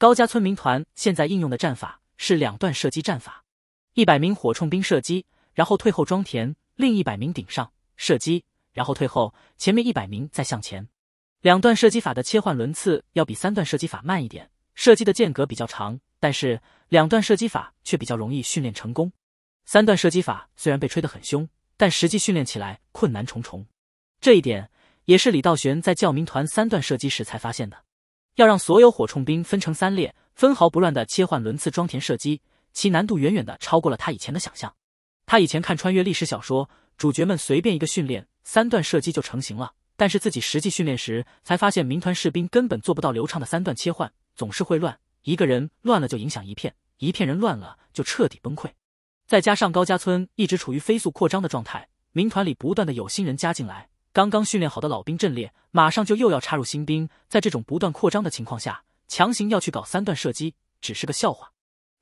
高家村民团现在应用的战法是两段射击战法，一百名火铳兵射击，然后退后装填；另一百名顶上射击，然后退后。前面一百名再向前。两段射击法的切换轮次要比三段射击法慢一点，射击的间隔比较长，但是两段射击法却比较容易训练成功。三段射击法虽然被吹得很凶，但实际训练起来困难重重。这一点也是李道玄在教民团三段射击时才发现的。要让所有火铳兵分成三列，分毫不乱的切换轮次装填射击，其难度远远的超过了他以前的想象。他以前看穿越历史小说，主角们随便一个训练，三段射击就成型了。但是自己实际训练时，才发现民团士兵根本做不到流畅的三段切换，总是会乱。一个人乱了就影响一片，一片人乱了就彻底崩溃。再加上高家村一直处于飞速扩张的状态，民团里不断的有新人加进来。刚刚训练好的老兵阵列，马上就又要插入新兵。在这种不断扩张的情况下，强行要去搞三段射击，只是个笑话。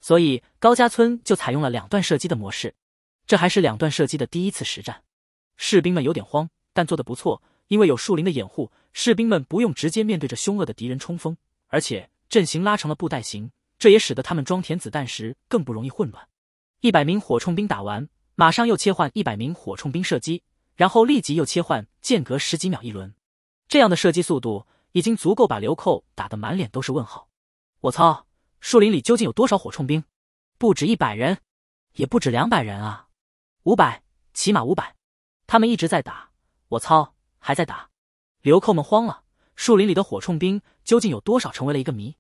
所以高家村就采用了两段射击的模式。这还是两段射击的第一次实战。士兵们有点慌，但做得不错。因为有树林的掩护，士兵们不用直接面对着凶恶的敌人冲锋，而且阵型拉成了布袋形，这也使得他们装填子弹时更不容易混乱。一百名火铳兵打完，马上又切换一百名火铳兵射击。然后立即又切换，间隔十几秒一轮，这样的射击速度已经足够把流寇打得满脸都是问号。我操！树林里究竟有多少火冲兵？不止一百人，也不止两百人啊，五百，起码五百。他们一直在打，我操，还在打！流寇们慌了，树林里的火冲兵究竟有多少，成为了一个谜。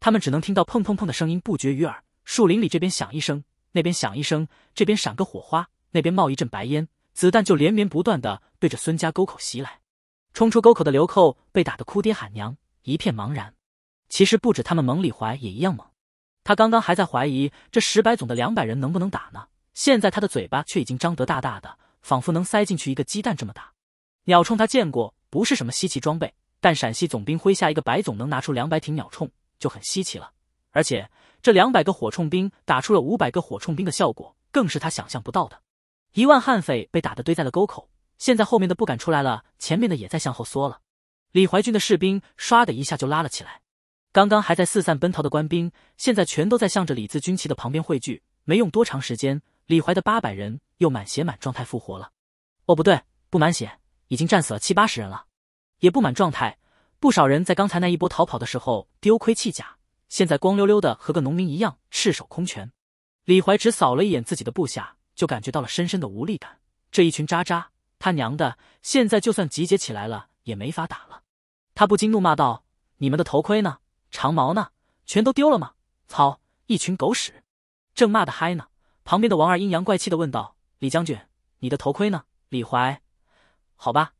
他们只能听到砰砰砰的声音不绝于耳，树林里这边响一声，那边响一声，这边闪个火花，那边冒一阵白烟。子弹就连绵不断的对着孙家沟口袭来，冲出沟口的流寇被打得哭爹喊娘，一片茫然。其实不止他们，蒙李怀也一样猛。他刚刚还在怀疑这石百总的两百人能不能打呢，现在他的嘴巴却已经张得大大的，仿佛能塞进去一个鸡蛋这么大。鸟铳他见过，不是什么稀奇装备，但陕西总兵麾下一个白总能拿出两百挺鸟铳就很稀奇了。而且这两百个火铳兵打出了五百个火铳兵的效果，更是他想象不到的。一万悍匪被打的堆在了沟口，现在后面的不敢出来了，前面的也在向后缩了。李怀军的士兵唰的一下就拉了起来，刚刚还在四散奔逃的官兵，现在全都在向着李字军旗的旁边汇聚。没用多长时间，李怀的八百人又满血满状态复活了。哦，不对，不满血，已经战死了七八十人了，也不满状态，不少人在刚才那一波逃跑的时候丢盔弃甲，现在光溜溜的和个农民一样，赤手空拳。李怀只扫了一眼自己的部下。就感觉到了深深的无力感，这一群渣渣，他娘的！现在就算集结起来了也没法打了。他不禁怒骂道：“你们的头盔呢？长矛呢？全都丢了吗？操，一群狗屎！”正骂得嗨呢，旁边的王二阴阳怪气的问道：“李将军，你的头盔呢？”李怀：“好吧，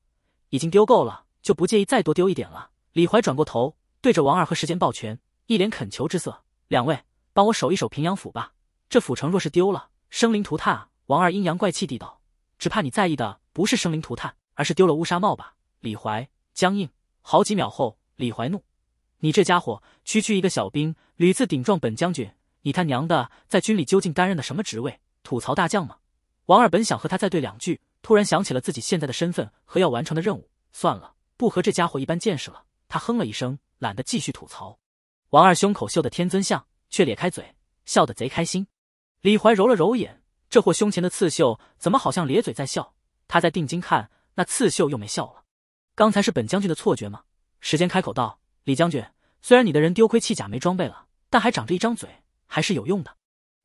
已经丢够了，就不介意再多丢一点了。”李怀转过头，对着王二和时间抱拳，一脸恳求之色：“两位，帮我守一守平阳府吧。这府城若是丢了，生灵涂炭啊！”王二阴阳怪气地道：“只怕你在意的不是生灵涂炭，而是丢了乌纱帽吧？”李怀僵硬，好几秒后，李怀怒：“你这家伙，区区一个小兵，屡次顶撞本将军，你他娘的在军里究竟担任的什么职位？吐槽大将吗？”王二本想和他再对两句，突然想起了自己现在的身份和要完成的任务，算了，不和这家伙一般见识了。他哼了一声，懒得继续吐槽。王二胸口绣的天尊像却咧开嘴，笑得贼开心。李怀揉了揉眼。这货胸前的刺绣怎么好像咧嘴在笑？他在定睛看，那刺绣又没笑了。刚才是本将军的错觉吗？时间开口道：“李将军，虽然你的人丢盔弃甲没装备了，但还长着一张嘴，还是有用的。”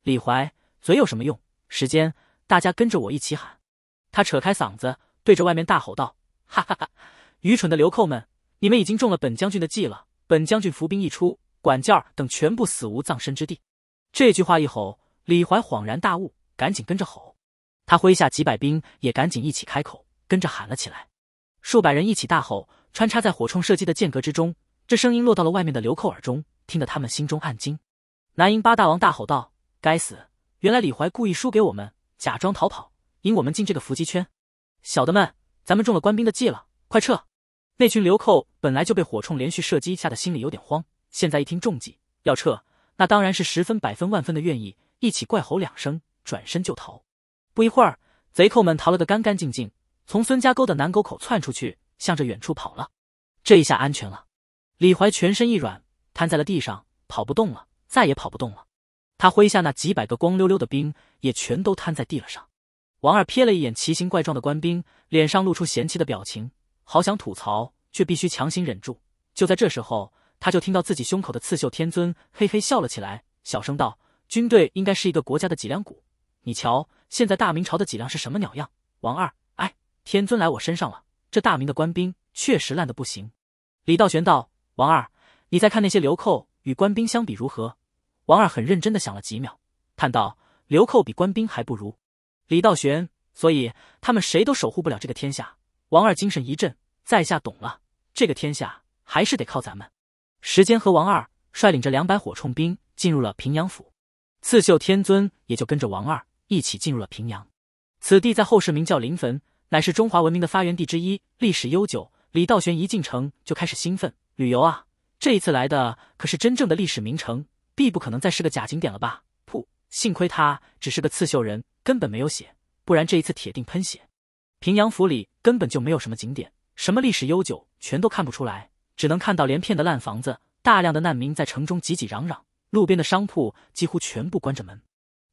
李怀，嘴有什么用？时间，大家跟着我一起喊！他扯开嗓子对着外面大吼道：“哈哈哈！愚蠢的流寇们，你们已经中了本将军的计了！本将军伏兵一出，管教等全部死无葬身之地！”这句话一吼，李怀恍然大悟。赶紧跟着吼，他麾下几百兵也赶紧一起开口，跟着喊了起来。数百人一起大吼，穿插在火铳射击的间隔之中。这声音落到了外面的流寇耳中，听得他们心中暗惊。南营八大王大吼道：“该死！原来李怀故意输给我们，假装逃跑，引我们进这个伏击圈。小的们，咱们中了官兵的计了，快撤！”那群流寇本来就被火铳连续射击吓得心里有点慌，现在一听中计要撤，那当然是十分百分万分的愿意，一起怪吼两声。转身就逃，不一会儿，贼寇们逃了个干干净净，从孙家沟的南沟口窜出去，向着远处跑了。这一下安全了，李怀全身一软，瘫在了地上，跑不动了，再也跑不动了。他麾下那几百个光溜溜的兵也全都瘫在地了上。王二瞥了一眼奇形怪状的官兵，脸上露出嫌弃的表情，好想吐槽，却必须强行忍住。就在这时候，他就听到自己胸口的刺绣天尊嘿嘿笑了起来，小声道：“军队应该是一个国家的脊梁骨。”你瞧，现在大明朝的脊梁是什么鸟样？王二，哎，天尊来我身上了。这大明的官兵确实烂得不行。李道玄道：“王二，你再看那些流寇与官兵相比如何？”王二很认真的想了几秒，叹道：“流寇比官兵还不如。”李道玄，所以他们谁都守护不了这个天下。王二精神一振，在下懂了，这个天下还是得靠咱们。时间和王二率领着两百火铳兵进入了平阳府，刺绣天尊也就跟着王二。一起进入了平阳，此地在后世名叫临汾，乃是中华文明的发源地之一，历史悠久。李道玄一进城就开始兴奋，旅游啊！这一次来的可是真正的历史名城，必不可能再是个假景点了吧？噗！幸亏他只是个刺绣人，根本没有血，不然这一次铁定喷血。平阳府里根本就没有什么景点，什么历史悠久，全都看不出来，只能看到连片的烂房子，大量的难民在城中挤挤嚷嚷，路边的商铺几乎全部关着门。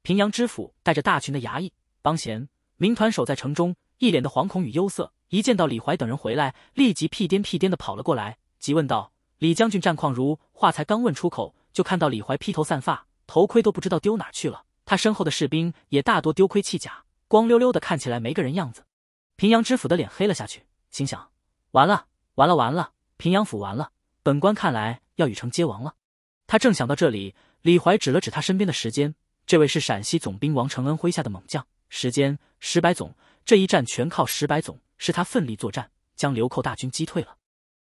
平阳知府带着大群的衙役、帮闲、民团守在城中，一脸的惶恐与忧色。一见到李怀等人回来，立即屁颠屁颠的跑了过来，急问道：“李将军，战况如？”话才刚问出口，就看到李怀披头散发，头盔都不知道丢哪去了。他身后的士兵也大多丢盔弃甲，光溜溜的，看起来没个人样子。平阳知府的脸黑了下去，心想：“完了，完了，完了！平阳府完了，本官看来要与城皆亡了。”他正想到这里，李怀指了指他身边的时间。这位是陕西总兵王承恩麾下的猛将，时间石百总这一战全靠石百总，是他奋力作战，将流寇大军击退了。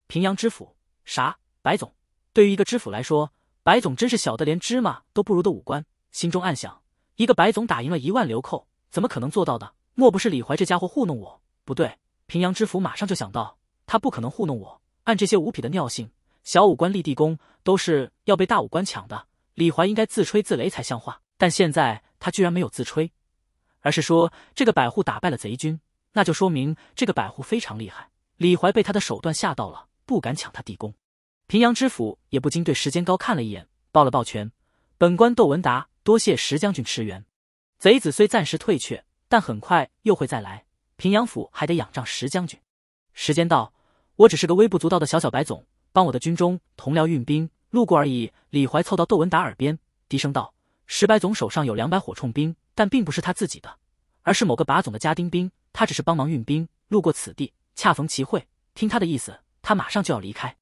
平阳知府啥白总？对于一个知府来说，白总真是小的连芝麻都不如的武官，心中暗想：一个白总打赢了一万流寇，怎么可能做到的？莫不是李怀这家伙糊弄我？不对，平阳知府马上就想到，他不可能糊弄我。按这些五痞的尿性，小武官立地功都是要被大武官抢的。李怀应该自吹自擂才像话。但现在他居然没有自吹，而是说这个百户打败了贼军，那就说明这个百户非常厉害。李怀被他的手段吓到了，不敢抢他地宫。平阳知府也不禁对石坚高看了一眼，抱了抱拳：“本官窦文达，多谢石将军驰援。贼子虽暂时退却，但很快又会再来。平阳府还得仰仗石将军。”时间到，我只是个微不足道的小小白总，帮我的军中同僚运兵路过而已。李怀凑到窦文达耳边低声道。石百总手上有两百火铳兵，但并不是他自己的，而是某个把总的家丁兵。他只是帮忙运兵，路过此地，恰逢其会。听他的意思，他马上就要离开。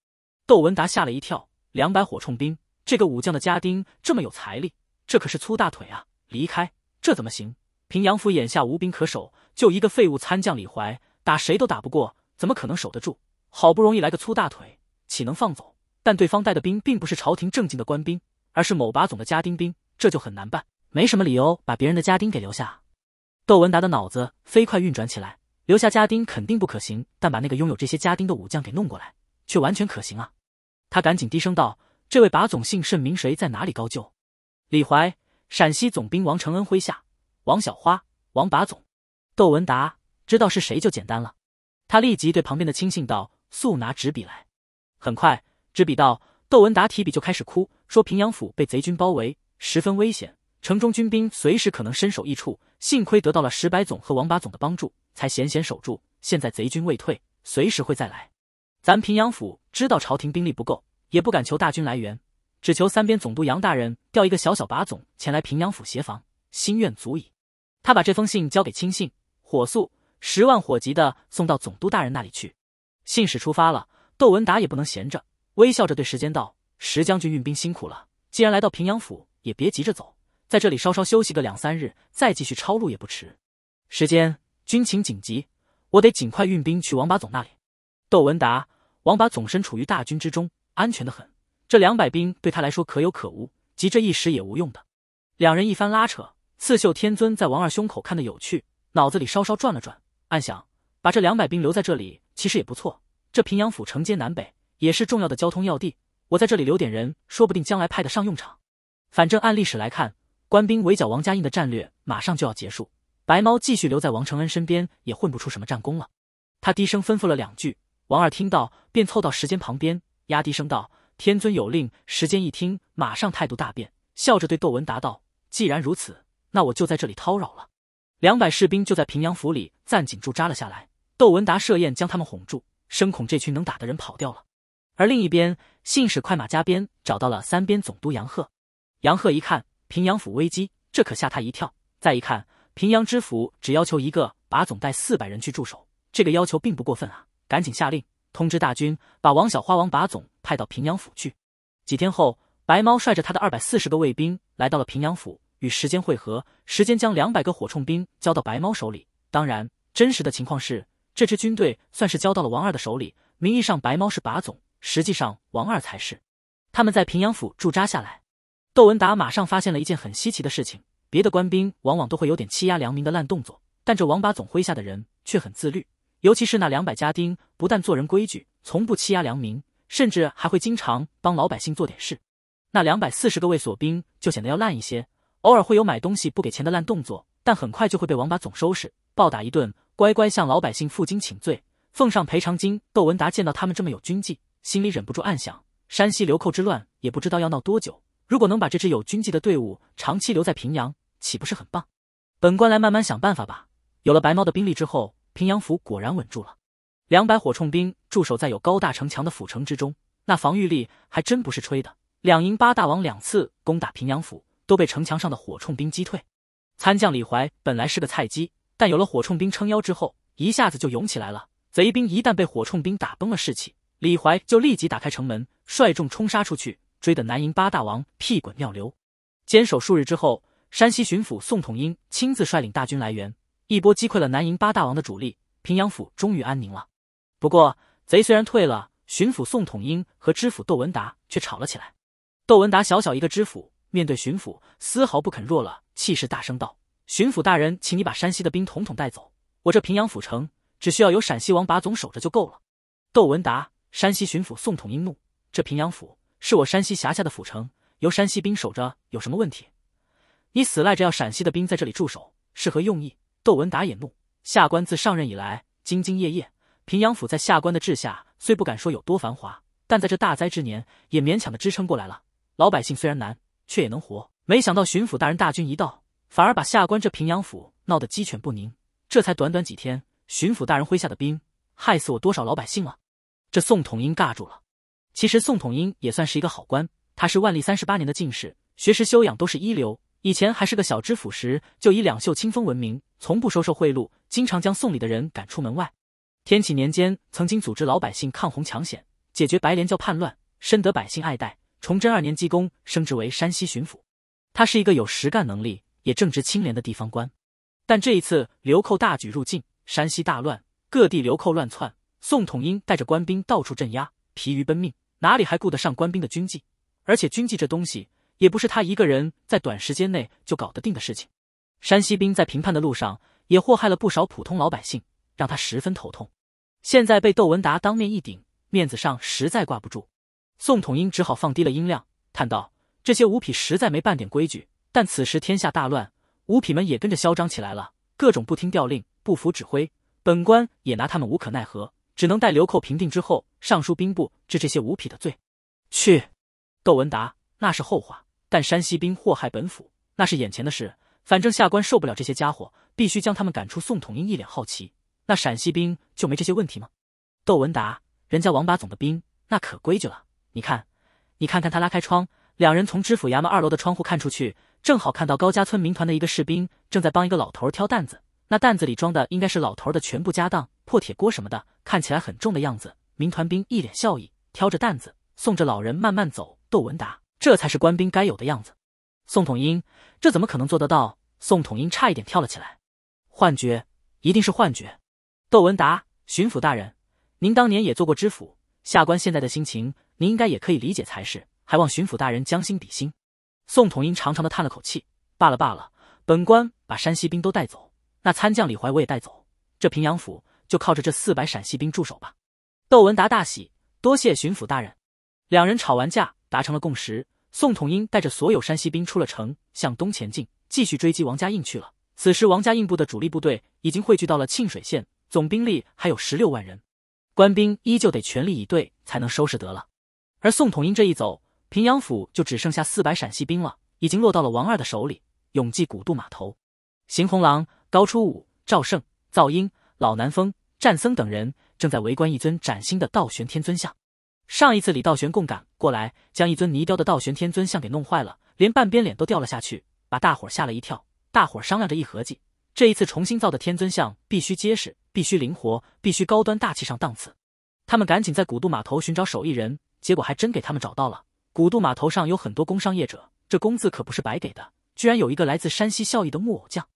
窦文达吓了一跳，两百火铳兵，这个武将的家丁这么有财力，这可是粗大腿啊！离开这怎么行？平阳府眼下无兵可守，就一个废物参将李怀，打谁都打不过，怎么可能守得住？好不容易来个粗大腿，岂能放走？但对方带的兵并不是朝廷正经的官兵，而是某把总的家丁兵。这就很难办，没什么理由把别人的家丁给留下。窦文达的脑子飞快运转起来，留下家丁肯定不可行，但把那个拥有这些家丁的武将给弄过来，却完全可行啊！他赶紧低声道：“这位把总姓甚名谁，在哪里高就？”李怀，陕西总兵王承恩麾下。王小花，王把总。窦文达知道是谁就简单了，他立即对旁边的亲信道：“速拿纸笔来。”很快，纸笔到，窦文达提笔就开始哭，说：“平阳府被贼军包围。”十分危险，城中军兵随时可能身首异处。幸亏得到了石白总和王把总的帮助，才险险守住。现在贼军未退，随时会再来。咱平阳府知道朝廷兵力不够，也不敢求大军来援，只求三边总督杨大人调一个小小把总前来平阳府协防，心愿足矣。他把这封信交给亲信，火速十万火急的送到总督大人那里去。信使出发了，窦文达也不能闲着，微笑着对时间道：“石将军运兵辛苦了，既然来到平阳府。”也别急着走，在这里稍稍休息个两三日，再继续抄路也不迟。时间，军情紧急，我得尽快运兵去王把总那里。窦文达，王把总身处于大军之中，安全的很。这两百兵对他来说可有可无，急这一时也无用的。两人一番拉扯，刺绣天尊在王二胸口看得有趣，脑子里稍稍转了转，暗想把这两百兵留在这里其实也不错。这平阳府城接南北，也是重要的交通要地，我在这里留点人，说不定将来派得上用场。反正按历史来看，官兵围剿王家印的战略马上就要结束，白猫继续留在王承恩身边也混不出什么战功了。他低声吩咐了两句，王二听到便凑到时间旁边，压低声道：“天尊有令。”时间一听，马上态度大变，笑着对窦文达道：“既然如此，那我就在这里叨扰了。”两百士兵就在平阳府里暂紧驻扎了下来。窦文达设宴将他们哄住，声恐这群能打的人跑掉了。而另一边，信使快马加鞭找到了三边总督杨赫。杨鹤一看平阳府危机，这可吓他一跳。再一看平阳知府只要求一个把总带四百人去驻守，这个要求并不过分啊。赶紧下令通知大军，把王小花王把总派到平阳府去。几天后，白猫率着他的二百四十个卫兵来到了平阳府，与时间会合。时间将两百个火铳兵交到白猫手里。当然，真实的情况是这支军队算是交到了王二的手里。名义上白猫是把总，实际上王二才是。他们在平阳府驻扎下来。窦文达马上发现了一件很稀奇的事情：别的官兵往往都会有点欺压良民的烂动作，但这王八总麾下的人却很自律，尤其是那两百家丁，不但做人规矩，从不欺压良民，甚至还会经常帮老百姓做点事。那两百四十个卫所兵就显得要烂一些，偶尔会有买东西不给钱的烂动作，但很快就会被王八总收拾，暴打一顿，乖乖向老百姓负荆请罪，奉上赔偿金。窦文达见到他们这么有军纪，心里忍不住暗想：山西流寇之乱也不知道要闹多久。如果能把这支有军纪的队伍长期留在平阳，岂不是很棒？本官来慢慢想办法吧。有了白猫的兵力之后，平阳府果然稳住了。两百火铳兵驻守在有高大城墙的府城之中，那防御力还真不是吹的。两营八大王两次攻打平阳府，都被城墙上的火铳兵击退。参将李怀本来是个菜鸡，但有了火铳兵撑腰之后，一下子就勇起来了。贼兵一旦被火铳兵打崩了士气，李怀就立即打开城门，率众冲杀出去。追得南营八大王屁滚尿流，坚守数日之后，山西巡抚宋统英亲自率领大军来援，一波击溃了南营八大王的主力，平阳府终于安宁了。不过贼虽然退了，巡抚宋统英和知府窦文达却吵了起来。窦文达小小一个知府，面对巡抚丝毫不肯弱了气势，大声道：“巡抚大人，请你把山西的兵统统带走，我这平阳府城只需要有陕西王把总守着就够了。”窦文达，山西巡抚宋统英怒：这平阳府。是我山西辖下的府城，由山西兵守着，有什么问题？你死赖着要陕西的兵在这里驻守，是何用意？窦文达也怒：下官自上任以来，兢兢业业。平阳府在下官的治下，虽不敢说有多繁华，但在这大灾之年，也勉强的支撑过来了。老百姓虽然难，却也能活。没想到巡抚大人大军一到，反而把下官这平阳府闹得鸡犬不宁。这才短短几天，巡抚大人麾下的兵，害死我多少老百姓了？这宋统英尬住了。其实宋统英也算是一个好官，他是万历三十八年的进士，学识修养都是一流。以前还是个小知府时，就以两袖清风闻名，从不收受贿赂，经常将送礼的人赶出门外。天启年间，曾经组织老百姓抗洪抢险，解决白莲教叛乱，深得百姓爱戴。崇祯二年，积功升职为山西巡抚。他是一个有实干能力、也正直清廉的地方官。但这一次流寇大举入境，山西大乱，各地流寇乱窜，宋统英带着官兵到处镇压，疲于奔命。哪里还顾得上官兵的军纪？而且军纪这东西也不是他一个人在短时间内就搞得定的事情。山西兵在平叛的路上也祸害了不少普通老百姓，让他十分头痛。现在被窦文达当面一顶，面子上实在挂不住。宋统英只好放低了音量，叹道：“这些五痞实在没半点规矩。但此时天下大乱，五痞们也跟着嚣张起来了，各种不听调令、不服指挥，本官也拿他们无可奈何。”只能待流寇平定之后，上书兵部治这些无匹的罪。去，窦文达，那是后话。但山西兵祸害本府，那是眼前的事。反正下官受不了这些家伙，必须将他们赶出。宋统英一脸好奇：那陕西兵就没这些问题吗？窦文达，人家王八总的兵，那可规矩了。你看，你看看他拉开窗，两人从知府衙门二楼的窗户看出去，正好看到高家村民团的一个士兵正在帮一个老头挑担子，那担子里装的应该是老头儿的全部家当。破铁锅什么的，看起来很重的样子。民团兵一脸笑意，挑着担子送着老人慢慢走。窦文达，这才是官兵该有的样子。宋统英，这怎么可能做得到？宋统英差一点跳了起来，幻觉，一定是幻觉。窦文达，巡抚大人，您当年也做过知府，下官现在的心情，您应该也可以理解才是。还望巡抚大人将心比心。宋统英长长的叹了口气，罢了罢了，本官把山西兵都带走，那参将李怀我也带走，这平阳府。就靠着这四百陕西兵驻守吧。窦文达大喜，多谢巡抚大人。两人吵完架，达成了共识。宋统英带着所有山西兵出了城，向东前进，继续追击王家印去了。此时，王家印部的主力部队已经汇聚到了沁水县，总兵力还有十六万人，官兵依旧得全力以对才能收拾得了。而宋统英这一走，平阳府就只剩下四百陕西兵了，已经落到了王二的手里。永济古渡码头，邢红狼、高初武、赵胜、赵英、老南风。战僧等人正在围观一尊崭新的道玄天尊像。上一次李道玄共赶过来，将一尊泥雕的道玄天尊像给弄坏了，连半边脸都掉了下去，把大伙吓了一跳。大伙商量着一合计，这一次重新造的天尊像必须结实，必须灵活，必须高端大气上档次。他们赶紧在古渡码头寻找手艺人，结果还真给他们找到了。古渡码头上有很多工商业者，这工字可不是白给的，居然有一个来自山西孝义的木偶匠。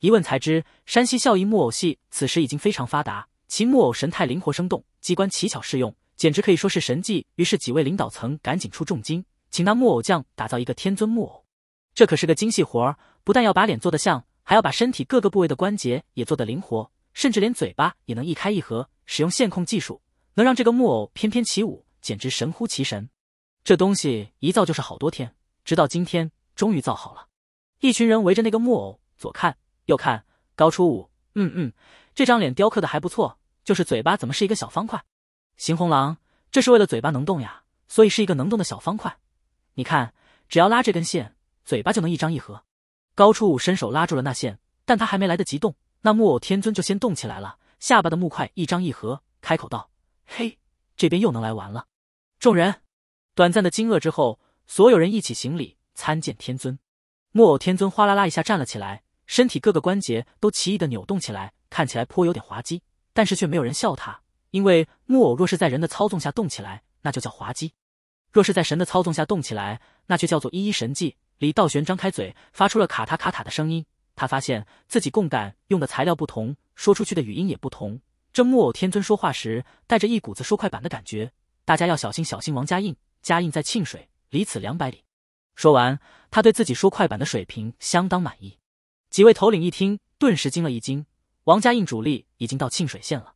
一问才知，山西孝义木偶戏此时已经非常发达。其木偶神态灵活生动，机关奇巧适用，简直可以说是神技。于是几位领导层赶紧出重金，请那木偶匠打造一个天尊木偶。这可是个精细活儿，不但要把脸做得像，还要把身体各个部位的关节也做得灵活，甚至连嘴巴也能一开一合。使用线控技术，能让这个木偶翩翩起舞，简直神乎其神。这东西一造就是好多天，直到今天终于造好了。一群人围着那个木偶左看右看，高出五，嗯嗯，这张脸雕刻的还不错。就是嘴巴怎么是一个小方块？邢红狼，这是为了嘴巴能动呀，所以是一个能动的小方块。你看，只要拉这根线，嘴巴就能一张一合。高处武伸手拉住了那线，但他还没来得及动，那木偶天尊就先动起来了，下巴的木块一张一合，开口道：“嘿，这边又能来玩了。”众人短暂的惊愕之后，所有人一起行礼，参见天尊。木偶天尊哗啦啦一下站了起来，身体各个关节都奇异的扭动起来，看起来颇有点滑稽。但是却没有人笑他，因为木偶若是在人的操纵下动起来，那就叫滑稽；若是在神的操纵下动起来，那却叫做一一神迹。李道玄张开嘴，发出了卡塔卡塔的声音。他发现自己共感用的材料不同，说出去的语音也不同。这木偶天尊说话时，带着一股子说快板的感觉。大家要小心，小心王家印。家印在沁水，离此两百里。说完，他对自己说快板的水平相当满意。几位头领一听，顿时惊了一惊。王家印主力已经到沁水县了，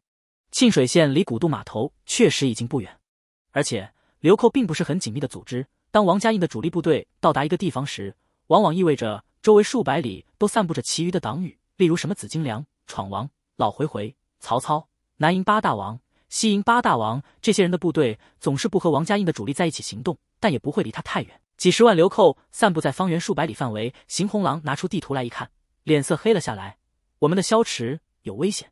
沁水县离古渡码头确实已经不远，而且流寇并不是很紧密的组织。当王家印的主力部队到达一个地方时，往往意味着周围数百里都散布着其余的党羽，例如什么紫金梁、闯王、老回回、曹操、南营八大王、西营八大王这些人的部队总是不和王家印的主力在一起行动，但也不会离他太远。几十万流寇散布在方圆数百里范围，邢红狼拿出地图来一看，脸色黑了下来。我们的萧池有危险，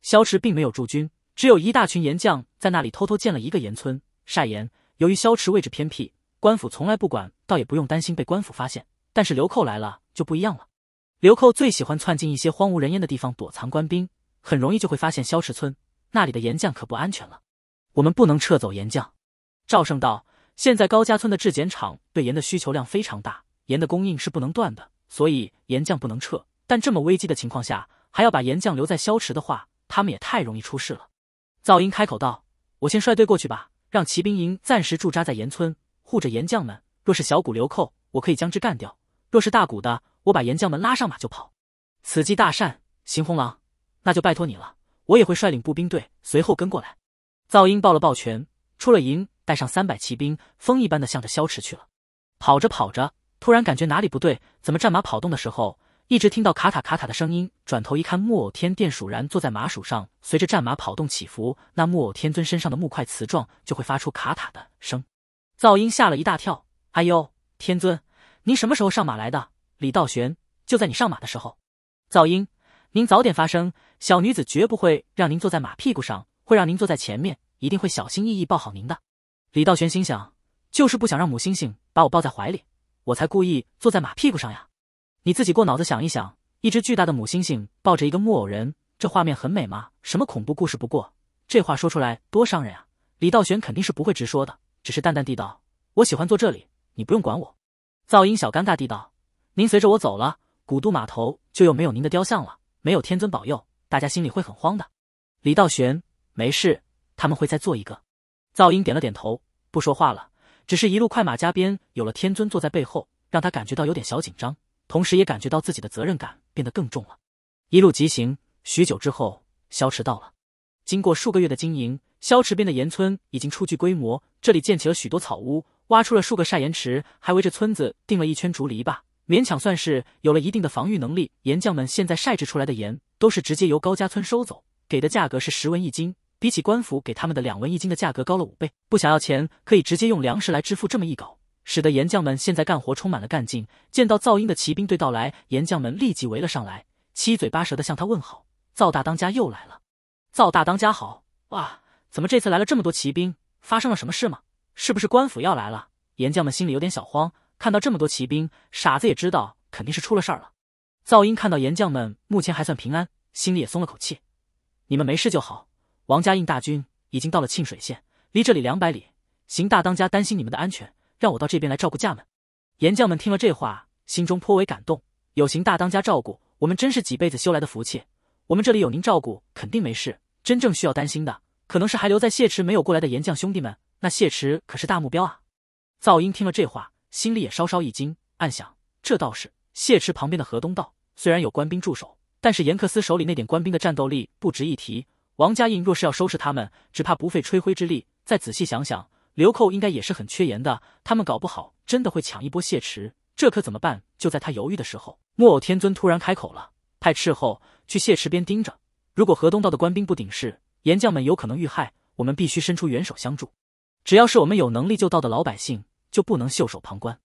萧池并没有驻军，只有一大群岩匠在那里偷偷建了一个岩村晒盐。由于萧池位置偏僻，官府从来不管，倒也不用担心被官府发现。但是流寇来了就不一样了，流寇最喜欢窜进一些荒无人烟的地方躲藏，官兵很容易就会发现萧池村那里的岩匠可不安全了。我们不能撤走岩匠。赵胜道，现在高家村的制碱厂对盐的需求量非常大，盐的供应是不能断的，所以盐匠不能撤。但这么危机的情况下，还要把岩将留在萧池的话，他们也太容易出事了。噪音开口道：“我先率队过去吧，让骑兵营暂时驻扎在岩村，护着岩将们。若是小谷流寇，我可以将之干掉；若是大谷的，我把岩将们拉上马就跑。此计大善，邢红狼，那就拜托你了。我也会率领步兵队随后跟过来。”噪音抱了抱拳，出了营，带上三百骑兵，风一般的向着萧池去了。跑着跑着，突然感觉哪里不对，怎么战马跑动的时候？一直听到卡卡卡卡的声音，转头一看，木偶天电鼠然坐在马鼠上，随着战马跑动起伏，那木偶天尊身上的木块瓷状就会发出卡卡的声。噪音吓了一大跳，哎呦，天尊，您什么时候上马来的？李道玄就在你上马的时候。噪音，您早点发声，小女子绝不会让您坐在马屁股上，会让您坐在前面，一定会小心翼翼抱好您的。李道玄心想，就是不想让母猩猩把我抱在怀里，我才故意坐在马屁股上呀。你自己过脑子想一想，一只巨大的母猩猩抱着一个木偶人，这画面很美吗？什么恐怖故事？不过这话说出来多伤人啊！李道玄肯定是不会直说的，只是淡淡地道：“我喜欢坐这里，你不用管我。”噪音小尴尬地道：“您随着我走了，古渡码头就又没有您的雕像了，没有天尊保佑，大家心里会很慌的。”李道玄：“没事，他们会再做一个。”噪音点了点头，不说话了，只是一路快马加鞭。有了天尊坐在背后，让他感觉到有点小紧张。同时也感觉到自己的责任感变得更重了。一路疾行，许久之后，萧池到了。经过数个月的经营，萧池边的盐村已经初具规模。这里建起了许多草屋，挖出了数个晒盐池，还围着村子定了一圈竹篱笆，勉强算是有了一定的防御能力。盐匠们现在晒制出来的盐，都是直接由高家村收走，给的价格是十文一斤，比起官府给他们的两文一斤的价格高了五倍。不想要钱，可以直接用粮食来支付。这么一搞。使得岩匠们现在干活充满了干劲。见到噪音的骑兵队到来，岩匠们立即围了上来，七嘴八舌的向他问好：“赵大当家又来了！”“赵大当家好！”“哇，怎么这次来了这么多骑兵？发生了什么事吗？是不是官府要来了？”岩匠们心里有点小慌。看到这么多骑兵，傻子也知道肯定是出了事儿了。噪音看到岩匠们目前还算平安，心里也松了口气：“你们没事就好。”“王家印大军已经到了沁水县，离这里两百里。”“邢大当家担心你们的安全。”让我到这边来照顾家们，岩匠们听了这话，心中颇为感动。有邢大当家照顾，我们真是几辈子修来的福气。我们这里有您照顾，肯定没事。真正需要担心的，可能是还留在谢池没有过来的岩匠兄弟们。那谢池可是大目标啊！噪音听了这话，心里也稍稍一惊，暗想：这倒是。谢池旁边的河东道虽然有官兵驻守，但是严克斯手里那点官兵的战斗力不值一提。王家印若是要收拾他们，只怕不费吹灰之力。再仔细想想。流寇应该也是很缺盐的，他们搞不好真的会抢一波谢池，这可怎么办？就在他犹豫的时候，木偶天尊突然开口了：“派斥候去谢池边盯着，如果河东道的官兵不顶事，盐匠们有可能遇害，我们必须伸出援手相助。只要是我们有能力救到的老百姓，就不能袖手旁观。”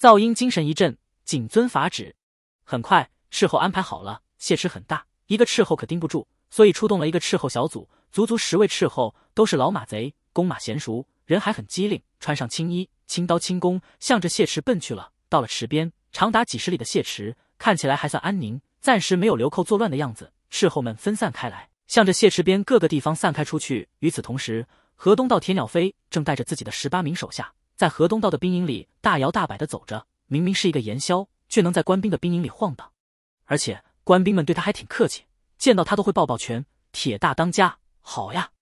噪音精神一振，谨遵法旨。很快，斥候安排好了。谢池很大，一个斥候可盯不住，所以出动了一个斥候小组，足足十位斥候，都是老马贼，弓马娴熟。人还很机灵，穿上青衣，轻刀轻功，向着谢池奔去了。到了池边，长达几十里的谢池看起来还算安宁，暂时没有流寇作乱的样子。斥候们分散开来，向着谢池边各个地方散开出去。与此同时，河东道铁鸟飞正带着自己的十八名手下，在河东道的兵营里大摇大摆的走着。明明是一个盐枭，却能在官兵的兵营里晃荡，而且官兵们对他还挺客气，见到他都会抱抱拳：“铁大当家，好呀！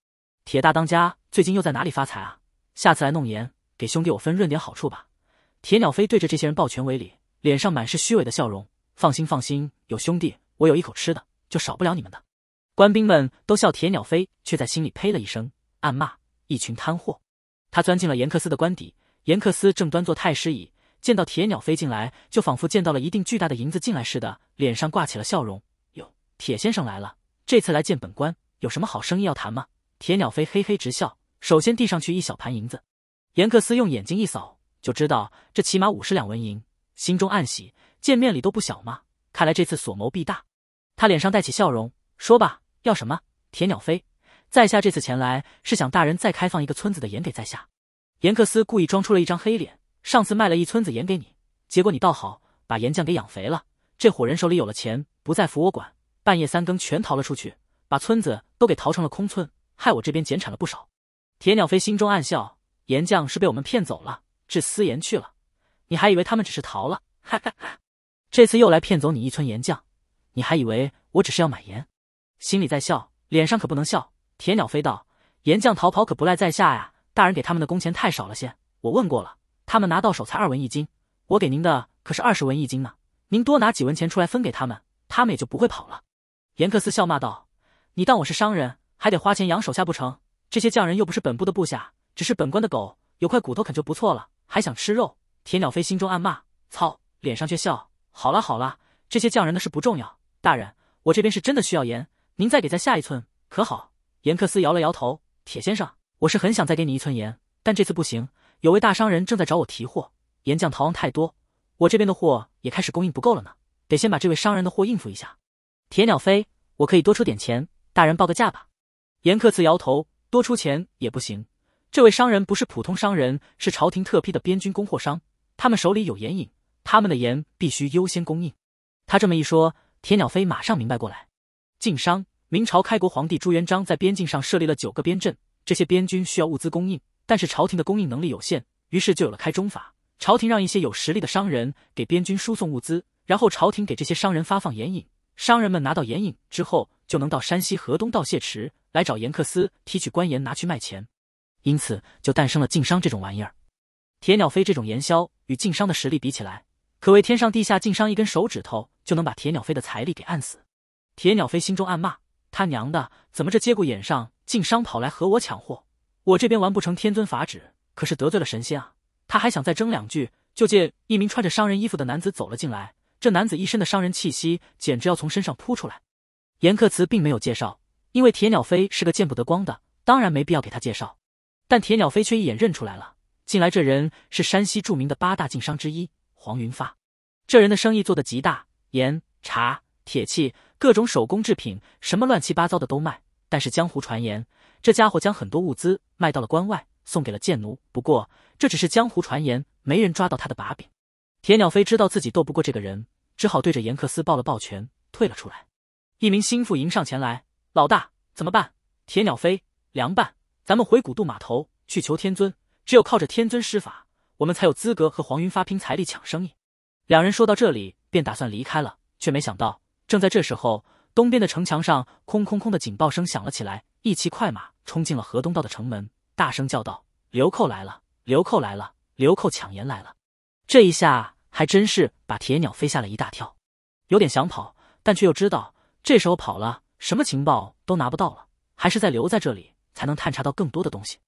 铁大当家最近又在哪里发财啊？”下次来弄盐，给兄弟我分润点好处吧。铁鸟飞对着这些人抱拳为礼，脸上满是虚伪的笑容。放心放心，有兄弟我有一口吃的，就少不了你们的。官兵们都笑铁鸟飞，却在心里呸了一声，暗骂一群贪货。他钻进了严克斯的官邸，严克斯正端坐太师椅，见到铁鸟飞进来，就仿佛见到了一锭巨大的银子进来似的，脸上挂起了笑容。哟，铁先生来了，这次来见本官，有什么好生意要谈吗？铁鸟飞嘿嘿直笑。首先递上去一小盘银子，严克斯用眼睛一扫，就知道这起码五十两纹银，心中暗喜，见面礼都不小嘛，看来这次所谋必大。他脸上带起笑容，说吧，要什么？铁鸟飞，在下这次前来是想大人再开放一个村子的盐给在下。严克斯故意装出了一张黑脸，上次卖了一村子盐给你，结果你倒好，把盐匠给养肥了，这伙人手里有了钱，不再服我管，半夜三更全逃了出去，把村子都给逃成了空村，害我这边减产了不少。铁鸟飞心中暗笑，岩将是被我们骗走了，至私盐去了。你还以为他们只是逃了？哈哈哈！这次又来骗走你一村岩匠，你还以为我只是要买盐？心里在笑，脸上可不能笑。铁鸟飞道：“岩匠逃跑可不赖在下呀，大人给他们的工钱太少了些。我问过了，他们拿到手才二文一斤，我给您的可是二十文一斤呢。您多拿几文钱出来分给他们，他们也就不会跑了。”严克斯笑骂道：“你当我是商人，还得花钱养手下不成？”这些匠人又不是本部的部下，只是本官的狗，有块骨头啃就不错了，还想吃肉。铁鸟飞心中暗骂，操！脸上却笑。好啦好啦，这些匠人的事不重要。大人，我这边是真的需要盐，您再给再下一寸，可好？严克斯摇了摇头。铁先生，我是很想再给你一寸盐，但这次不行。有位大商人正在找我提货，盐匠逃亡太多，我这边的货也开始供应不够了呢，得先把这位商人的货应付一下。铁鸟飞，我可以多出点钱，大人报个价吧。严克辞摇头。多出钱也不行。这位商人不是普通商人，是朝廷特批的边军供货商。他们手里有盐引，他们的盐必须优先供应。他这么一说，铁鸟飞马上明白过来。晋商，明朝开国皇帝朱元璋在边境上设立了九个边镇，这些边军需要物资供应，但是朝廷的供应能力有限，于是就有了开中法。朝廷让一些有实力的商人给边军输送物资，然后朝廷给这些商人发放盐引。商人们拿到盐引之后，就能到山西河东道谢池。来找严克斯提取官盐，拿去卖钱，因此就诞生了晋商这种玩意儿。铁鸟飞这种盐枭与晋商的实力比起来，可谓天上地下，晋商一根手指头就能把铁鸟飞的财力给按死。铁鸟飞心中暗骂：他娘的，怎么这节骨眼上晋商跑来和我抢货？我这边完不成天尊法旨，可是得罪了神仙啊！他还想再争两句，就见一名穿着商人衣服的男子走了进来。这男子一身的商人气息，简直要从身上扑出来。严克慈并没有介绍。因为铁鸟飞是个见不得光的，当然没必要给他介绍。但铁鸟飞却一眼认出来了，进来这人是山西著名的八大晋商之一黄云发。这人的生意做得极大，盐、茶、铁器各种手工制品，什么乱七八糟的都卖。但是江湖传言，这家伙将很多物资卖到了关外，送给了贱奴。不过这只是江湖传言，没人抓到他的把柄。铁鸟飞知道自己斗不过这个人，只好对着严克斯抱了抱拳，退了出来。一名心腹迎上前来。老大怎么办？铁鸟飞，凉拌，咱们回古渡码头去求天尊。只有靠着天尊施法，我们才有资格和黄云发拼财力抢生意。两人说到这里，便打算离开了，却没想到，正在这时候，东边的城墙上空空空的警报声响了起来，一骑快马冲进了河东道的城门，大声叫道：“流寇来了！流寇来了！流寇抢盐来了！”这一下还真是把铁鸟飞吓了一大跳，有点想跑，但却又知道这时候跑了。什么情报都拿不到了，还是在留在这里才能探查到更多的东西。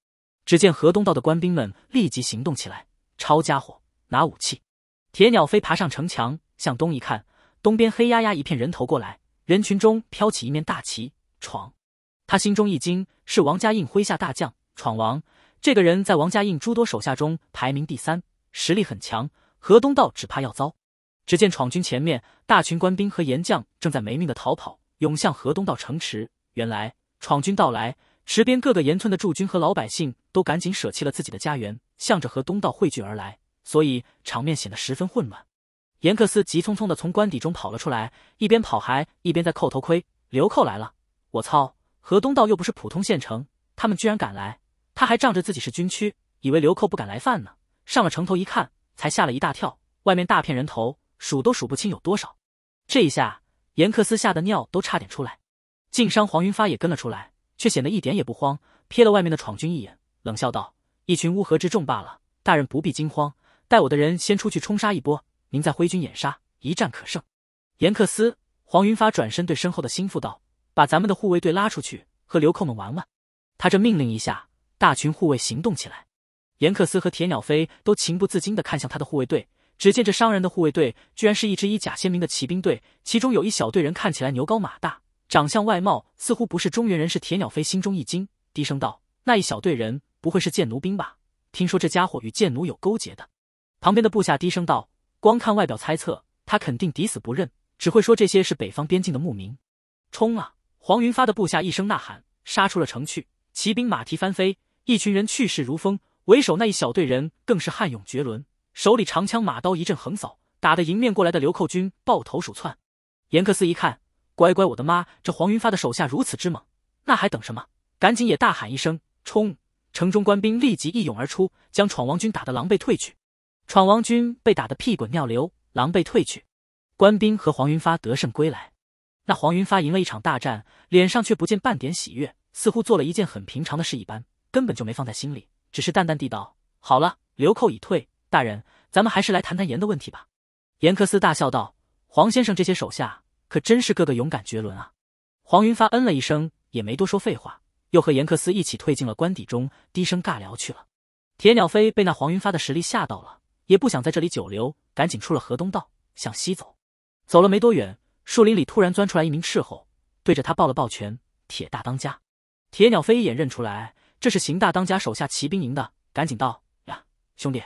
只见河东道的官兵们立即行动起来，抄家伙，拿武器。铁鸟飞爬上城墙，向东一看，东边黑压压一片人头过来，人群中飘起一面大旗。闯，他心中一惊，是王家印麾下大将闯王。这个人在王家印诸多手下中排名第三，实力很强。河东道只怕要遭。只见闯军前面，大群官兵和岩将正在没命的逃跑。涌向河东道城池。原来，闯军到来，池边各个沿村的驻军和老百姓都赶紧舍弃了自己的家园，向着河东道汇聚而来，所以场面显得十分混乱。严克斯急匆匆地从官邸中跑了出来，一边跑还一边在扣头盔。流寇来了！我操！河东道又不是普通县城，他们居然敢来！他还仗着自己是军区，以为流寇不敢来犯呢。上了城头一看，才吓了一大跳，外面大片人头，数都数不清有多少。这一下。严克斯吓得尿都差点出来，晋商黄云发也跟了出来，却显得一点也不慌，瞥了外面的闯军一眼，冷笑道：“一群乌合之众罢了，大人不必惊慌，带我的人先出去冲杀一波，您再挥军掩杀，一战可胜。”严克斯、黄云发转身对身后的心腹道：“把咱们的护卫队拉出去，和流寇们玩玩。”他这命令一下，大群护卫行动起来，严克斯和铁鸟飞都情不自禁地看向他的护卫队。只见这商人的护卫队，居然是一支衣甲鲜明的骑兵队，其中有一小队人看起来牛高马大，长相外貌似乎不是中原人。是铁鸟飞心中一惊，低声道：“那一小队人不会是贱奴兵吧？听说这家伙与贱奴有勾结的。”旁边的部下低声道：“光看外表猜测，他肯定抵死不认，只会说这些是北方边境的牧民。”冲啊！黄云发的部下一声呐喊，杀出了城去，骑兵马蹄翻飞，一群人去势如风，为首那一小队人更是悍勇绝伦。手里长枪马刀一阵横扫，打得迎面过来的流寇军抱头鼠窜。严克斯一看，乖乖，我的妈！这黄云发的手下如此之猛，那还等什么？赶紧也大喊一声：“冲！”城中官兵立即一涌而出，将闯王军打得狼狈退去。闯王军被打得屁滚尿流，狼狈退去。官兵和黄云发得胜归来。那黄云发赢了一场大战，脸上却不见半点喜悦，似乎做了一件很平常的事一般，根本就没放在心里，只是淡淡地道：“好了，流寇已退。”大人，咱们还是来谈谈盐的问题吧。严克斯大笑道：“黄先生这些手下可真是个个勇敢绝伦啊！”黄云发嗯了一声，也没多说废话，又和严克斯一起退进了官邸中，低声尬聊去了。铁鸟飞被那黄云发的实力吓到了，也不想在这里久留，赶紧出了河东道，向西走。走了没多远，树林里突然钻出来一名斥候，对着他抱了抱拳：“铁大当家。”铁鸟飞一眼认出来，这是邢大当家手下骑兵营的，赶紧道：“呀，兄弟。”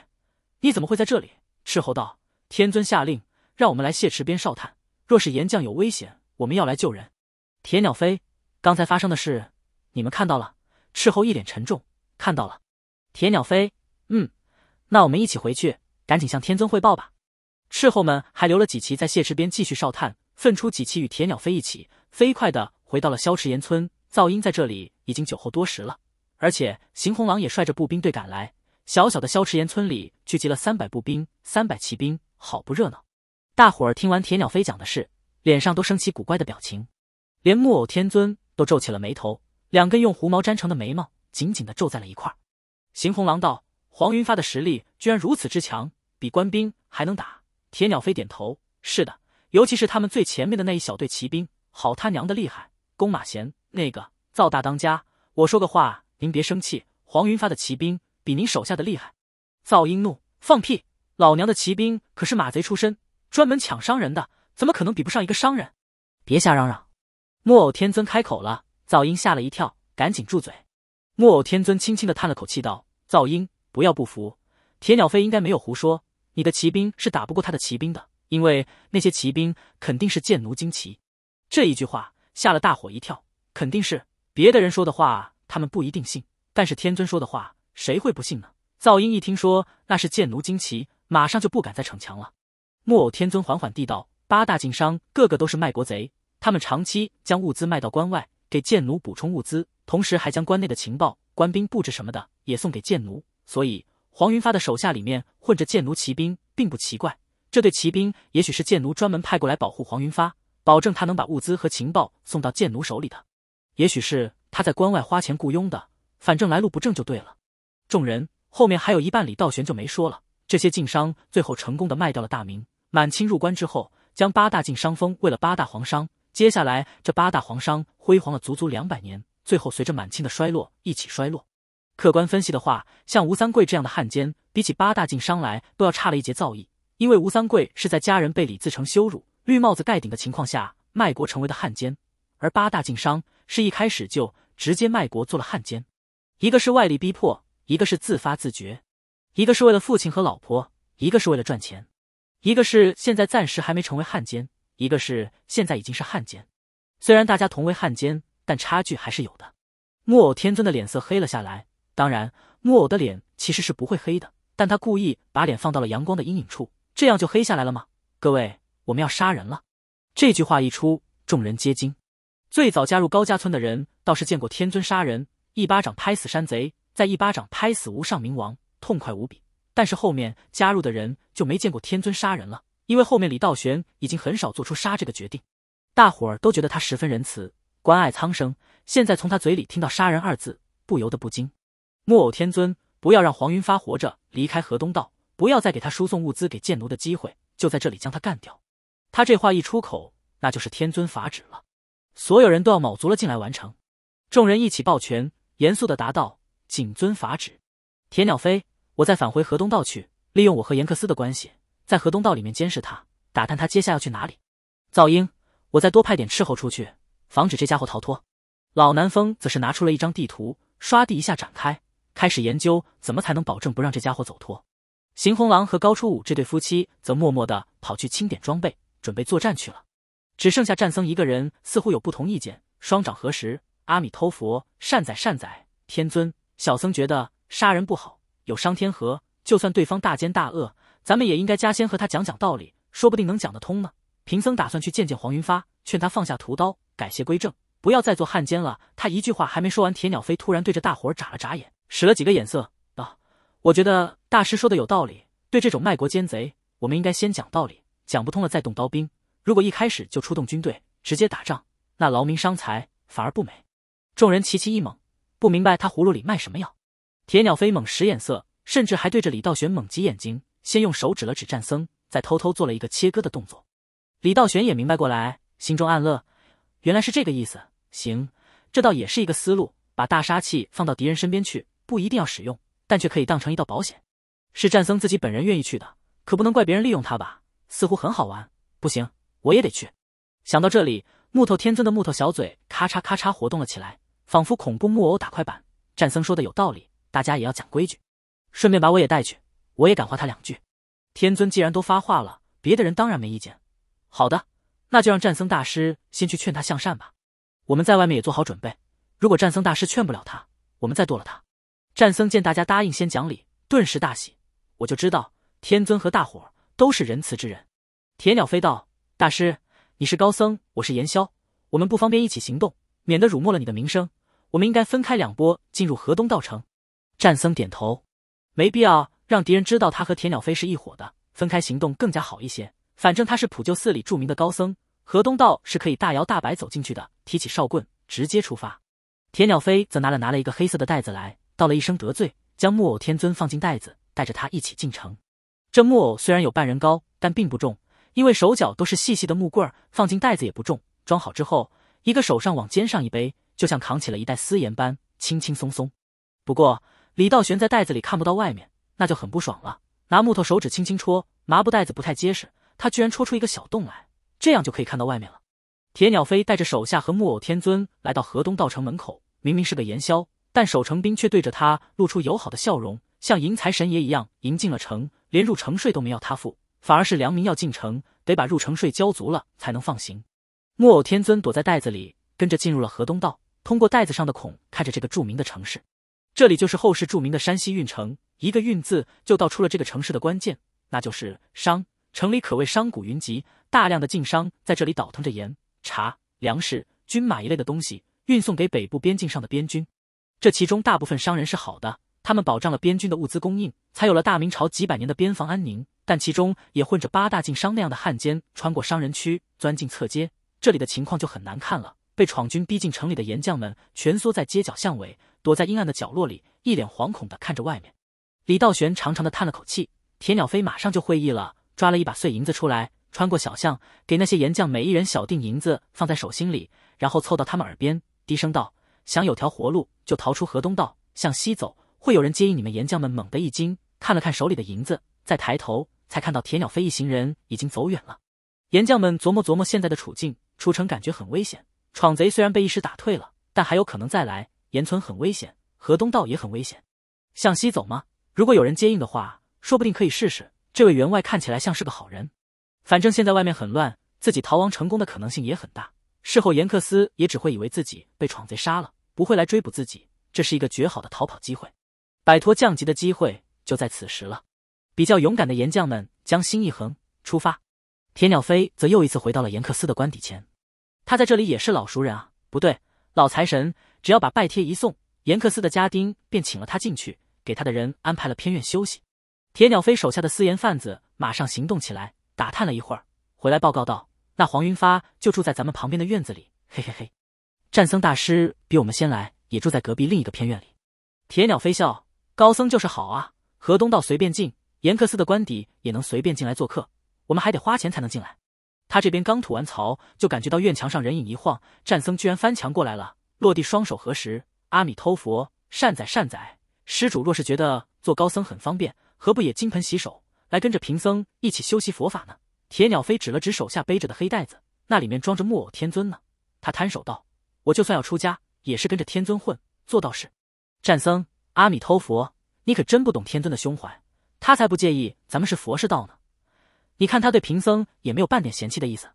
你怎么会在这里？斥候道，天尊下令让我们来谢池边哨探，若是岩将有危险，我们要来救人。铁鸟飞，刚才发生的事你们看到了？斥候一脸沉重，看到了。铁鸟飞，嗯，那我们一起回去，赶紧向天尊汇报吧。斥候们还留了几骑在谢池边继续哨探，分出几骑与铁鸟飞一起，飞快的回到了萧池岩村。噪音在这里已经久候多时了，而且邢红狼也率着步兵队赶来。小小的萧池岩村里聚集了三百步兵、三百骑兵，好不热闹。大伙儿听完铁鸟飞讲的事，脸上都升起古怪的表情，连木偶天尊都皱起了眉头，两根用胡毛粘成的眉毛紧紧的皱在了一块。邢红狼道：“黄云发的实力居然如此之强，比官兵还能打。”铁鸟飞点头：“是的，尤其是他们最前面的那一小队骑兵，好他娘的厉害！”弓马贤，那个造大当家，我说个话，您别生气，黄云发的骑兵。比您手下的厉害，噪音怒放屁！老娘的骑兵可是马贼出身，专门抢商人的，怎么可能比不上一个商人？别瞎嚷嚷！木偶天尊开口了，噪音吓了一跳，赶紧住嘴。木偶天尊轻轻的叹了口气，道：“噪音，不要不服。铁鸟飞应该没有胡说，你的骑兵是打不过他的骑兵的，因为那些骑兵肯定是贱奴精骑。”这一句话吓了大伙一跳，肯定是别的人说的话，他们不一定信，但是天尊说的话。谁会不信呢？噪音一听说那是贱奴旌旗，马上就不敢再逞强了。木偶天尊缓缓地道：“八大晋商个个都是卖国贼，他们长期将物资卖到关外，给贱奴补充物资，同时还将关内的情报、官兵布置什么的也送给贱奴。所以黄云发的手下里面混着贱奴骑兵，并不奇怪。这对骑兵也许是贱奴专门派过来保护黄云发，保证他能把物资和情报送到贱奴手里的；也许是他在关外花钱雇佣的，反正来路不正就对了。”众人后面还有一半李道玄就没说了。这些晋商最后成功的卖掉了大明，满清入关之后，将八大晋商封为了八大皇商。接下来这八大皇商辉煌了足足两百年，最后随着满清的衰落一起衰落。客观分析的话，像吴三桂这样的汉奸，比起八大晋商来都要差了一截造诣，因为吴三桂是在家人被李自成羞辱、绿帽子盖顶的情况下卖国成为的汉奸，而八大晋商是一开始就直接卖国做了汉奸，一个是外力逼迫。一个是自发自觉，一个是为了父亲和老婆，一个是为了赚钱，一个是现在暂时还没成为汉奸，一个是现在已经是汉奸。虽然大家同为汉奸，但差距还是有的。木偶天尊的脸色黑了下来。当然，木偶的脸其实是不会黑的，但他故意把脸放到了阳光的阴影处，这样就黑下来了吗？各位，我们要杀人了。这句话一出，众人皆惊。最早加入高家村的人倒是见过天尊杀人，一巴掌拍死山贼。在一巴掌拍死无上冥王，痛快无比。但是后面加入的人就没见过天尊杀人了，因为后面李道玄已经很少做出杀这个决定。大伙儿都觉得他十分仁慈，关爱苍生。现在从他嘴里听到“杀人”二字，不由得不惊。木偶天尊，不要让黄云发活着离开河东道，不要再给他输送物资给贱奴的机会，就在这里将他干掉。他这话一出口，那就是天尊法旨了，所有人都要卯足了劲来完成。众人一起抱拳，严肃地答道。谨遵法旨，铁鸟飞，我再返回河东道去，利用我和严克斯的关系，在河东道里面监视他，打探他接下要去哪里。噪音，我再多派点斥候出去，防止这家伙逃脱。老南风则是拿出了一张地图，刷地一下展开，开始研究怎么才能保证不让这家伙走脱。邢红狼和高初武这对夫妻则默默地跑去清点装备，准备作战去了。只剩下战僧一个人，似乎有不同意见，双掌合十，阿弥陀佛，善哉善哉，天尊。小僧觉得杀人不好，有伤天和。就算对方大奸大恶，咱们也应该加先和他讲讲道理，说不定能讲得通呢。贫僧打算去见见黄云发，劝他放下屠刀，改邪归正，不要再做汉奸了。他一句话还没说完，铁鸟飞突然对着大伙儿眨了眨眼，使了几个眼色，道：“我觉得大师说的有道理，对这种卖国奸贼，我们应该先讲道理，讲不通了再动刀兵。如果一开始就出动军队，直接打仗，那劳民伤财，反而不美。”众人齐齐一猛。不明白他葫芦里卖什么药，铁鸟飞猛使眼色，甚至还对着李道玄猛挤眼睛，先用手指了指战僧，再偷偷做了一个切割的动作。李道玄也明白过来，心中暗乐，原来是这个意思。行，这倒也是一个思路，把大杀器放到敌人身边去，不一定要使用，但却可以当成一道保险。是战僧自己本人愿意去的，可不能怪别人利用他吧。似乎很好玩，不行，我也得去。想到这里，木头天尊的木头小嘴咔嚓咔嚓活动了起来。仿佛恐怖木偶打快板，战僧说的有道理，大家也要讲规矩。顺便把我也带去，我也感化他两句。天尊既然都发话了，别的人当然没意见。好的，那就让战僧大师先去劝他向善吧。我们在外面也做好准备，如果战僧大师劝不了他，我们再剁了他。战僧见大家答应先讲理，顿时大喜。我就知道天尊和大伙都是仁慈之人。铁鸟飞道大师，你是高僧，我是严霄，我们不方便一起行动。免得辱没了你的名声，我们应该分开两波进入河东道城。战僧点头，没必要让敌人知道他和铁鸟飞是一伙的，分开行动更加好一些。反正他是普救寺里著名的高僧，河东道是可以大摇大摆走进去的。提起哨棍，直接出发。铁鸟飞则拿了拿了一个黑色的袋子，来道了一声得罪，将木偶天尊放进袋子，带着他一起进城。这木偶虽然有半人高，但并不重，因为手脚都是细细的木棍，放进袋子也不重。装好之后。一个手上往肩上一背，就像扛起了一袋盐般轻轻松松。不过李道玄在袋子里看不到外面，那就很不爽了。拿木头手指轻轻戳，麻布袋子不太结实，他居然戳出一个小洞来，这样就可以看到外面了。铁鸟飞带着手下和木偶天尊来到河东道城门口，明明是个盐枭，但守城兵却对着他露出友好的笑容，像迎财神爷一样迎进了城，连入城税都没要他付，反而是良民要进城，得把入城税交足了才能放行。木偶天尊躲在袋子里，跟着进入了河东道，通过袋子上的孔看着这个著名的城市。这里就是后世著名的山西运城，一个“运”字就道出了这个城市的关键，那就是商。城里可谓商贾云集，大量的晋商在这里倒腾着盐、茶、粮食、军马一类的东西，运送给北部边境上的边军。这其中大部分商人是好的，他们保障了边军的物资供应，才有了大明朝几百年的边防安宁。但其中也混着八大晋商那样的汉奸，穿过商人区，钻进侧街。这里的情况就很难看了。被闯军逼进城里的岩匠们蜷缩在街角巷尾，躲在阴暗的角落里，一脸惶恐地看着外面。李道玄长长的叹了口气，铁鸟飞马上就会意了，抓了一把碎银子出来，穿过小巷，给那些岩匠每一人小锭银子放在手心里，然后凑到他们耳边低声道：“想有条活路，就逃出河东道，向西走，会有人接应你们。”岩匠们猛地一惊，看了看手里的银子，再抬头，才看到铁鸟飞一行人已经走远了。岩匠们琢磨琢磨现在的处境。出城感觉很危险，闯贼虽然被一时打退了，但还有可能再来。盐村很危险，河东道也很危险。向西走吗？如果有人接应的话，说不定可以试试。这位员外看起来像是个好人，反正现在外面很乱，自己逃亡成功的可能性也很大。事后严克斯也只会以为自己被闯贼杀了，不会来追捕自己。这是一个绝好的逃跑机会，摆脱降级的机会就在此时了。比较勇敢的岩将们将心一横，出发。铁鸟飞则又一次回到了严克斯的官邸前，他在这里也是老熟人啊，不对，老财神。只要把拜帖一送，严克斯的家丁便请了他进去，给他的人安排了偏院休息。铁鸟飞手下的私盐贩子马上行动起来，打探了一会儿，回来报告道：“那黄云发就住在咱们旁边的院子里，嘿嘿嘿。战僧大师比我们先来，也住在隔壁另一个偏院里。”铁鸟飞笑：“高僧就是好啊，河东道随便进，严克斯的官邸也能随便进来做客。”我们还得花钱才能进来。他这边刚吐完槽，就感觉到院墙上人影一晃，战僧居然翻墙过来了。落地，双手合十，阿弥陀佛，善哉善哉。施主若是觉得做高僧很方便，何不也金盆洗手，来跟着贫僧一起修习佛法呢？铁鸟飞指了指手下背着的黑袋子，那里面装着木偶天尊呢。他摊手道：“我就算要出家，也是跟着天尊混，做道士。”战僧，阿弥陀佛，你可真不懂天尊的胸怀，他才不介意咱们是佛是道呢。你看他对贫僧也没有半点嫌弃的意思。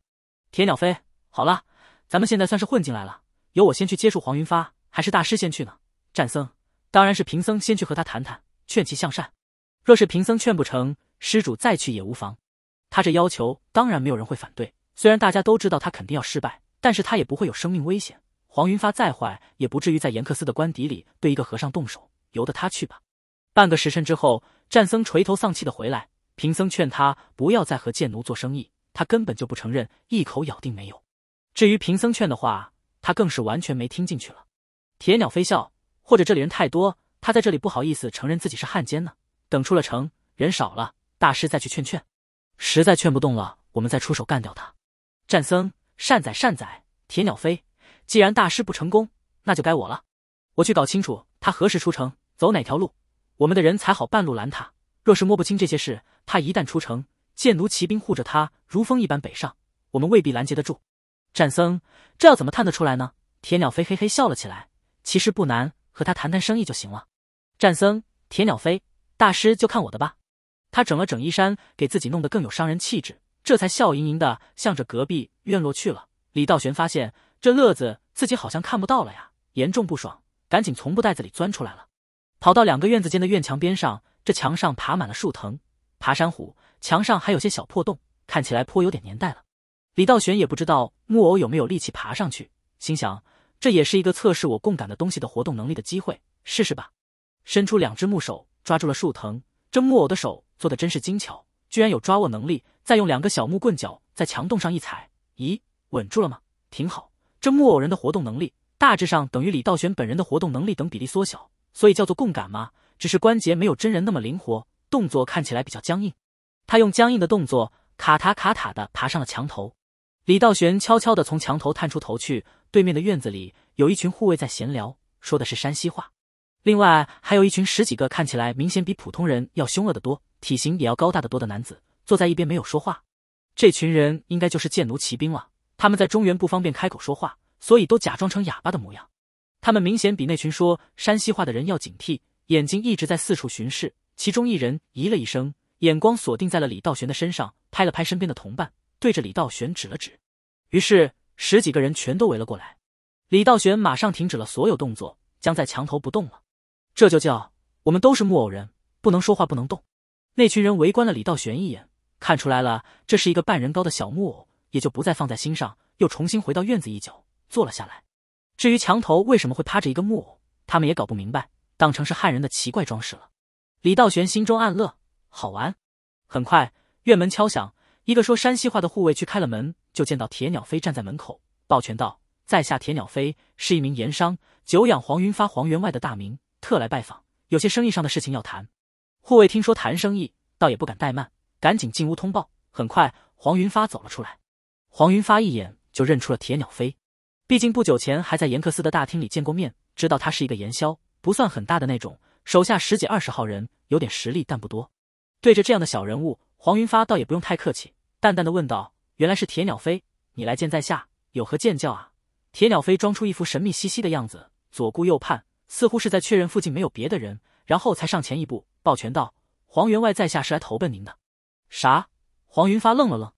铁鸟飞，好了，咱们现在算是混进来了。由我先去接触黄云发，还是大师先去呢？战僧，当然是贫僧先去和他谈谈，劝其向善。若是贫僧劝不成，施主再去也无妨。他这要求当然没有人会反对。虽然大家都知道他肯定要失败，但是他也不会有生命危险。黄云发再坏，也不至于在严克斯的官邸里对一个和尚动手。由得他去吧。半个时辰之后，战僧垂头丧气的回来。贫僧劝他不要再和贱奴做生意，他根本就不承认，一口咬定没有。至于贫僧劝的话，他更是完全没听进去了。铁鸟飞笑，或者这里人太多，他在这里不好意思承认自己是汉奸呢。等出了城，人少了，大师再去劝劝。实在劝不动了，我们再出手干掉他。战僧善哉善哉，铁鸟飞。既然大师不成功，那就该我了。我去搞清楚他何时出城，走哪条路，我们的人才好半路拦他。若是摸不清这些事，他一旦出城，剑奴骑兵护着他如风一般北上，我们未必拦截得住。战僧，这要怎么探得出来呢？铁鸟飞嘿嘿笑了起来。其实不难，和他谈谈生意就行了。战僧，铁鸟飞大师就看我的吧。他整了整衣衫，给自己弄得更有商人气质，这才笑盈盈的向着隔壁院落去了。李道玄发现这乐子自己好像看不到了呀，严重不爽，赶紧从布袋子里钻出来了，跑到两个院子间的院墙边上。这墙上爬满了树藤、爬山虎，墙上还有些小破洞，看起来颇有点年代了。李道玄也不知道木偶有没有力气爬上去，心想：这也是一个测试我共感的东西的活动能力的机会，试试吧。伸出两只木手抓住了树藤，这木偶的手做的真是精巧，居然有抓握能力。再用两个小木棍脚在墙洞上一踩，咦，稳住了吗？挺好。这木偶人的活动能力大致上等于李道玄本人的活动能力等比例缩小，所以叫做共感吗？只是关节没有真人那么灵活，动作看起来比较僵硬。他用僵硬的动作，卡塔卡塔的爬上了墙头。李道玄悄悄的从墙头探出头去，对面的院子里有一群护卫在闲聊，说的是山西话。另外还有一群十几个看起来明显比普通人要凶恶的多，体型也要高大的多的男子，坐在一边没有说话。这群人应该就是贱奴骑兵了。他们在中原不方便开口说话，所以都假装成哑巴的模样。他们明显比那群说山西话的人要警惕。眼睛一直在四处巡视，其中一人咦了一声，眼光锁定在了李道玄的身上，拍了拍身边的同伴，对着李道玄指了指。于是十几个人全都围了过来。李道玄马上停止了所有动作，僵在墙头不动了。这就叫我们都是木偶人，不能说话，不能动。那群人围观了李道玄一眼，看出来了这是一个半人高的小木偶，也就不再放在心上，又重新回到院子一角坐了下来。至于墙头为什么会趴着一个木偶，他们也搞不明白。当成是汉人的奇怪装饰了。李道玄心中暗乐，好玩。很快，院门敲响，一个说山西话的护卫去开了门，就见到铁鸟飞站在门口，抱拳道：“在下铁鸟飞，是一名盐商，久仰黄云发黄员外的大名，特来拜访，有些生意上的事情要谈。”护卫听说谈生意，倒也不敢怠慢，赶紧进屋通报。很快，黄云发走了出来。黄云发一眼就认出了铁鸟飞，毕竟不久前还在盐克斯的大厅里见过面，知道他是一个盐枭。不算很大的那种，手下十几二十号人，有点实力但不多。对着这样的小人物，黄云发倒也不用太客气，淡淡的问道：“原来是铁鸟飞，你来见在下有何见教啊？”铁鸟飞装出一副神秘兮兮的样子，左顾右盼，似乎是在确认附近没有别的人，然后才上前一步，抱拳道：“黄员外，在下是来投奔您的。”啥？黄云发愣了愣，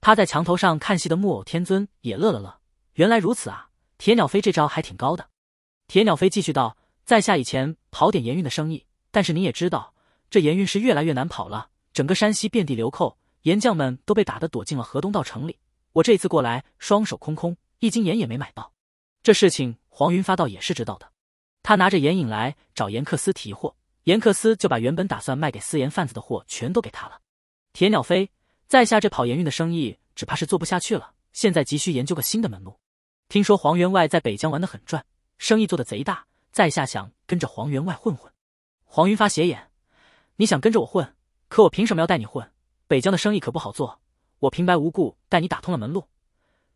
趴在墙头上看戏的木偶天尊也乐了乐：“原来如此啊，铁鸟飞这招还挺高的。”铁鸟飞继续道。在下以前跑点盐运的生意，但是你也知道，这盐运是越来越难跑了。整个山西遍地流寇，盐匠们都被打得躲进了河东道城里。我这次过来，双手空空，一斤盐也没买到。这事情黄云发倒也是知道的，他拿着盐引来找严克斯提货，严克斯就把原本打算卖给私盐贩子的货全都给他了。铁鸟飞，在下这跑盐运的生意，只怕是做不下去了。现在急需研究个新的门路。听说黄员外在北疆玩的很赚，生意做的贼大。在下想跟着黄员外混混，黄云发斜眼，你想跟着我混，可我凭什么要带你混？北疆的生意可不好做，我平白无故带你打通了门路，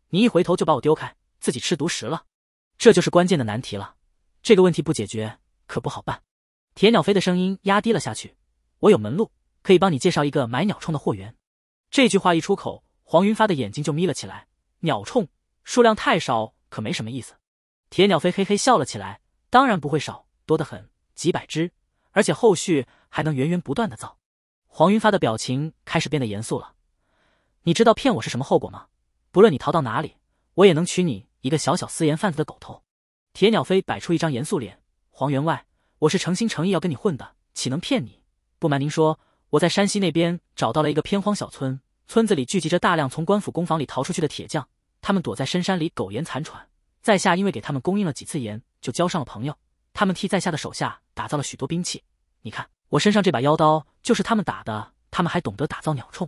你一回头就把我丢开，自己吃独食了，这就是关键的难题了。这个问题不解决，可不好办。铁鸟飞的声音压低了下去，我有门路，可以帮你介绍一个买鸟冲的货源。这句话一出口，黄云发的眼睛就眯了起来。鸟冲数量太少，可没什么意思。铁鸟飞嘿嘿笑了起来。当然不会少，多得很，几百只，而且后续还能源源不断的造。黄云发的表情开始变得严肃了。你知道骗我是什么后果吗？不论你逃到哪里，我也能取你一个小小私盐贩子的狗头。铁鸟飞摆出一张严肃脸，黄员外，我是诚心诚意要跟你混的，岂能骗你？不瞒您说，我在山西那边找到了一个偏荒小村，村子里聚集着大量从官府工坊里逃出去的铁匠，他们躲在深山里苟延残喘。在下因为给他们供应了几次盐。就交上了朋友，他们替在下的手下打造了许多兵器。你看我身上这把妖刀就是他们打的，他们还懂得打造鸟铳，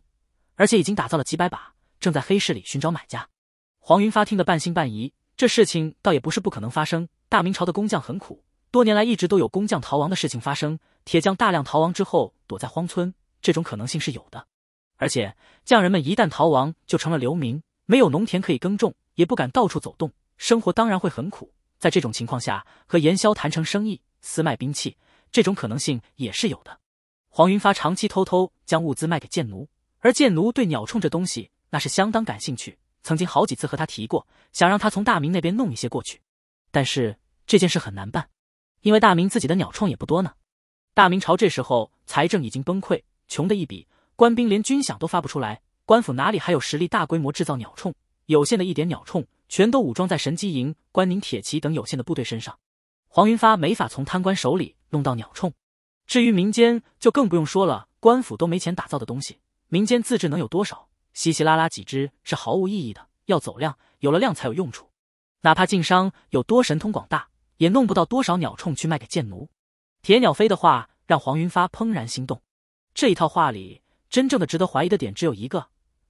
而且已经打造了几百把，正在黑市里寻找买家。黄云发听得半信半疑，这事情倒也不是不可能发生。大明朝的工匠很苦，多年来一直都有工匠逃亡的事情发生，铁匠大量逃亡之后躲在荒村，这种可能性是有的。而且匠人们一旦逃亡，就成了流民，没有农田可以耕种，也不敢到处走动，生活当然会很苦。在这种情况下，和严潇谈成生意、私卖兵器，这种可能性也是有的。黄云发长期偷偷将物资卖给贱奴，而贱奴对鸟铳这东西那是相当感兴趣，曾经好几次和他提过，想让他从大明那边弄一些过去。但是这件事很难办，因为大明自己的鸟铳也不多呢。大明朝这时候财政已经崩溃，穷的一笔，官兵连军饷都发不出来，官府哪里还有实力大规模制造鸟铳？有限的一点鸟铳。全都武装在神机营、关宁铁骑等有限的部队身上，黄云发没法从贪官手里弄到鸟铳。至于民间，就更不用说了，官府都没钱打造的东西，民间自制能有多少？稀稀拉拉几只是毫无意义的。要走量，有了量才有用处。哪怕晋商有多神通广大，也弄不到多少鸟铳去卖给贱奴。铁鸟飞的话，让黄云发怦然心动。这一套话里，真正的值得怀疑的点只有一个，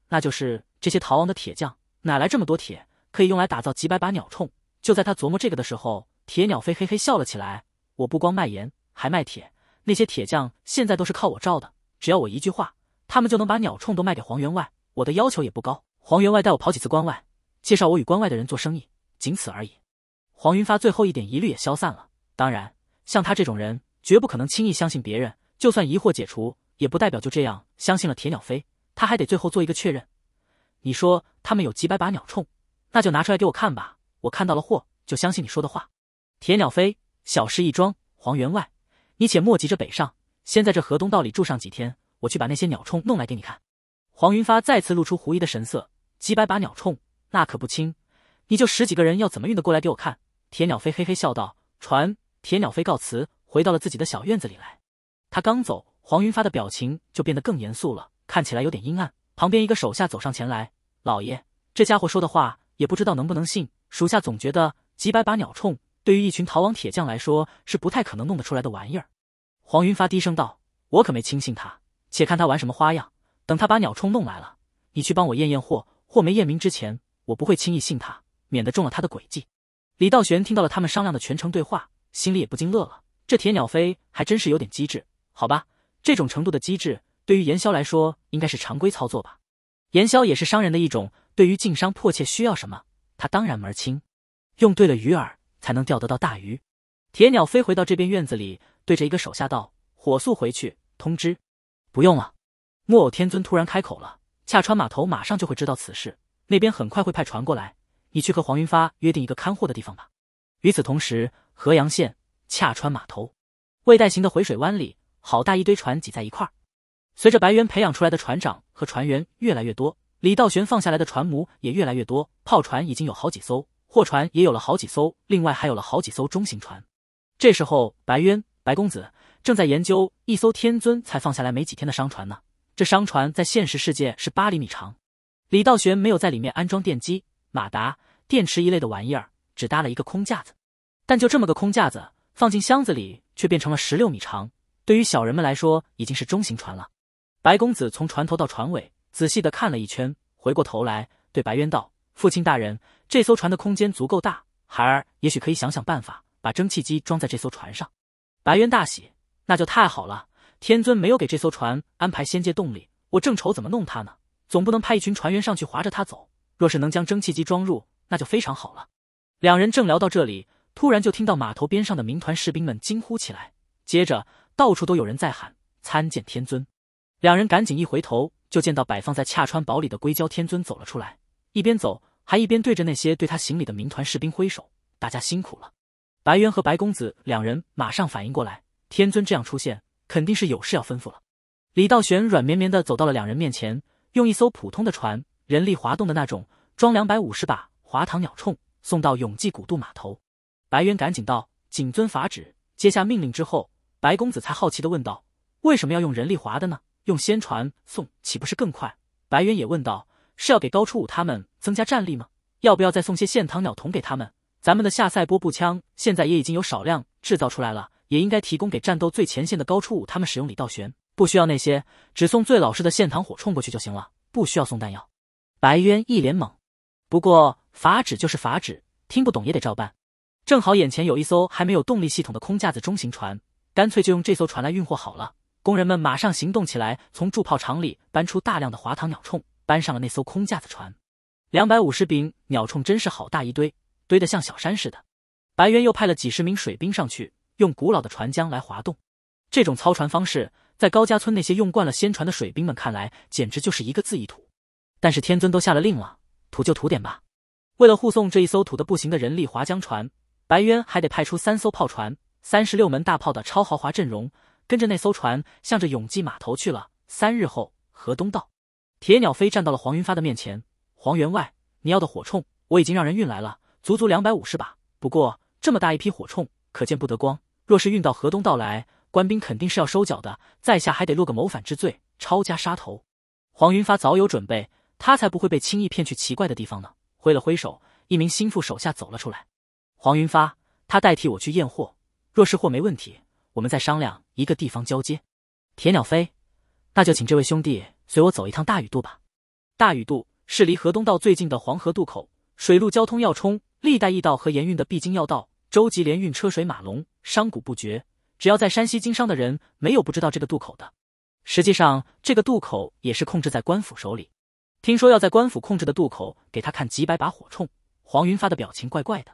那就是这些逃亡的铁匠哪来这么多铁？可以用来打造几百把鸟铳。就在他琢磨这个的时候，铁鸟飞嘿嘿笑了起来。我不光卖盐，还卖铁。那些铁匠现在都是靠我罩的，只要我一句话，他们就能把鸟铳都卖给黄员外。我的要求也不高，黄员外带我跑几次关外，介绍我与关外的人做生意，仅此而已。黄云发最后一点疑虑也消散了。当然，像他这种人，绝不可能轻易相信别人。就算疑惑解除，也不代表就这样相信了铁鸟飞。他还得最后做一个确认。你说他们有几百把鸟铳？那就拿出来给我看吧，我看到了货就相信你说的话。铁鸟飞，小事一桩。黄员外，你且莫急着北上，先在这河东道里住上几天，我去把那些鸟铳弄来给你看。黄云发再次露出狐疑的神色，几百把鸟铳那可不轻，你就十几个人要怎么运得过来？给我看！铁鸟飞嘿嘿笑道。传铁鸟飞告辞，回到了自己的小院子里来。他刚走，黄云发的表情就变得更严肃了，看起来有点阴暗。旁边一个手下走上前来，老爷，这家伙说的话。也不知道能不能信，属下总觉得几百把鸟铳对于一群逃亡铁匠来说是不太可能弄得出来的玩意儿。黄云发低声道：“我可没轻信他，且看他玩什么花样。等他把鸟铳弄来了，你去帮我验验货。货没验明之前，我不会轻易信他，免得中了他的诡计。”李道玄听到了他们商量的全程对话，心里也不禁乐了。这铁鸟飞还真是有点机智，好吧，这种程度的机智对于严潇来说应该是常规操作吧。严潇也是商人的一种。对于晋商迫切需要什么，他当然门儿清。用对了鱼饵，才能钓得到大鱼。铁鸟飞回到这边院子里，对着一个手下道：“火速回去通知。”“不用了。”木偶天尊突然开口了。“恰川码头马上就会知道此事，那边很快会派船过来。你去和黄云发约定一个看货的地方吧。”与此同时，河阳县恰川码头魏代行的回水湾里，好大一堆船挤在一块儿。随着白猿培养出来的船长和船员越来越多。李道玄放下来的船模也越来越多，炮船已经有好几艘，货船也有了好几艘，另外还有了好几艘中型船。这时候，白渊白公子正在研究一艘天尊才放下来没几天的商船呢。这商船在现实世界是八厘米长，李道玄没有在里面安装电机、马达、电池一类的玩意儿，只搭了一个空架子。但就这么个空架子放进箱子里，却变成了十六米长。对于小人们来说，已经是中型船了。白公子从船头到船尾。仔细的看了一圈，回过头来对白渊道：“父亲大人，这艘船的空间足够大，孩儿也许可以想想办法，把蒸汽机装在这艘船上。”白渊大喜：“那就太好了！天尊没有给这艘船安排仙界动力，我正愁怎么弄它呢，总不能派一群船员上去划着它走。若是能将蒸汽机装入，那就非常好了。”两人正聊到这里，突然就听到码头边上的民团士兵们惊呼起来，接着到处都有人在喊：“参见天尊！”两人赶紧一回头。就见到摆放在洽川堡里的硅胶天尊走了出来，一边走还一边对着那些对他行礼的民团士兵挥手：“大家辛苦了。”白渊和白公子两人马上反应过来，天尊这样出现，肯定是有事要吩咐了。李道玄软绵绵的走到了两人面前，用一艘普通的船，人力滑动的那种，装两百五十把滑膛鸟铳送到永济古渡码头。白渊赶紧道：“谨遵法旨。”接下命令之后，白公子才好奇的问道：“为什么要用人力滑的呢？”用先船送岂不是更快？白渊也问道：“是要给高初五他们增加战力吗？要不要再送些现膛鸟铜给他们？咱们的下塞波步枪现在也已经有少量制造出来了，也应该提供给战斗最前线的高初五他们使用。”李道玄不需要那些，只送最老实的现膛火铳过去就行了，不需要送弹药。白渊一脸懵，不过法旨就是法旨，听不懂也得照办。正好眼前有一艘还没有动力系统的空架子中型船，干脆就用这艘船来运货好了。工人们马上行动起来，从铸炮厂里搬出大量的滑膛鸟铳，搬上了那艘空架子船。两百五十柄鸟铳真是好大一堆，堆得像小山似的。白渊又派了几十名水兵上去，用古老的船桨来滑动。这种操船方式，在高家村那些用惯了先船的水兵们看来，简直就是一个字——一土。但是天尊都下了令了，土就土点吧。为了护送这一艘土的不行的人力滑浆船，白渊还得派出三艘炮船，三十六门大炮的超豪华阵容。跟着那艘船，向着永济码头去了。三日后，河东道，铁鸟飞站到了黄云发的面前。黄员外，你要的火铳我已经让人运来了，足足两百五十把。不过这么大一批火铳，可见不得光。若是运到河东道来，官兵肯定是要收缴的，在下还得落个谋反之罪，抄家杀头。黄云发早有准备，他才不会被轻易骗去奇怪的地方呢。挥了挥手，一名心腹手下走了出来。黄云发，他代替我去验货。若是货没问题。我们再商量一个地方交接。铁鸟飞，那就请这位兄弟随我走一趟大禹渡吧。大禹渡是离河东道最近的黄河渡口，水陆交通要冲，历代驿道和盐运的必经要道，舟楫联运车水马龙，商贾不绝。只要在山西经商的人，没有不知道这个渡口的。实际上，这个渡口也是控制在官府手里。听说要在官府控制的渡口给他看几百把火铳，黄云发的表情怪怪的。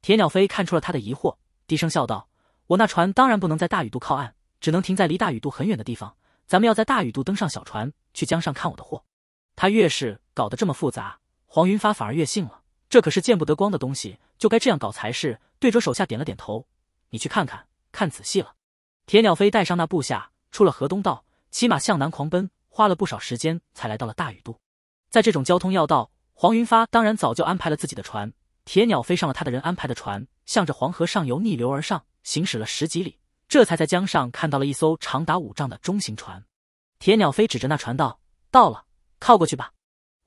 铁鸟飞看出了他的疑惑，低声笑道。我那船当然不能在大禹渡靠岸，只能停在离大禹渡很远的地方。咱们要在大禹渡登上小船，去江上看我的货。他越是搞得这么复杂，黄云发反而越信了。这可是见不得光的东西，就该这样搞才是。对着手下点了点头：“你去看看，看仔细了。”铁鸟飞带上那部下出了河东道，骑马向南狂奔，花了不少时间才来到了大禹渡。在这种交通要道，黄云发当然早就安排了自己的船。铁鸟飞上了他的人安排的船，向着黄河上游逆流而上。行驶了十几里，这才在江上看到了一艘长达五丈的中型船。铁鸟飞指着那船道：“到了，靠过去吧。”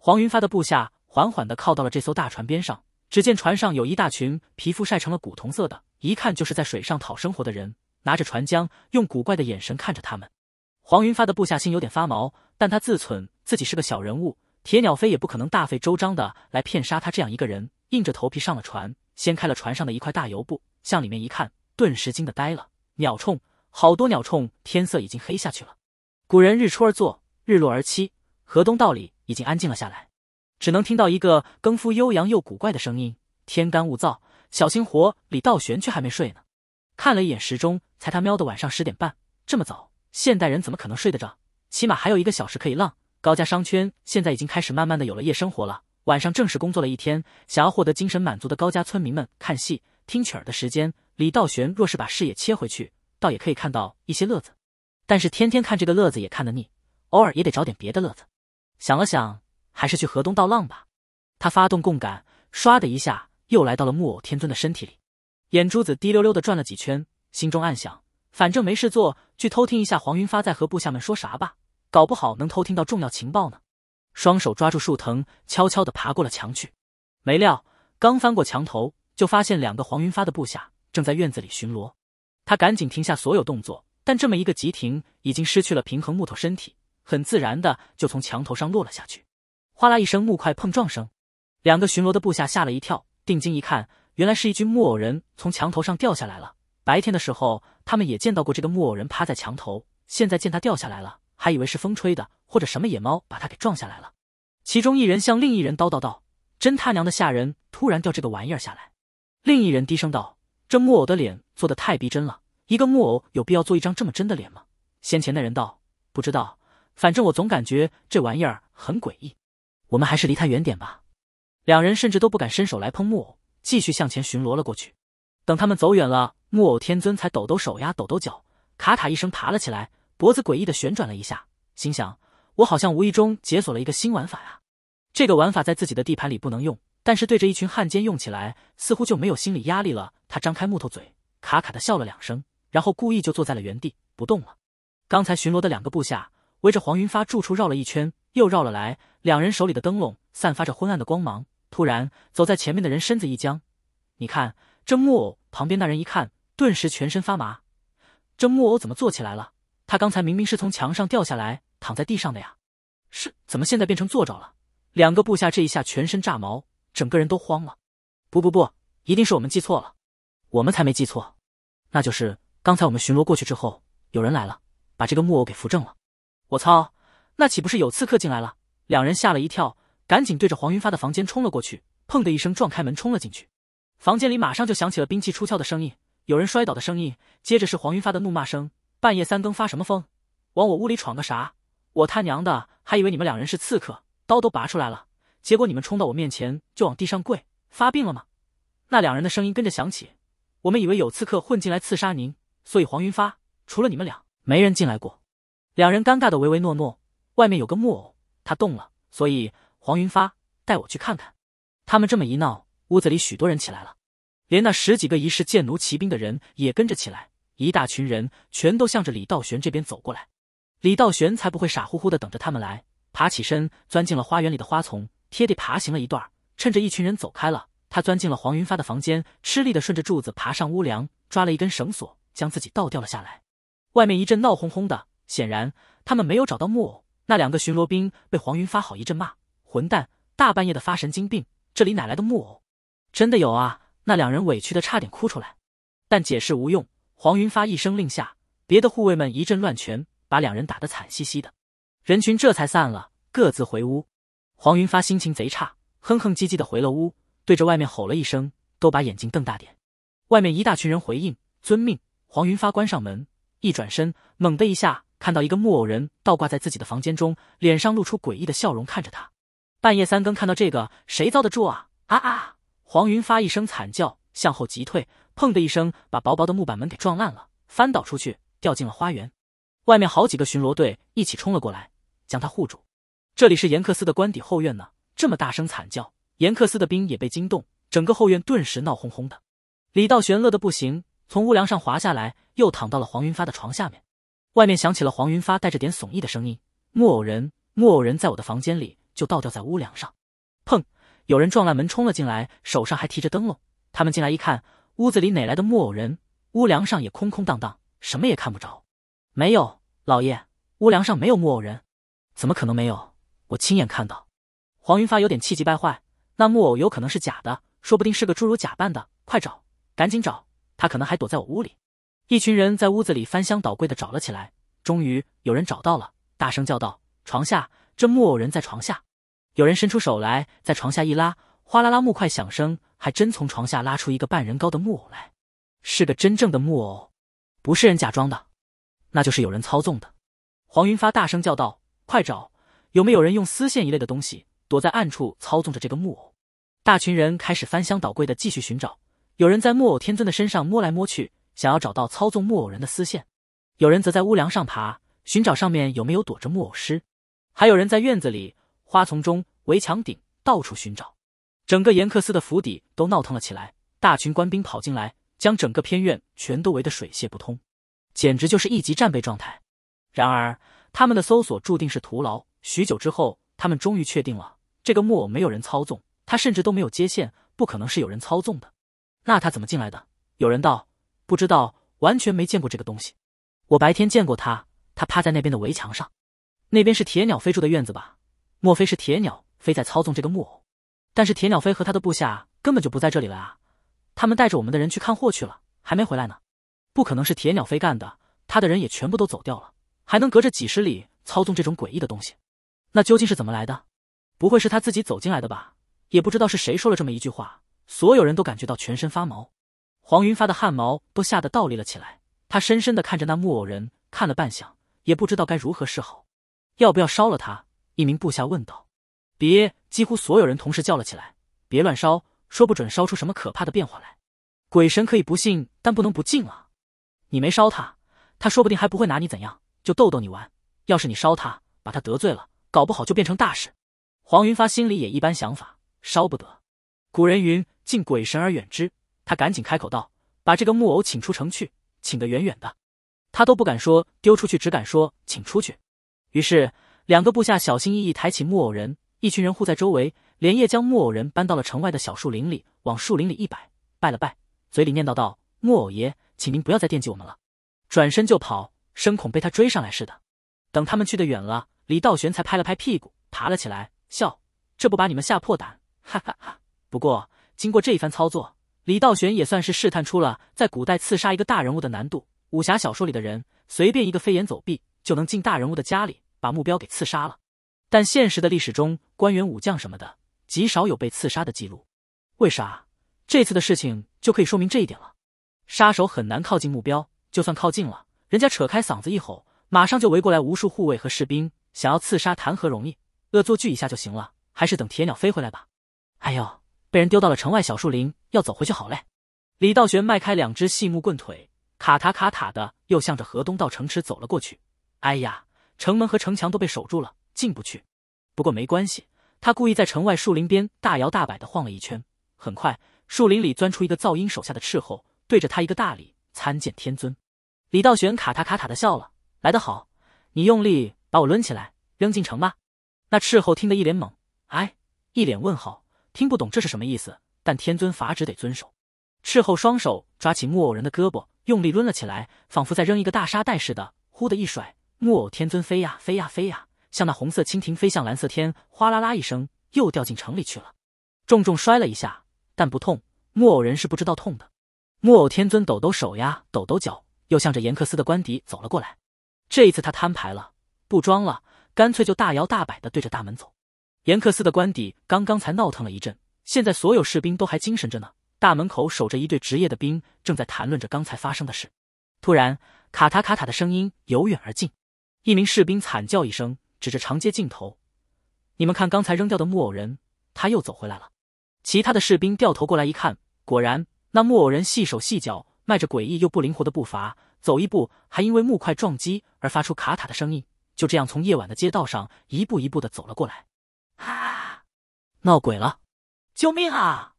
黄云发的部下缓缓地靠到了这艘大船边上。只见船上有一大群皮肤晒成了古铜色的，一看就是在水上讨生活的人，拿着船浆，用古怪的眼神看着他们。黄云发的部下心有点发毛，但他自忖自己是个小人物，铁鸟飞也不可能大费周章的来骗杀他这样一个人，硬着头皮上了船，掀开了船上的一块大油布，向里面一看。顿时惊得呆了，鸟冲，好多鸟冲，天色已经黑下去了，古人日出而作，日落而息，河东道里已经安静了下来，只能听到一个更夫悠扬又古怪的声音：“天干物燥，小心火。”李道玄却还没睡呢。看了一眼时钟，才他喵的晚上十点半，这么早，现代人怎么可能睡得着？起码还有一个小时可以浪。高家商圈现在已经开始慢慢的有了夜生活了，晚上正式工作了一天，想要获得精神满足的高家村民们，看戏、听曲儿的时间。李道玄若是把视野切回去，倒也可以看到一些乐子，但是天天看这个乐子也看得腻，偶尔也得找点别的乐子。想了想，还是去河东倒浪吧。他发动共感，唰的一下又来到了木偶天尊的身体里，眼珠子滴溜溜的转了几圈，心中暗想：反正没事做，去偷听一下黄云发在和部下们说啥吧，搞不好能偷听到重要情报呢。双手抓住树藤，悄悄地爬过了墙去。没料，刚翻过墙头，就发现两个黄云发的部下。正在院子里巡逻，他赶紧停下所有动作，但这么一个急停已经失去了平衡，木头身体很自然的就从墙头上落了下去，哗啦一声木块碰撞声，两个巡逻的部下吓了一跳，定睛一看，原来是一具木偶人从墙头上掉下来了。白天的时候他们也见到过这个木偶人趴在墙头，现在见他掉下来了，还以为是风吹的或者什么野猫把他给撞下来了。其中一人向另一人叨叨道：“真他娘的吓人，突然掉这个玩意儿下来。”另一人低声道。这木偶的脸做的太逼真了，一个木偶有必要做一张这么真的脸吗？先前那人道：“不知道，反正我总感觉这玩意儿很诡异，我们还是离他远点吧。”两人甚至都不敢伸手来碰木偶，继续向前巡逻了过去。等他们走远了，木偶天尊才抖抖手呀，抖抖脚，咔咔一声爬了起来，脖子诡异的旋转了一下，心想：“我好像无意中解锁了一个新玩法啊！这个玩法在自己的地盘里不能用。”但是对着一群汉奸用起来，似乎就没有心理压力了。他张开木头嘴，卡卡的笑了两声，然后故意就坐在了原地不动了。刚才巡逻的两个部下围着黄云发住处绕了一圈，又绕了来。两人手里的灯笼散发着昏暗的光芒。突然，走在前面的人身子一僵：“你看这木偶旁边那人一看，顿时全身发麻。这木偶怎么坐起来了？他刚才明明是从墙上掉下来，躺在地上的呀？是怎么现在变成坐着了？”两个部下这一下全身炸毛。整个人都慌了，不不不，一定是我们记错了，我们才没记错，那就是刚才我们巡逻过去之后，有人来了，把这个木偶给扶正了。我操，那岂不是有刺客进来了？两人吓了一跳，赶紧对着黄云发的房间冲了过去，砰的一声撞开门冲了进去。房间里马上就响起了兵器出鞘的声音，有人摔倒的声音，接着是黄云发的怒骂声：半夜三更发什么疯，往我屋里闯个啥？我他娘的还以为你们两人是刺客，刀都拔出来了。结果你们冲到我面前就往地上跪，发病了吗？那两人的声音跟着响起。我们以为有刺客混进来刺杀您，所以黄云发除了你们俩没人进来过。两人尴尬的唯唯诺诺。外面有个木偶，他动了，所以黄云发带我去看看。他们这么一闹，屋子里许多人起来了，连那十几个疑似贱奴骑兵的人也跟着起来，一大群人全都向着李道玄这边走过来。李道玄才不会傻乎乎的等着他们来，爬起身钻进了花园里的花丛。贴地爬行了一段，趁着一群人走开了，他钻进了黄云发的房间，吃力的顺着柱子爬上屋梁，抓了一根绳索，将自己倒吊了下来。外面一阵闹哄哄的，显然他们没有找到木偶。那两个巡逻兵被黄云发好一阵骂：“混蛋，大半夜的发神经病，这里哪来的木偶？”“真的有啊！”那两人委屈的差点哭出来，但解释无用。黄云发一声令下，别的护卫们一阵乱拳，把两人打得惨兮兮的。人群这才散了，各自回屋。黄云发心情贼差，哼哼唧唧的回了屋，对着外面吼了一声：“都把眼睛瞪大点！”外面一大群人回应：“遵命。”黄云发关上门，一转身，猛地一下看到一个木偶人倒挂在自己的房间中，脸上露出诡异的笑容看着他。半夜三更看到这个，谁遭得住啊？啊啊！黄云发一声惨叫，向后急退，砰的一声把薄薄的木板门给撞烂了，翻倒出去，掉进了花园。外面好几个巡逻队一起冲了过来，将他护住。这里是严克斯的官邸后院呢，这么大声惨叫，严克斯的兵也被惊动，整个后院顿时闹哄哄的。李道玄乐得不行，从屋梁上滑下来，又躺到了黄云发的床下面。外面响起了黄云发带着点耸意的声音：“木偶人，木偶人在我的房间里，就倒吊在屋梁上。”砰！有人撞烂门冲了进来，手上还提着灯笼。他们进来一看，屋子里哪来的木偶人？屋梁上也空空荡荡，什么也看不着。没有，老爷，屋梁上没有木偶人。怎么可能没有？我亲眼看到，黄云发有点气急败坏。那木偶有可能是假的，说不定是个侏儒假扮的。快找，赶紧找！他可能还躲在我屋里。一群人在屋子里翻箱倒柜的找了起来。终于有人找到了，大声叫道：“床下，这木偶人在床下！”有人伸出手来，在床下一拉，哗啦啦木块响声，还真从床下拉出一个半人高的木偶来，是个真正的木偶，不是人假装的，那就是有人操纵的。黄云发大声叫道：“快找！”有没有人用丝线一类的东西躲在暗处操纵着这个木偶？大群人开始翻箱倒柜的继续寻找，有人在木偶天尊的身上摸来摸去，想要找到操纵木偶人的丝线；有人则在屋梁上爬，寻找上面有没有躲着木偶师；还有人在院子里、花丛中、围墙顶到处寻找。整个严克斯的府邸都闹腾了起来，大群官兵跑进来，将整个偏院全都围得水泄不通，简直就是一级战备状态。然而，他们的搜索注定是徒劳。许久之后，他们终于确定了，这个木偶没有人操纵，他甚至都没有接线，不可能是有人操纵的。那他怎么进来的？有人道，不知道，完全没见过这个东西。我白天见过他，他趴在那边的围墙上，那边是铁鸟飞住的院子吧？莫非是铁鸟飞在操纵这个木偶？但是铁鸟飞和他的部下根本就不在这里了啊！他们带着我们的人去看货去了，还没回来呢。不可能是铁鸟飞干的，他的人也全部都走掉了，还能隔着几十里操纵这种诡异的东西？那究竟是怎么来的？不会是他自己走进来的吧？也不知道是谁说了这么一句话，所有人都感觉到全身发毛，黄云发的汗毛都吓得倒立了起来。他深深的看着那木偶人，看了半晌，也不知道该如何是好，要不要烧了他？一名部下问道。别！几乎所有人同时叫了起来：“别乱烧，说不准烧出什么可怕的变化来。鬼神可以不信，但不能不敬啊！你没烧他，他说不定还不会拿你怎样，就逗逗你玩。要是你烧他，把他得罪了。”搞不好就变成大事。黄云发心里也一般想法，烧不得。古人云：“敬鬼神而远之。”他赶紧开口道：“把这个木偶请出城去，请得远远的。”他都不敢说丢出去，只敢说请出去。于是，两个部下小心翼翼抬起木偶人，一群人护在周围，连夜将木偶人搬到了城外的小树林里，往树林里一摆，拜了拜，嘴里念叨道：“木偶爷，请您不要再惦记我们了。”转身就跑，声恐被他追上来似的。等他们去得远了。李道玄才拍了拍屁股，爬了起来，笑：“这不把你们吓破胆，哈哈哈！”不过，经过这一番操作，李道玄也算是试探出了在古代刺杀一个大人物的难度。武侠小说里的人，随便一个飞檐走壁就能进大人物的家里，把目标给刺杀了。但现实的历史中，官员、武将什么的，极少有被刺杀的记录。为啥？这次的事情就可以说明这一点了。杀手很难靠近目标，就算靠近了，人家扯开嗓子一吼，马上就围过来无数护卫和士兵。想要刺杀谈何容易？恶作剧一下就行了，还是等铁鸟飞回来吧。哎呦，被人丢到了城外小树林，要走回去好累。李道玄迈开两只细木棍腿，卡塔卡塔的又向着河东道城池走了过去。哎呀，城门和城墙都被守住了，进不去。不过没关系，他故意在城外树林边大摇大摆的晃了一圈。很快，树林里钻出一个噪音手下的斥候，对着他一个大礼，参见天尊。李道玄卡塔卡塔的笑了，来得好，你用力。把我抡起来，扔进城吧！那斥候听得一脸懵，哎，一脸问号，听不懂这是什么意思。但天尊法旨得遵守。斥候双手抓起木偶人的胳膊，用力抡了起来，仿佛在扔一个大沙袋似的。呼的一甩，木偶天尊飞呀飞呀飞呀，像那红色蜻蜓飞向蓝色天，哗啦啦一声又掉进城里去了。重重摔了一下，但不痛。木偶人是不知道痛的。木偶天尊抖抖手呀，抖抖脚，又向着严克斯的官邸走了过来。这一次他摊牌了。不装了，干脆就大摇大摆的对着大门走。严克斯的官邸刚刚才闹腾了一阵，现在所有士兵都还精神着呢。大门口守着一队职业的兵，正在谈论着刚才发生的事。突然，卡塔卡塔的声音由远而近，一名士兵惨叫一声，指着长街尽头：“你们看，刚才扔掉的木偶人，他又走回来了。”其他的士兵掉头过来一看，果然，那木偶人细手细脚，迈着诡异又不灵活的步伐，走一步还因为木块撞击而发出卡塔的声音。就这样从夜晚的街道上一步一步的走了过来，啊，闹鬼了！救命啊！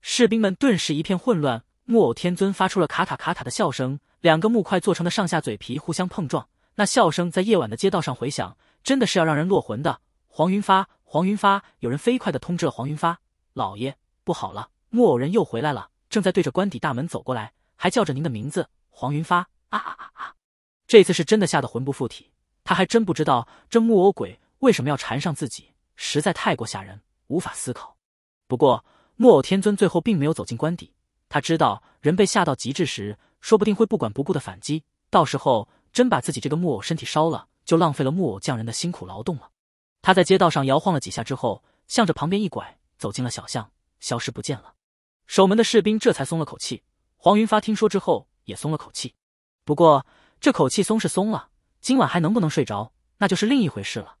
士兵们顿时一片混乱。木偶天尊发出了卡卡卡卡的笑声，两个木块做成的上下嘴皮互相碰撞，那笑声在夜晚的街道上回响，真的是要让人落魂的。黄云发，黄云发，有人飞快的通知了黄云发老爷，不好了，木偶人又回来了，正在对着官邸大门走过来，还叫着您的名字，黄云发。啊啊啊啊！这次是真的吓得魂不附体。他还真不知道这木偶鬼为什么要缠上自己，实在太过吓人，无法思考。不过木偶天尊最后并没有走进官邸，他知道人被吓到极致时，说不定会不管不顾的反击，到时候真把自己这个木偶身体烧了，就浪费了木偶匠人的辛苦劳动了。他在街道上摇晃了几下之后，向着旁边一拐，走进了小巷，消失不见了。守门的士兵这才松了口气，黄云发听说之后也松了口气，不过这口气松是松了。今晚还能不能睡着，那就是另一回事了。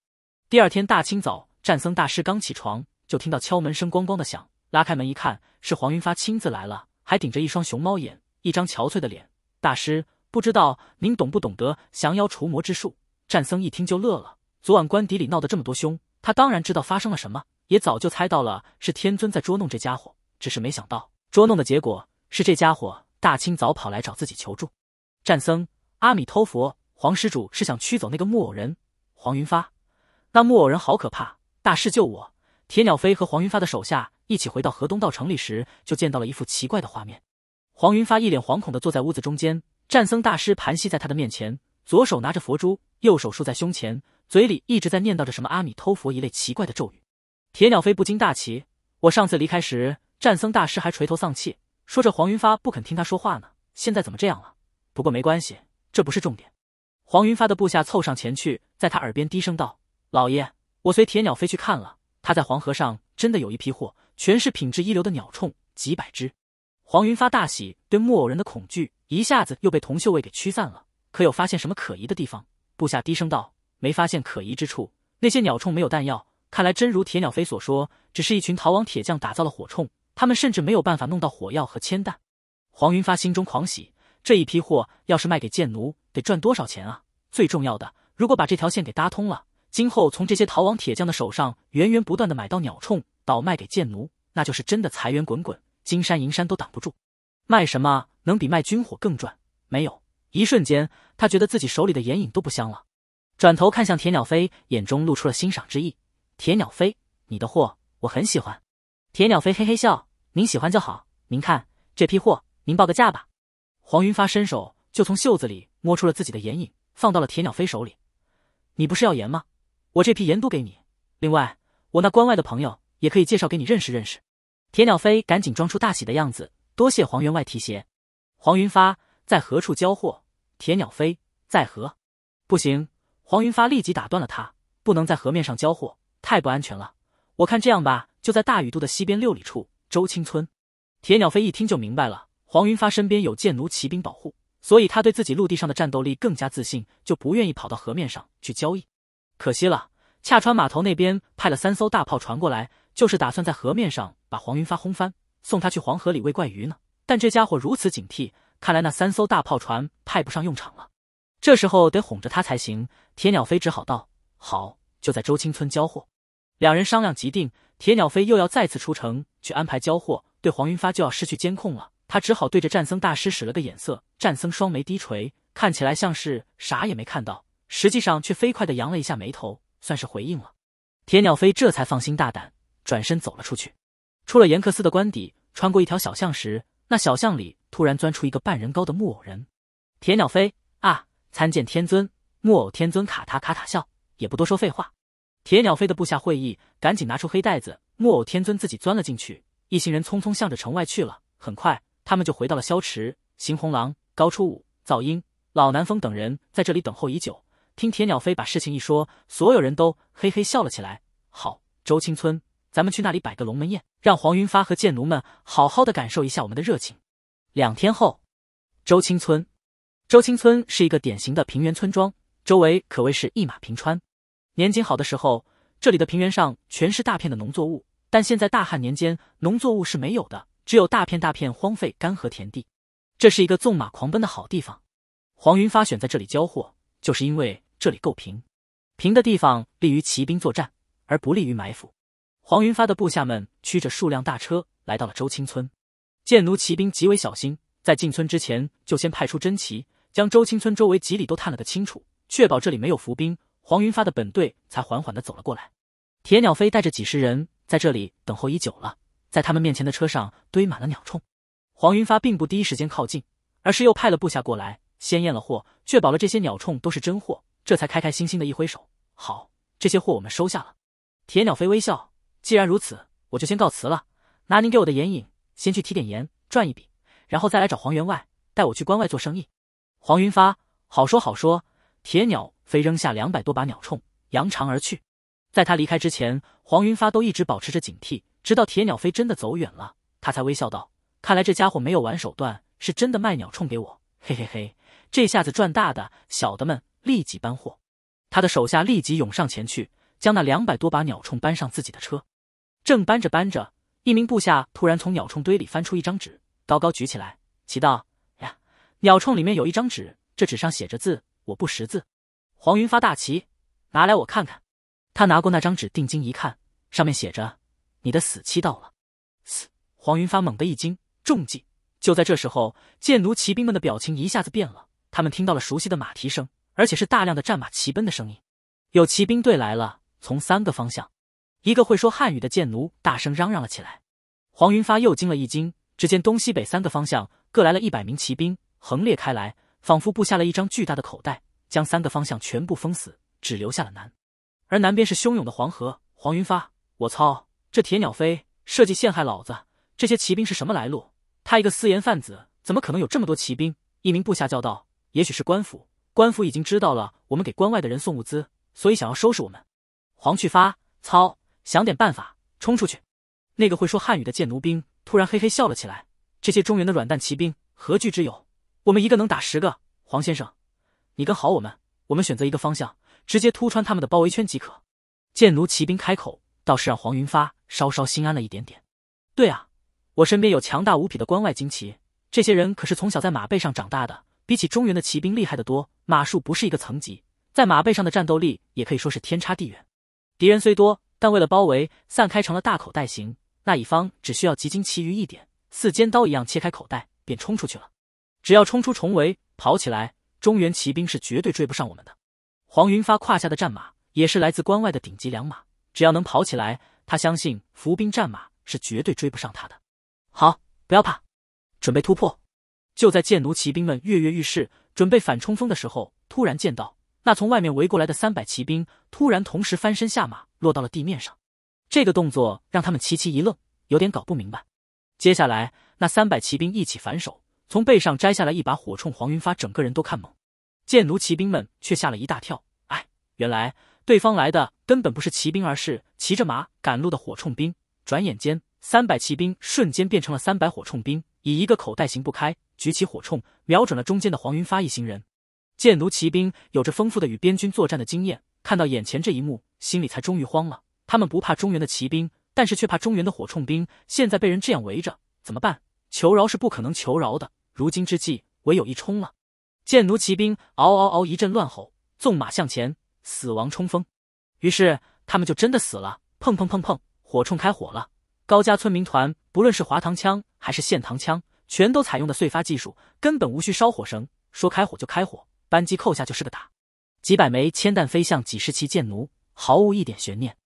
第二天大清早，战僧大师刚起床，就听到敲门声，咣咣的响。拉开门一看，是黄云发亲自来了，还顶着一双熊猫眼，一张憔悴的脸。大师，不知道您懂不懂得降妖除魔之术？战僧一听就乐了。昨晚官邸里闹得这么多凶，他当然知道发生了什么，也早就猜到了是天尊在捉弄这家伙，只是没想到捉弄的结果是这家伙大清早跑来找自己求助。战僧，阿弥陀佛。黄施主是想驱走那个木偶人黄云发，那木偶人好可怕！大师救我！铁鸟飞和黄云发的手下一起回到河东道城里时，就见到了一幅奇怪的画面。黄云发一脸惶恐的坐在屋子中间，战僧大师盘膝在他的面前，左手拿着佛珠，右手竖在胸前，嘴里一直在念叨着什么“阿弥陀佛”一类奇怪的咒语。铁鸟飞不禁大奇：我上次离开时，战僧大师还垂头丧气，说着黄云发不肯听他说话呢，现在怎么这样了？不过没关系，这不是重点。黄云发的部下凑上前去，在他耳边低声道：“老爷，我随铁鸟飞去看了，他在黄河上真的有一批货，全是品质一流的鸟铳，几百只。”黄云发大喜，对木偶人的恐惧一下子又被铜锈味给驱散了。可有发现什么可疑的地方？部下低声道：“没发现可疑之处。那些鸟铳没有弹药，看来真如铁鸟飞所说，只是一群逃亡铁匠打造了火铳，他们甚至没有办法弄到火药和铅弹。”黄云发心中狂喜。这一批货要是卖给贱奴，得赚多少钱啊？最重要的，如果把这条线给搭通了，今后从这些逃亡铁匠的手上源源不断的买到鸟铳，倒卖给贱奴，那就是真的财源滚滚，金山银山都挡不住。卖什么能比卖军火更赚？没有。一瞬间，他觉得自己手里的眼影都不香了。转头看向铁鸟飞，眼中露出了欣赏之意。铁鸟飞，你的货我很喜欢。铁鸟飞嘿嘿笑：“您喜欢就好。您看这批货，您报个价吧。”黄云发伸手就从袖子里摸出了自己的盐引，放到了铁鸟飞手里。你不是要盐吗？我这批盐都给你。另外，我那关外的朋友也可以介绍给你认识认识。铁鸟飞赶紧装出大喜的样子，多谢黄员外提携。黄云发在何处交货？铁鸟飞在河？不行！黄云发立即打断了他，不能在河面上交货，太不安全了。我看这样吧，就在大禹渡的西边六里处周青村。铁鸟飞一听就明白了。黄云发身边有箭奴骑兵保护，所以他对自己陆地上的战斗力更加自信，就不愿意跑到河面上去交易。可惜了，恰川码头那边派了三艘大炮船过来，就是打算在河面上把黄云发轰翻，送他去黄河里喂怪鱼呢。但这家伙如此警惕，看来那三艘大炮船派不上用场了。这时候得哄着他才行。铁鸟飞只好道：“好，就在周青村交货。”两人商量即定。铁鸟飞又要再次出城去安排交货，对黄云发就要失去监控了。他只好对着战僧大师使了个眼色，战僧双眉低垂，看起来像是啥也没看到，实际上却飞快地扬了一下眉头，算是回应了。铁鸟飞这才放心大胆，转身走了出去。出了严克斯的官邸，穿过一条小巷时，那小巷里突然钻出一个半人高的木偶人。铁鸟飞啊，参见天尊！木偶天尊卡塔卡塔笑，也不多说废话。铁鸟飞的部下会议，赶紧拿出黑袋子，木偶天尊自己钻了进去，一行人匆匆向着城外去了。很快。他们就回到了萧池，邢红狼、高初武、赵英、老南风等人在这里等候已久。听铁鸟飞把事情一说，所有人都嘿嘿笑了起来。好，周青村，咱们去那里摆个龙门宴，让黄云发和贱奴们好好的感受一下我们的热情。两天后，周青村。周青村是一个典型的平原村庄，周围可谓是一马平川。年景好的时候，这里的平原上全是大片的农作物，但现在大旱年间，农作物是没有的。只有大片大片荒废干涸田地，这是一个纵马狂奔的好地方。黄云发选在这里交货，就是因为这里够平。平的地方利于骑兵作战，而不利于埋伏。黄云发的部下们驱着数辆大车来到了周青村。贱奴骑兵极为小心，在进村之前就先派出侦骑，将周青村周围几里都探了个清楚，确保这里没有伏兵。黄云发的本队才缓缓的走了过来。铁鸟飞带着几十人在这里等候已久了。在他们面前的车上堆满了鸟铳，黄云发并不第一时间靠近，而是又派了部下过来，先验了货，确保了这些鸟铳都是真货，这才开开心心的一挥手：“好，这些货我们收下了。”铁鸟飞微笑：“既然如此，我就先告辞了。拿您给我的眼影，先去提点盐，赚一笔，然后再来找黄员外，带我去关外做生意。”黄云发：“好说好说。”铁鸟飞扔下两百多把鸟铳，扬长而去。在他离开之前，黄云发都一直保持着警惕。直到铁鸟飞真的走远了，他才微笑道：“看来这家伙没有玩手段，是真的卖鸟铳给我。嘿嘿嘿，这下子赚大的，小的们立即搬货。”他的手下立即涌上前去，将那两百多把鸟铳搬上自己的车。正搬着搬着，一名部下突然从鸟铳堆里翻出一张纸，高高举起来，奇道：“呀，鸟铳里面有一张纸，这纸上写着字，我不识字。”黄云发大奇，拿来我看看。他拿过那张纸，定睛一看，上面写着。你的死期到了！嘶！黄云发猛地一惊，中计！就在这时候，贱奴骑兵们的表情一下子变了。他们听到了熟悉的马蹄声，而且是大量的战马齐奔的声音。有骑兵队来了，从三个方向。一个会说汉语的贱奴大声嚷嚷了起来。黄云发又惊了一惊，只见东西北三个方向各来了一百名骑兵，横列开来，仿佛布下了一张巨大的口袋，将三个方向全部封死，只留下了南。而南边是汹涌的黄河。黄云发，我操！这铁鸟飞设计陷害老子，这些骑兵是什么来路？他一个私盐贩子，怎么可能有这么多骑兵？一名部下叫道：“也许是官府，官府已经知道了我们给关外的人送物资，所以想要收拾我们。”黄去发，操，想点办法，冲出去！那个会说汉语的贱奴兵突然嘿嘿笑了起来：“这些中原的软蛋骑兵，何惧之有？我们一个能打十个。”黄先生，你跟好我们，我们选择一个方向，直接突穿他们的包围圈即可。贱奴骑兵开口。倒是让黄云发稍稍心安了一点点。对啊，我身边有强大无匹的关外旌骑，这些人可是从小在马背上长大的，比起中原的骑兵厉害得多，马术不是一个层级，在马背上的战斗力也可以说是天差地远。敌人虽多，但为了包围，散开成了大口袋形，那一方只需要集精其余一点，似尖刀一样切开口袋，便冲出去了。只要冲出重围，跑起来，中原骑兵是绝对追不上我们的。黄云发胯下的战马也是来自关外的顶级良马。只要能跑起来，他相信伏兵战马是绝对追不上他的。好，不要怕，准备突破！就在剑奴骑兵们跃跃欲试，准备反冲锋的时候，突然见到那从外面围过来的三百骑兵突然同时翻身下马，落到了地面上。这个动作让他们齐齐一愣，有点搞不明白。接下来，那三百骑兵一起反手从背上摘下来一把火铳，黄云发整个人都看懵，剑奴骑兵们却吓了一大跳。哎，原来。对方来的根本不是骑兵，而是骑着马赶路的火铳兵。转眼间，三百骑兵瞬间变成了三百火铳兵，以一个口袋形不开，举起火铳，瞄准了中间的黄云发一行人。箭奴骑兵有着丰富的与边军作战的经验，看到眼前这一幕，心里才终于慌了。他们不怕中原的骑兵，但是却怕中原的火铳兵。现在被人这样围着，怎么办？求饶是不可能求饶的，如今之计，唯有一冲了。箭奴骑兵嗷嗷嗷一阵乱吼，纵马向前。死亡冲锋，于是他们就真的死了。砰砰砰砰，火铳开火了。高家村民团不论是滑膛枪还是线膛枪，全都采用的碎发技术，根本无需烧火绳，说开火就开火，扳机扣下就是个打。几百枚铅弹飞向几十骑箭奴，毫无一点悬念。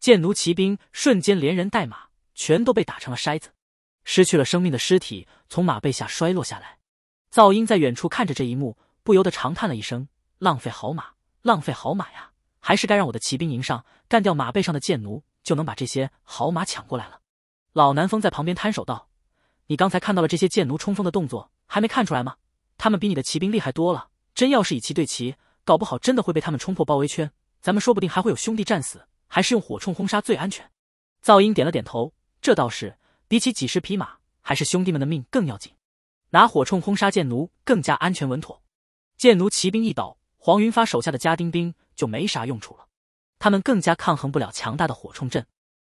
箭奴骑兵瞬间连人带马全都被打成了筛子，失去了生命的尸体从马背下摔落下来。噪音在远处看着这一幕，不由得长叹了一声：浪费好马。浪费好马呀！还是该让我的骑兵营上干掉马背上的贱奴，就能把这些好马抢过来了。老南风在旁边摊手道：“你刚才看到了这些贱奴冲锋的动作，还没看出来吗？他们比你的骑兵厉害多了。真要是以骑对骑，搞不好真的会被他们冲破包围圈。咱们说不定还会有兄弟战死。还是用火铳轰杀最安全。”噪音点了点头：“这倒是，比起几十匹马，还是兄弟们的命更要紧。拿火铳轰杀贱奴更加安全稳妥。”贱奴骑兵一倒。黄云发手下的家丁兵就没啥用处了，他们更加抗衡不了强大的火冲阵。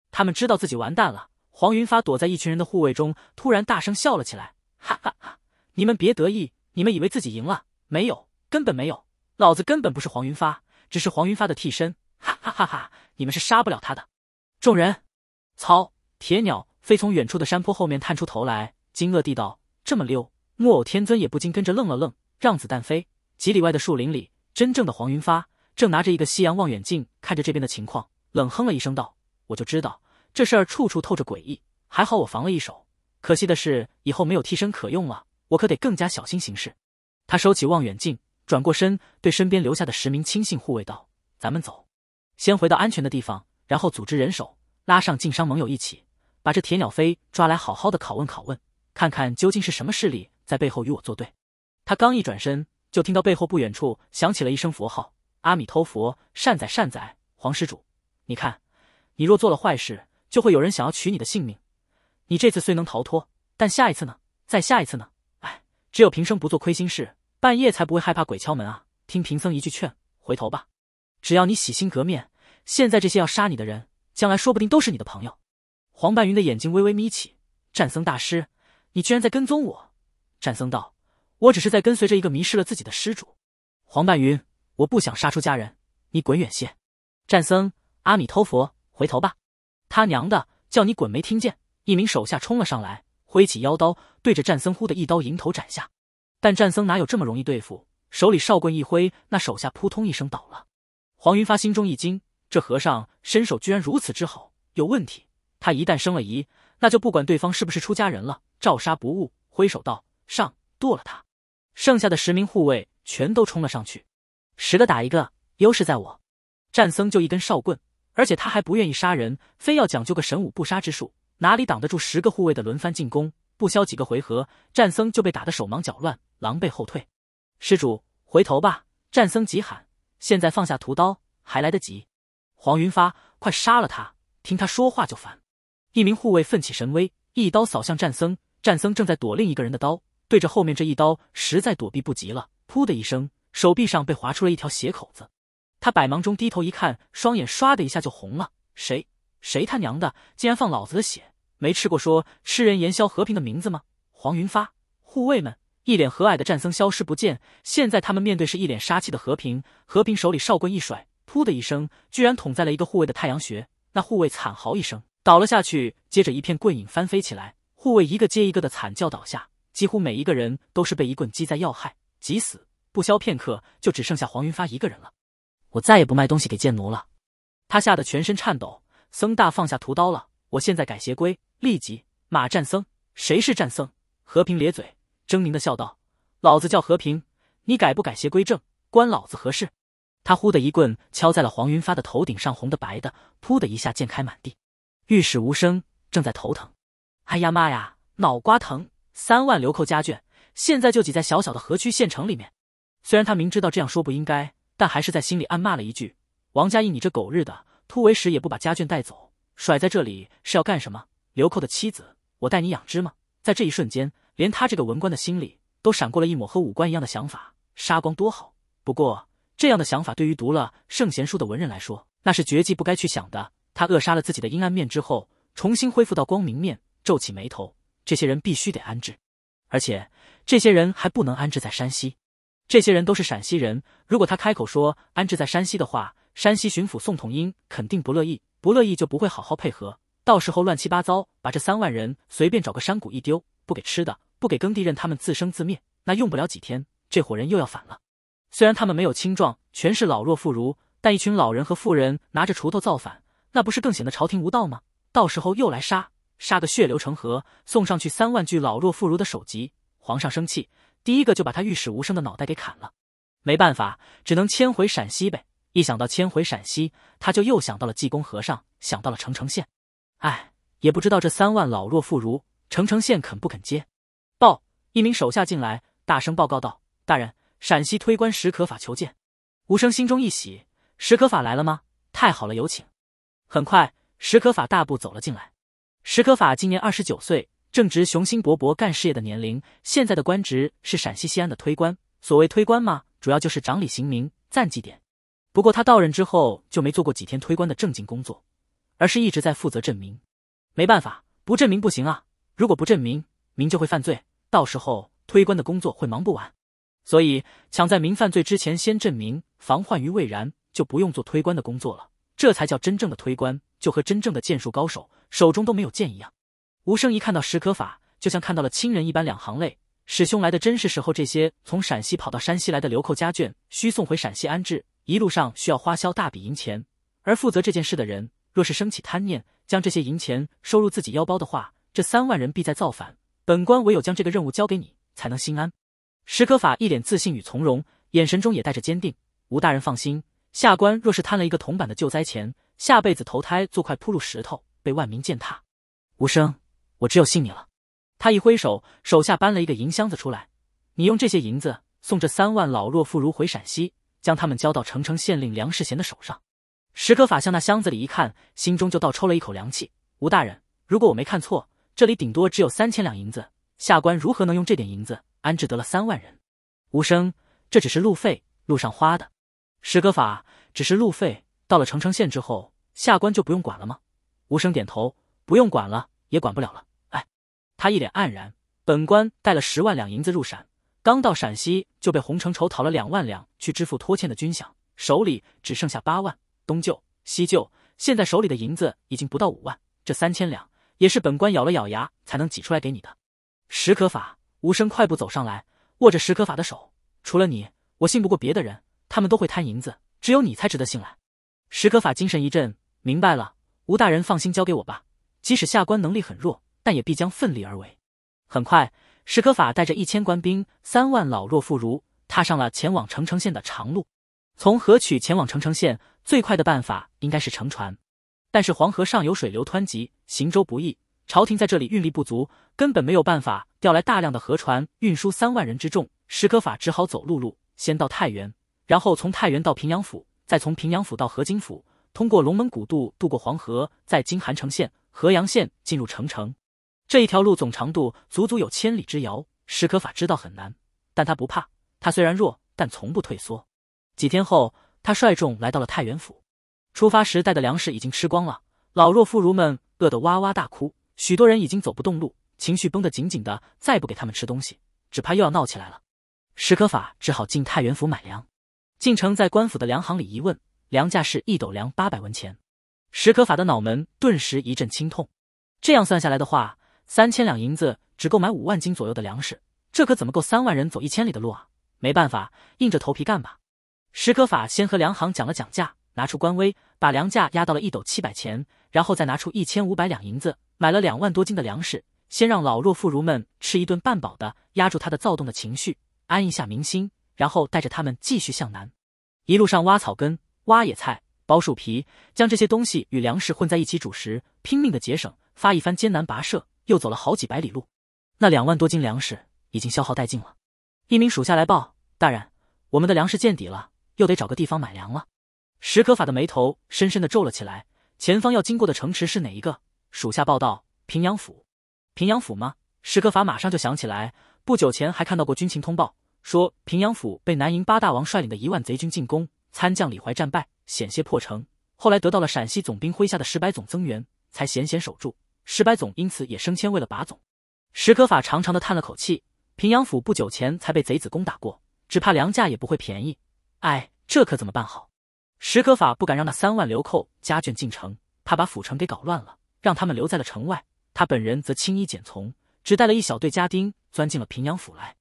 他们知道自己完蛋了。黄云发躲在一群人的护卫中，突然大声笑了起来：“哈哈哈！你们别得意，你们以为自己赢了？没有，根本没有。老子根本不是黄云发，只是黄云发的替身。哈哈哈哈！你们是杀不了他的。”众人，操！铁鸟飞从远处的山坡后面探出头来，惊愕地道：“这么溜！”木偶天尊也不禁跟着愣了愣。让子弹飞，几里外的树林里。真正的黄云发正拿着一个西洋望远镜看着这边的情况，冷哼了一声，道：“我就知道这事儿处处透着诡异，还好我防了一手。可惜的是，以后没有替身可用了，我可得更加小心行事。”他收起望远镜，转过身，对身边留下的十名亲信护卫道：“咱们走，先回到安全的地方，然后组织人手，拉上晋商盟友一起，把这铁鸟飞抓来，好好的拷问拷问，看看究竟是什么势力在背后与我作对。”他刚一转身。就听到背后不远处响起了一声佛号：“阿弥陀佛，善哉善哉，黄施主，你看，你若做了坏事，就会有人想要取你的性命。你这次虽能逃脱，但下一次呢？再下一次呢？哎，只有平生不做亏心事，半夜才不会害怕鬼敲门啊！听贫僧一句劝，回头吧。只要你洗心革面，现在这些要杀你的人，将来说不定都是你的朋友。”黄半云的眼睛微微眯起：“战僧大师，你居然在跟踪我？”战僧道。我只是在跟随着一个迷失了自己的施主，黄半云。我不想杀出家人，你滚远些。战僧阿弥陀佛，回头吧。他娘的，叫你滚没听见？一名手下冲了上来，挥起腰刀，对着战僧忽的一刀迎头斩下。但战僧哪有这么容易对付？手里哨棍一挥，那手下扑通一声倒了。黄云发心中一惊，这和尚身手居然如此之好，有问题。他一旦生了疑，那就不管对方是不是出家人了，照杀不误。挥手道：“上，剁了他。”剩下的十名护卫全都冲了上去，十个打一个，优势在我。战僧就一根哨棍，而且他还不愿意杀人，非要讲究个神武不杀之术，哪里挡得住十个护卫的轮番进攻？不消几个回合，战僧就被打得手忙脚乱，狼狈后退。施主回头吧！战僧急喊：“现在放下屠刀，还来得及！”黄云发，快杀了他！听他说话就烦。一名护卫奋起神威，一刀扫向战僧，战僧正在躲另一个人的刀。对着后面这一刀，实在躲避不及了，噗的一声，手臂上被划出了一条血口子。他百忙中低头一看，双眼唰的一下就红了。谁？谁他娘的竟然放老子的血？没吃过说吃人言消和平的名字吗？黄云发，护卫们一脸和蔼的战僧消失不见。现在他们面对是一脸杀气的和平。和平手里哨棍一甩，噗的一声，居然捅在了一个护卫的太阳穴。那护卫惨嚎一声，倒了下去。接着一片棍影翻飞起来，护卫一个接一个的惨叫倒下。几乎每一个人都是被一棍击在要害，即死，不消片刻，就只剩下黄云发一个人了。我再也不卖东西给贱奴了。他吓得全身颤抖。僧大放下屠刀了。我现在改邪归，立即马战僧。谁是战僧？和平咧嘴，狰狞的笑道：“老子叫和平，你改不改邪归正，关老子何事？”他呼的一棍敲在了黄云发的头顶上，红的白的，噗的一下，溅开满地。浴室无声，正在头疼。哎呀妈呀，脑瓜疼。三万流寇家眷现在就挤在小小的河曲县城里面。虽然他明知道这样说不应该，但还是在心里暗骂了一句：“王家义，你这狗日的，突围时也不把家眷带走，甩在这里是要干什么？流寇的妻子，我带你养只吗？”在这一瞬间，连他这个文官的心里都闪过了一抹和武官一样的想法：杀光多好。不过，这样的想法对于读了圣贤书的文人来说，那是绝技不该去想的。他扼杀了自己的阴暗面之后，重新恢复到光明面，皱起眉头。这些人必须得安置，而且这些人还不能安置在山西。这些人都是陕西人，如果他开口说安置在山西的话，山西巡抚宋统英肯定不乐意，不乐意就不会好好配合，到时候乱七八糟，把这三万人随便找个山谷一丢，不给吃的，不给耕地，任他们自生自灭，那用不了几天，这伙人又要反了。虽然他们没有青壮，全是老弱妇孺，但一群老人和妇人拿着锄头造反，那不是更显得朝廷无道吗？到时候又来杀。杀个血流成河，送上去三万具老弱妇孺的首级，皇上生气，第一个就把他御史无声的脑袋给砍了。没办法，只能迁回陕西呗。一想到迁回陕西，他就又想到了济公和尚，想到了澄城县。哎，也不知道这三万老弱妇孺，澄城县肯不肯接？报，一名手下进来，大声报告道：“大人，陕西推官史可法求见。”无声心中一喜，史可法来了吗？太好了，有请。很快，史可法大步走了进来。史可法今年二十九岁，正值雄心勃勃干事业的年龄。现在的官职是陕西西安的推官。所谓推官嘛，主要就是掌理刑名、暂记点。不过他到任之后就没做过几天推官的正经工作，而是一直在负责证明。没办法，不证明不行啊！如果不证明，民就会犯罪，到时候推官的工作会忙不完。所以抢在民犯罪之前先证明，防患于未然，就不用做推官的工作了。这才叫真正的推官。就和真正的剑术高手手中都没有剑一样。吴生一看到史可法，就像看到了亲人一般，两行泪。史兄来的真是时候。这些从陕西跑到山西来的流寇家眷，需送回陕西安置，一路上需要花销大笔银钱。而负责这件事的人，若是生起贪念，将这些银钱收入自己腰包的话，这三万人必在造反。本官唯有将这个任务交给你，才能心安。史可法一脸自信与从容，眼神中也带着坚定。吴大人放心，下官若是贪了一个铜板的救灾钱。下辈子投胎做块铺路石头，被万民践踏。无声，我只有信你了。他一挥手，手下搬了一个银箱子出来。你用这些银子送这三万老弱妇孺回陕西，将他们交到澄城县令梁世贤的手上。石可法向那箱子里一看，心中就倒抽了一口凉气。吴大人，如果我没看错，这里顶多只有三千两银子，下官如何能用这点银子安置得了三万人？无声，这只是路费，路上花的。石可法，只是路费。到了澄城县之后，下官就不用管了吗？无声点头，不用管了，也管不了了。哎，他一脸黯然。本官带了十万两银子入陕，刚到陕西就被洪承畴讨了两万两去支付拖欠的军饷，手里只剩下八万。东救西救，现在手里的银子已经不到五万。这三千两也是本官咬了咬牙才能挤出来给你的。石可法，无声快步走上来，握着石可法的手，除了你，我信不过别的人，他们都会贪银子，只有你才值得信赖。史可法精神一振，明白了。吴大人放心交给我吧，即使下官能力很弱，但也必将奋力而为。很快，史可法带着一千官兵、三万老弱妇孺，踏上了前往澄城县的长路。从河曲前往澄城县，最快的办法应该是乘船，但是黄河上游水流湍急，行舟不易。朝廷在这里运力不足，根本没有办法调来大量的河船运输三万人之众。史可法只好走陆路，先到太原，然后从太原到平阳府。再从平阳府到河津府，通过龙门古渡渡过黄河，在经韩城县、河阳县进入城城，这一条路总长度足足有千里之遥。史可法知道很难，但他不怕。他虽然弱，但从不退缩。几天后，他率众来到了太原府。出发时带的粮食已经吃光了，老弱妇孺们饿得哇哇大哭，许多人已经走不动路，情绪绷得紧紧的。再不给他们吃东西，只怕又要闹起来了。史可法只好进太原府买粮。进城在官府的粮行里一问，粮价是一斗粮八百文钱。史可法的脑门顿时一阵清痛。这样算下来的话，三千两银子只够买五万斤左右的粮食，这可怎么够三万人走一千里的路啊？没办法，硬着头皮干吧。史可法先和粮行讲了讲价，拿出官威，把粮价压到了一斗七百钱，然后再拿出一千五百两银子买了两万多斤的粮食，先让老弱妇孺们吃一顿半饱的，压住他的躁动的情绪，安一下民心。然后带着他们继续向南，一路上挖草根、挖野菜、剥树皮，将这些东西与粮食混在一起煮食，拼命的节省。发一番艰难跋涉，又走了好几百里路，那两万多斤粮食已经消耗殆尽了。一名属下来报，大人，我们的粮食见底了，又得找个地方买粮了。石可法的眉头深深的皱了起来。前方要经过的城池是哪一个？属下报道：平阳府。平阳府吗？石可法马上就想起来，不久前还看到过军情通报。说平阳府被南营八大王率领的一万贼军进攻，参将李怀战败，险些破城。后来得到了陕西总兵麾下的石百总增援，才险险守住。石百总因此也升迁为了把总。石可法长长的叹了口气，平阳府不久前才被贼子攻打过，只怕粮价也不会便宜。哎，这可怎么办好？石可法不敢让那三万流寇家眷进城，怕把府城给搞乱了，让他们留在了城外。他本人则轻衣简从，只带了一小队家丁，钻进了平阳府来。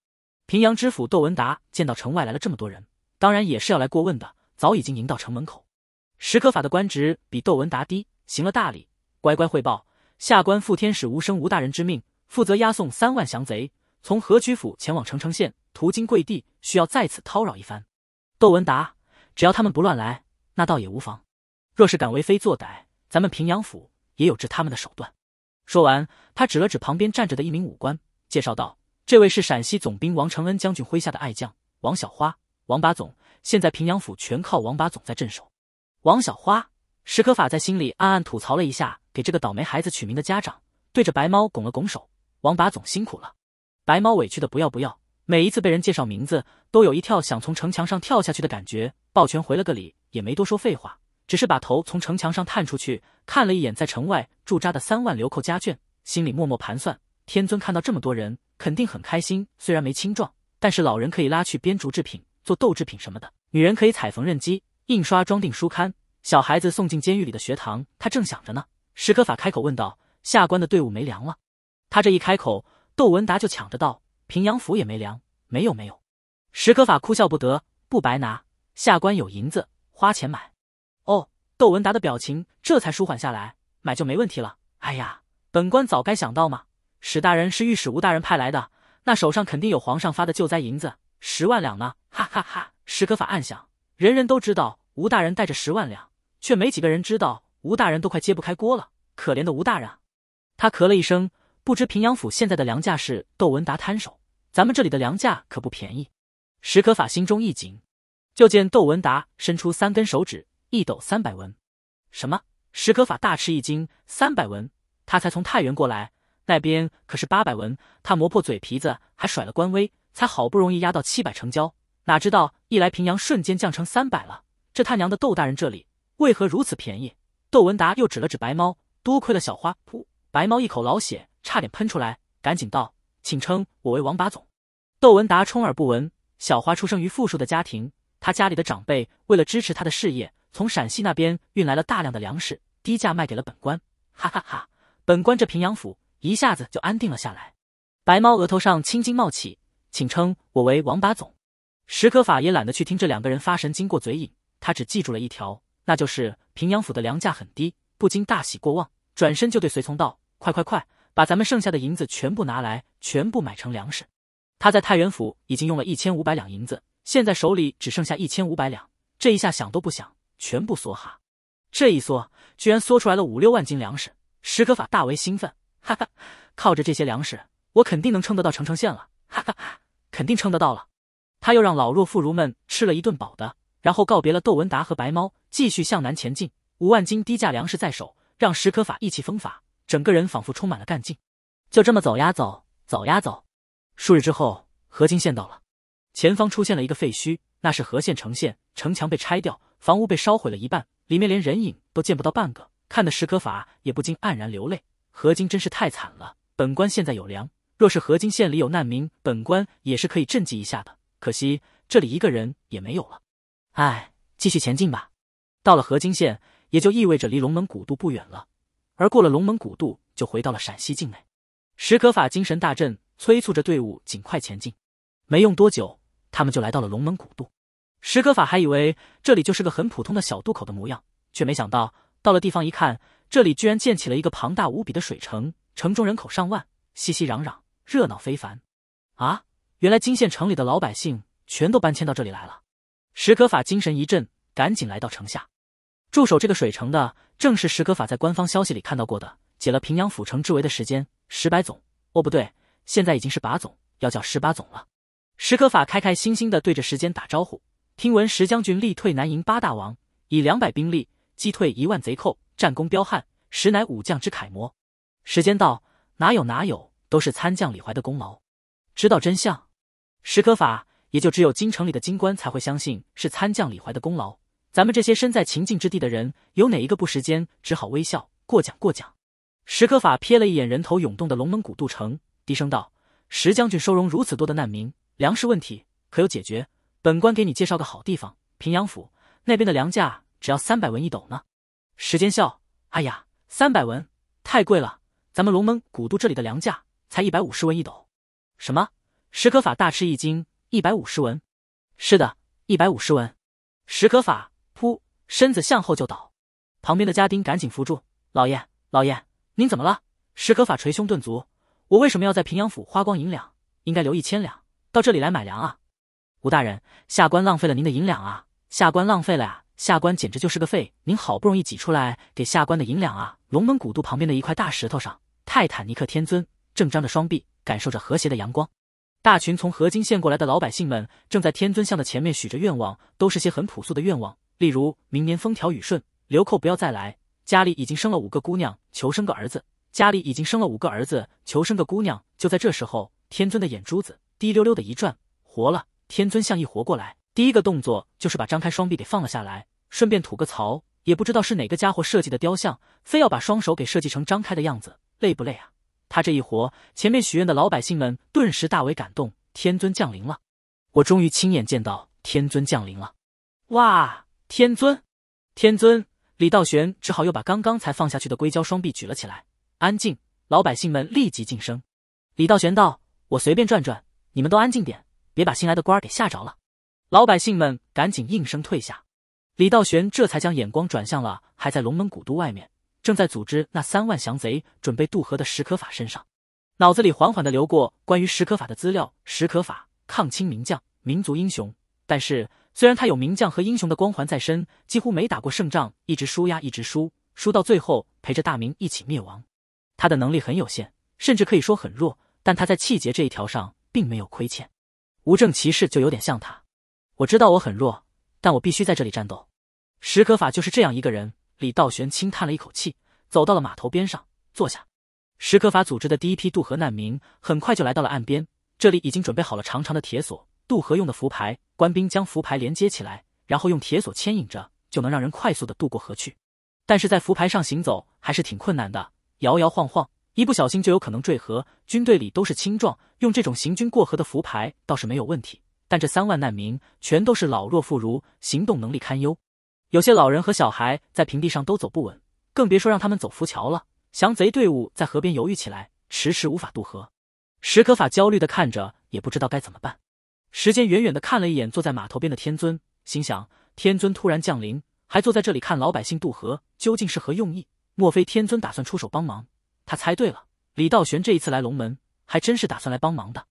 平阳知府窦文达见到城外来了这么多人，当然也是要来过问的，早已经迎到城门口。石可法的官职比窦文达低，行了大礼，乖乖汇报：下官副天使吴生吴大人之命，负责押送三万降贼从河曲府前往澄城县，途经贵地，需要在此叨扰一番。窦文达，只要他们不乱来，那倒也无妨；若是敢为非作歹，咱们平阳府也有治他们的手段。说完，他指了指旁边站着的一名武官，介绍道。这位是陕西总兵王承恩将军麾下的爱将王小花，王把总。现在平阳府全靠王把总在镇守。王小花，史可法在心里暗暗吐槽了一下，给这个倒霉孩子取名的家长，对着白猫拱了拱手：“王把总辛苦了。”白猫委屈的不要不要，每一次被人介绍名字，都有一跳想从城墙上跳下去的感觉。抱拳回了个礼，也没多说废话，只是把头从城墙上探出去，看了一眼在城外驻扎的三万流寇家眷，心里默默盘算。天尊看到这么多人，肯定很开心。虽然没青壮，但是老人可以拉去编竹制品、做豆制品什么的；女人可以采缝纫机、印刷装订书刊；小孩子送进监狱里的学堂。他正想着呢，史可法开口问道：“下官的队伍没粮了。”他这一开口，窦文达就抢着道：“平阳府也没粮，没有没有。”史可法哭笑不得：“不白拿，下官有银子，花钱买。”哦，窦文达的表情这才舒缓下来，买就没问题了。哎呀，本官早该想到嘛。史大人是御史吴大人派来的，那手上肯定有皇上发的救灾银子，十万两呢！哈哈哈！史可法暗想，人人都知道吴大人带着十万两，却没几个人知道吴大人都快揭不开锅了。可怜的吴大人！他咳了一声，不知平阳府现在的粮价是？窦文达摊手：“咱们这里的粮价可不便宜。”史可法心中一紧，就见窦文达伸出三根手指，一抖三百文。什么？史可法大吃一惊，三百文？他才从太原过来。那边可是八百文，他磨破嘴皮子还甩了官威，才好不容易压到七百成交。哪知道一来平阳，瞬间降成三百了。这他娘的窦大人这里为何如此便宜？窦文达又指了指白猫，多亏了小花。噗！白猫一口老血差点喷出来，赶紧道：“请称我为王把总。”窦文达充耳不闻。小花出生于富庶的家庭，他家里的长辈为了支持他的事业，从陕西那边运来了大量的粮食，低价卖给了本官。哈哈哈，本官这平阳府。一下子就安定了下来，白猫额头上青筋冒起，请称我为王把总。史可法也懒得去听这两个人发神经过嘴瘾，他只记住了一条，那就是平阳府的粮价很低，不禁大喜过望，转身就对随从道：“快快快，把咱们剩下的银子全部拿来，全部买成粮食。”他在太原府已经用了一千五百两银子，现在手里只剩下一千五百两，这一下想都不想，全部梭哈，这一梭，居然梭出来了五六万斤粮食，史可法大为兴奋。哈哈，靠着这些粮食，我肯定能撑得到城城县了，哈哈，肯定撑得到了。他又让老弱妇孺们吃了一顿饱的，然后告别了窦文达和白猫，继续向南前进。五万斤低价粮食在手，让石可法意气风发，整个人仿佛充满了干劲。就这么走呀走，走呀走。数日之后，河津县到了，前方出现了一个废墟，那是河县城县，城墙被拆掉，房屋被烧毁了一半，里面连人影都见不到半个，看的石可法也不禁黯然流泪。何金真是太惨了，本官现在有粮，若是何金县里有难民，本官也是可以赈济一下的。可惜这里一个人也没有了，唉，继续前进吧。到了何金县，也就意味着离龙门古渡不远了，而过了龙门古渡，就回到了陕西境内。史可法精神大振，催促着队伍尽快前进。没用多久，他们就来到了龙门古渡。史可法还以为这里就是个很普通的小渡口的模样，却没想到到了地方一看。这里居然建起了一个庞大无比的水城，城中人口上万，熙熙攘攘，热闹非凡。啊！原来金县城里的老百姓全都搬迁到这里来了。石可法精神一振，赶紧来到城下。驻守这个水城的，正是石可法在官方消息里看到过的解了平阳府城之围的时间，石百总。哦，不对，现在已经是把总，要叫十八总了。石可法开开心心的对着时间打招呼。听闻石将军力退南营八大王，以两百兵力。击退一万贼寇，战功彪悍，实乃武将之楷模。时间到，哪有哪有，都是参将李怀的功劳。知道真相，石可法也就只有京城里的京官才会相信是参将李怀的功劳。咱们这些身在秦晋之地的人，有哪一个不时间只好微笑过奖过奖。石可法瞥了一眼人头涌动的龙门古渡城，低声道：“石将军收容如此多的难民，粮食问题可有解决？本官给你介绍个好地方，平阳府那边的粮价。”只要三百文一斗呢，时间笑。哎呀，三百文太贵了，咱们龙门古都这里的粮价才一百五十文一斗。什么？史可法大吃一惊，一百五十文？是的，一百五十文。史可法噗，身子向后就倒，旁边的家丁赶紧扶住老爷，老爷您怎么了？史可法捶胸顿足，我为什么要在平阳府花光银两？应该留一千两到这里来买粮啊！吴大人，下官浪费了您的银两啊，下官浪费了呀。下官简直就是个废，您好不容易挤出来给下官的银两啊！龙门古渡旁边的一块大石头上，泰坦尼克天尊正张着双臂，感受着和谐的阳光。大群从河津县过来的老百姓们，正在天尊像的前面许着愿望，都是些很朴素的愿望，例如明年风调雨顺，流寇不要再来，家里已经生了五个姑娘，求生个儿子；家里已经生了五个儿子，求生个姑娘。就在这时候，天尊的眼珠子滴溜溜的一转，活了，天尊像一活过来。第一个动作就是把张开双臂给放了下来，顺便吐个槽，也不知道是哪个家伙设计的雕像，非要把双手给设计成张开的样子，累不累啊？他这一活，前面许愿的老百姓们顿时大为感动，天尊降临了，我终于亲眼见到天尊降临了，哇！天尊，天尊！李道玄只好又把刚刚才放下去的硅胶双臂举了起来。安静，老百姓们立即噤声。李道玄道：“我随便转转，你们都安静点，别把新来的官儿给吓着了。”老百姓们赶紧应声退下，李道玄这才将眼光转向了还在龙门古都外面，正在组织那三万降贼准备渡河的石可法身上，脑子里缓缓地流过关于石可法的资料：石可法，抗清名将，民族英雄。但是，虽然他有名将和英雄的光环在身，几乎没打过胜仗，一直输呀，一直输，输到最后陪着大明一起灭亡。他的能力很有限，甚至可以说很弱，但他在气节这一条上并没有亏欠。无证骑士就有点像他。我知道我很弱，但我必须在这里战斗。石可法就是这样一个人。李道玄轻叹了一口气，走到了码头边上坐下。石可法组织的第一批渡河难民很快就来到了岸边，这里已经准备好了长长的铁索、渡河用的浮排。官兵将浮排连接起来，然后用铁索牵引着，就能让人快速的渡过河去。但是在浮排上行走还是挺困难的，摇摇晃晃，一不小心就有可能坠河。军队里都是青壮，用这种行军过河的浮排倒是没有问题。但这三万难民全都是老弱妇孺，行动能力堪忧，有些老人和小孩在平地上都走不稳，更别说让他们走浮桥了。降贼队伍在河边犹豫起来，迟迟无法渡河。史可法焦虑地看着，也不知道该怎么办。时间远远地看了一眼坐在码头边的天尊，心想：天尊突然降临，还坐在这里看老百姓渡河，究竟是何用意？莫非天尊打算出手帮忙？他猜对了，李道玄这一次来龙门，还真是打算来帮忙的。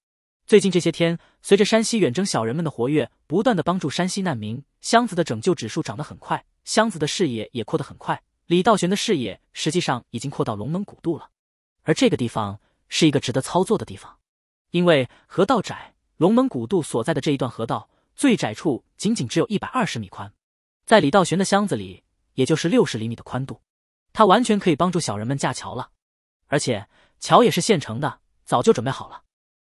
最近这些天，随着山西远征小人们的活跃，不断的帮助山西难民，箱子的拯救指数长得很快，箱子的视野也扩得很快。李道玄的视野实际上已经扩到龙门古渡了，而这个地方是一个值得操作的地方，因为河道窄，龙门古渡所在的这一段河道最窄处仅仅只有一百二十米宽，在李道玄的箱子里也就是六十厘米的宽度，他完全可以帮助小人们架桥了，而且桥也是现成的，早就准备好了。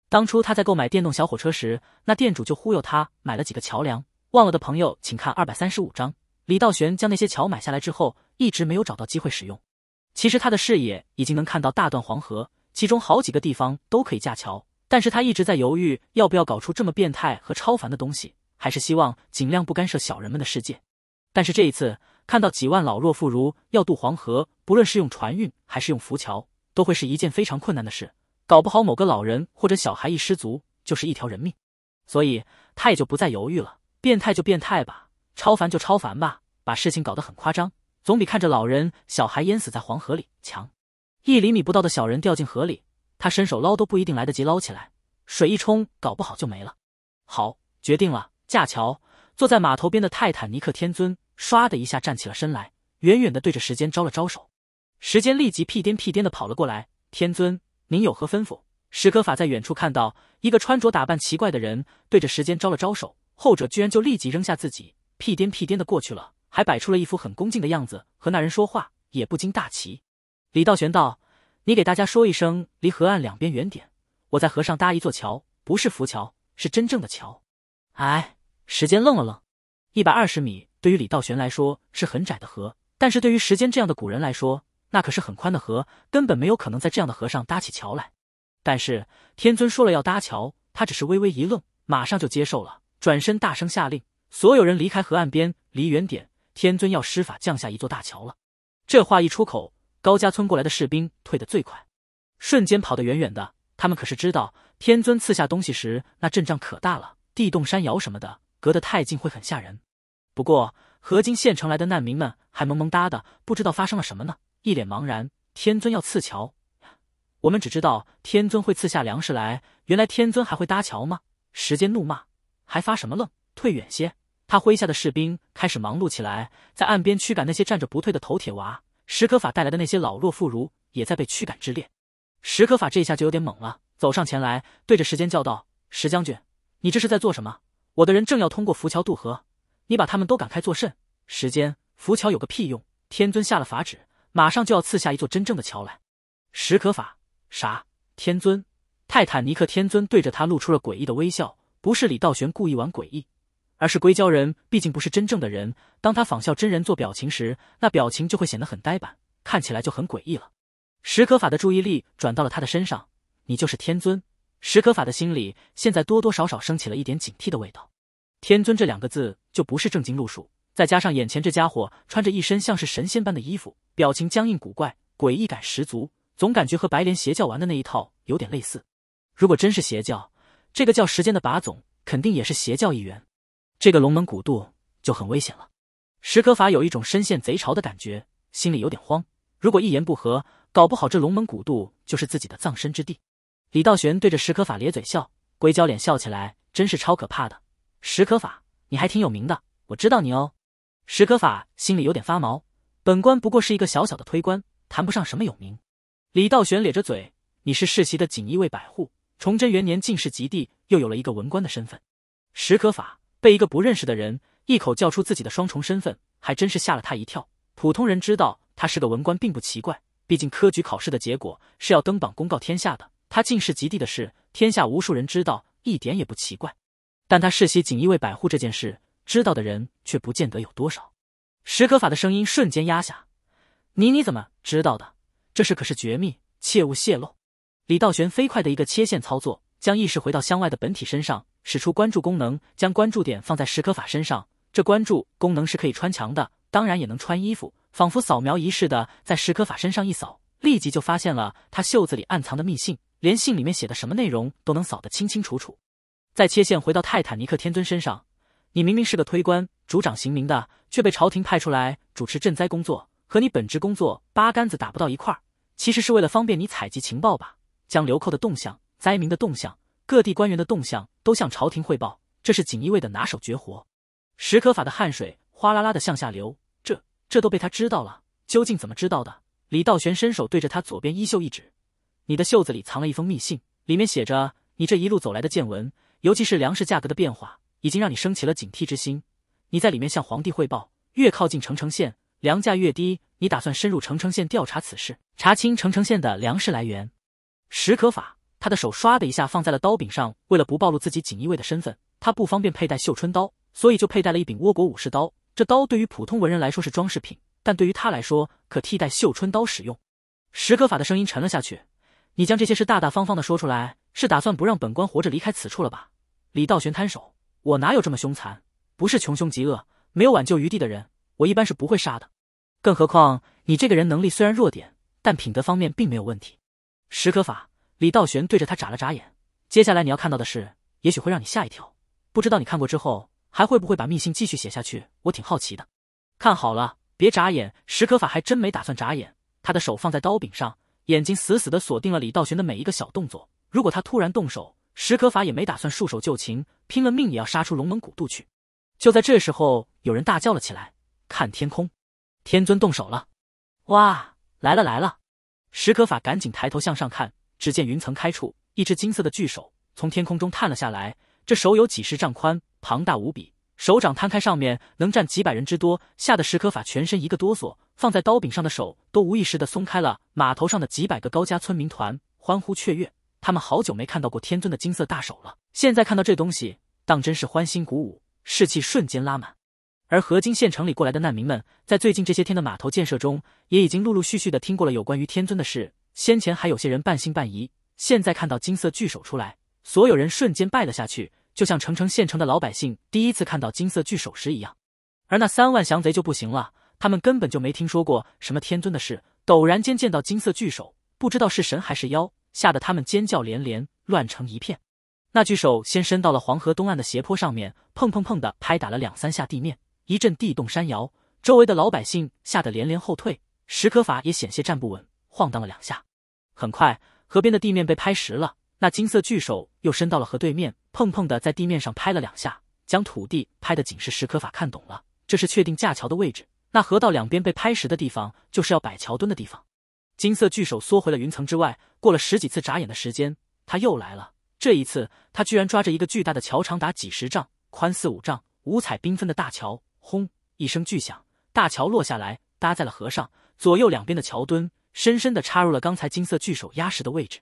当初他在购买电动小火车时，那店主就忽悠他买了几个桥梁。忘了的朋友，请看二百三十五章。李道玄将那些桥买下来之后，一直没有找到机会使用。其实他的视野已经能看到大段黄河，其中好几个地方都可以架桥，但是他一直在犹豫要不要搞出这么变态和超凡的东西，还是希望尽量不干涉小人们的世界。但是这一次看到几万老弱妇孺要渡黄河，不论是用船运还是用浮桥，都会是一件非常困难的事。搞不好某个老人或者小孩一失足就是一条人命，所以他也就不再犹豫了。变态就变态吧，超凡就超凡吧，把事情搞得很夸张，总比看着老人小孩淹死在黄河里强。一厘米不到的小人掉进河里，他伸手捞都不一定来得及捞起来，水一冲，搞不好就没了。好，决定了，架桥。坐在码头边的泰坦尼克天尊唰的一下站起了身来，远远的对着时间招了招手，时间立即屁颠屁颠的跑了过来，天尊。您有何吩咐？史可法在远处看到一个穿着打扮奇怪的人，对着时间招了招手，后者居然就立即扔下自己，屁颠屁颠的过去了，还摆出了一副很恭敬的样子和那人说话，也不禁大奇。李道玄道：“你给大家说一声，离河岸两边远点，我在河上搭一座桥，不是浮桥，是真正的桥。”哎，时间愣了愣，一百二十米对于李道玄来说是很窄的河，但是对于时间这样的古人来说。那可是很宽的河，根本没有可能在这样的河上搭起桥来。但是天尊说了要搭桥，他只是微微一愣，马上就接受了，转身大声下令：所有人离开河岸边，离远点！天尊要施法降下一座大桥了。这话一出口，高家村过来的士兵退得最快，瞬间跑得远远的。他们可是知道，天尊赐下东西时那阵仗可大了，地动山摇什么的，隔得太近会很吓人。不过河津县城来的难民们还萌萌哒的，不知道发生了什么呢。一脸茫然，天尊要赐桥，我们只知道天尊会赐下粮食来，原来天尊还会搭桥吗？时间怒骂，还发什么愣？退远些！他麾下的士兵开始忙碌起来，在岸边驱赶那些站着不退的头铁娃。石可法带来的那些老弱妇孺也在被驱赶之列。石可法这下就有点懵了，走上前来，对着时间叫道：“石将军，你这是在做什么？我的人正要通过浮桥渡河，你把他们都赶开作甚？”时间，浮桥有个屁用！天尊下了法旨。马上就要刺下一座真正的桥来。史可法，啥？天尊？泰坦尼克天尊对着他露出了诡异的微笑。不是李道玄故意玩诡异，而是硅胶人毕竟不是真正的人，当他仿效真人做表情时，那表情就会显得很呆板，看起来就很诡异了。史可法的注意力转到了他的身上。你就是天尊？史可法的心里现在多多少少升起了一点警惕的味道。天尊这两个字就不是正经路数，再加上眼前这家伙穿着一身像是神仙般的衣服。表情僵硬古怪，诡异感十足，总感觉和白莲邪教玩的那一套有点类似。如果真是邪教，这个叫时间的把总肯定也是邪教一员，这个龙门古渡就很危险了。史可法有一种身陷贼巢的感觉，心里有点慌。如果一言不合，搞不好这龙门古渡就是自己的葬身之地。李道玄对着史可法咧嘴笑，硅胶脸笑起来真是超可怕的。史可法，你还挺有名的，我知道你哦。史可法心里有点发毛。本官不过是一个小小的推官，谈不上什么有名。李道玄咧着嘴：“你是世袭的锦衣卫百户，崇祯元年进士及第，又有了一个文官的身份。”史可法被一个不认识的人一口叫出自己的双重身份，还真是吓了他一跳。普通人知道他是个文官并不奇怪，毕竟科举考试的结果是要登榜公告天下的。他进士及第的事，天下无数人知道，一点也不奇怪。但他世袭锦衣卫百户这件事，知道的人却不见得有多少。石可法的声音瞬间压下，你你怎么知道的？这事可是绝密，切勿泄露。李道玄飞快的一个切线操作，将意识回到箱外的本体身上，使出关注功能，将关注点放在石可法身上。这关注功能是可以穿墙的，当然也能穿衣服，仿佛扫描仪似的，在石可法身上一扫，立即就发现了他袖子里暗藏的密信，连信里面写的什么内容都能扫得清清楚楚。再切线回到泰坦尼克天尊身上，你明明是个推官。主掌刑名的，却被朝廷派出来主持赈灾工作，和你本职工作八竿子打不到一块儿。其实是为了方便你采集情报吧，将流寇的动向、灾民的动向、各地官员的动向都向朝廷汇报，这是锦衣卫的拿手绝活。史可法的汗水哗啦啦的向下流，这这都被他知道了？究竟怎么知道的？李道玄伸手对着他左边衣袖一指：“你的袖子里藏了一封密信，里面写着你这一路走来的见闻，尤其是粮食价格的变化，已经让你升起了警惕之心。”你在里面向皇帝汇报，越靠近澄城县，粮价越低。你打算深入澄城县调查此事，查清澄城县的粮食来源。史可法，他的手唰的一下放在了刀柄上。为了不暴露自己锦衣卫的身份，他不方便佩戴绣春刀，所以就佩戴了一柄倭国武士刀。这刀对于普通文人来说是装饰品，但对于他来说可替代绣春刀使用。史可法的声音沉了下去：“你将这些事大大方方的说出来，是打算不让本官活着离开此处了吧？”李道玄摊手：“我哪有这么凶残？”不是穷凶极恶、没有挽救余地的人，我一般是不会杀的。更何况你这个人能力虽然弱点，但品德方面并没有问题。石可法，李道玄对着他眨了眨眼。接下来你要看到的是，也许会让你吓一跳。不知道你看过之后还会不会把密信继续写下去？我挺好奇的。看好了，别眨眼。石可法还真没打算眨眼，他的手放在刀柄上，眼睛死死的锁定了李道玄的每一个小动作。如果他突然动手，石可法也没打算束手就擒，拼了命也要杀出龙门古渡去。就在这时候，有人大叫了起来：“看天空，天尊动手了！”哇，来了来了！史可法赶紧抬头向上看，只见云层开处，一只金色的巨手从天空中探了下来。这手有几十丈宽，庞大无比，手掌摊开，上面能占几百人之多。吓得史可法全身一个哆嗦，放在刀柄上的手都无意识的松开了。码头上的几百个高家村民团欢呼雀跃，他们好久没看到过天尊的金色大手了，现在看到这东西，当真是欢欣鼓舞。士气瞬间拉满，而河津县城里过来的难民们，在最近这些天的码头建设中，也已经陆陆续续的听过了有关于天尊的事。先前还有些人半信半疑，现在看到金色巨手出来，所有人瞬间拜了下去，就像城城县城的老百姓第一次看到金色巨手时一样。而那三万降贼就不行了，他们根本就没听说过什么天尊的事，陡然间见到金色巨手，不知道是神还是妖，吓得他们尖叫连连，乱成一片。那巨手先伸到了黄河东岸的斜坡上面，碰碰碰的拍打了两三下地面，一阵地动山摇，周围的老百姓吓得连连后退，石可法也险些站不稳，晃荡了两下。很快，河边的地面被拍实了，那金色巨手又伸到了河对面，碰碰的在地面上拍了两下，将土地拍的紧实。石可法看懂了，这是确定架桥的位置。那河道两边被拍实的地方，就是要摆桥墩的地方。金色巨手缩回了云层之外，过了十几次眨眼的时间，他又来了。这一次，他居然抓着一个巨大的桥，长达几十丈，宽四五丈，五彩缤纷的大桥。轰！一声巨响，大桥落下来，搭在了河上。左右两边的桥墩深深地插入了刚才金色巨手压实的位置。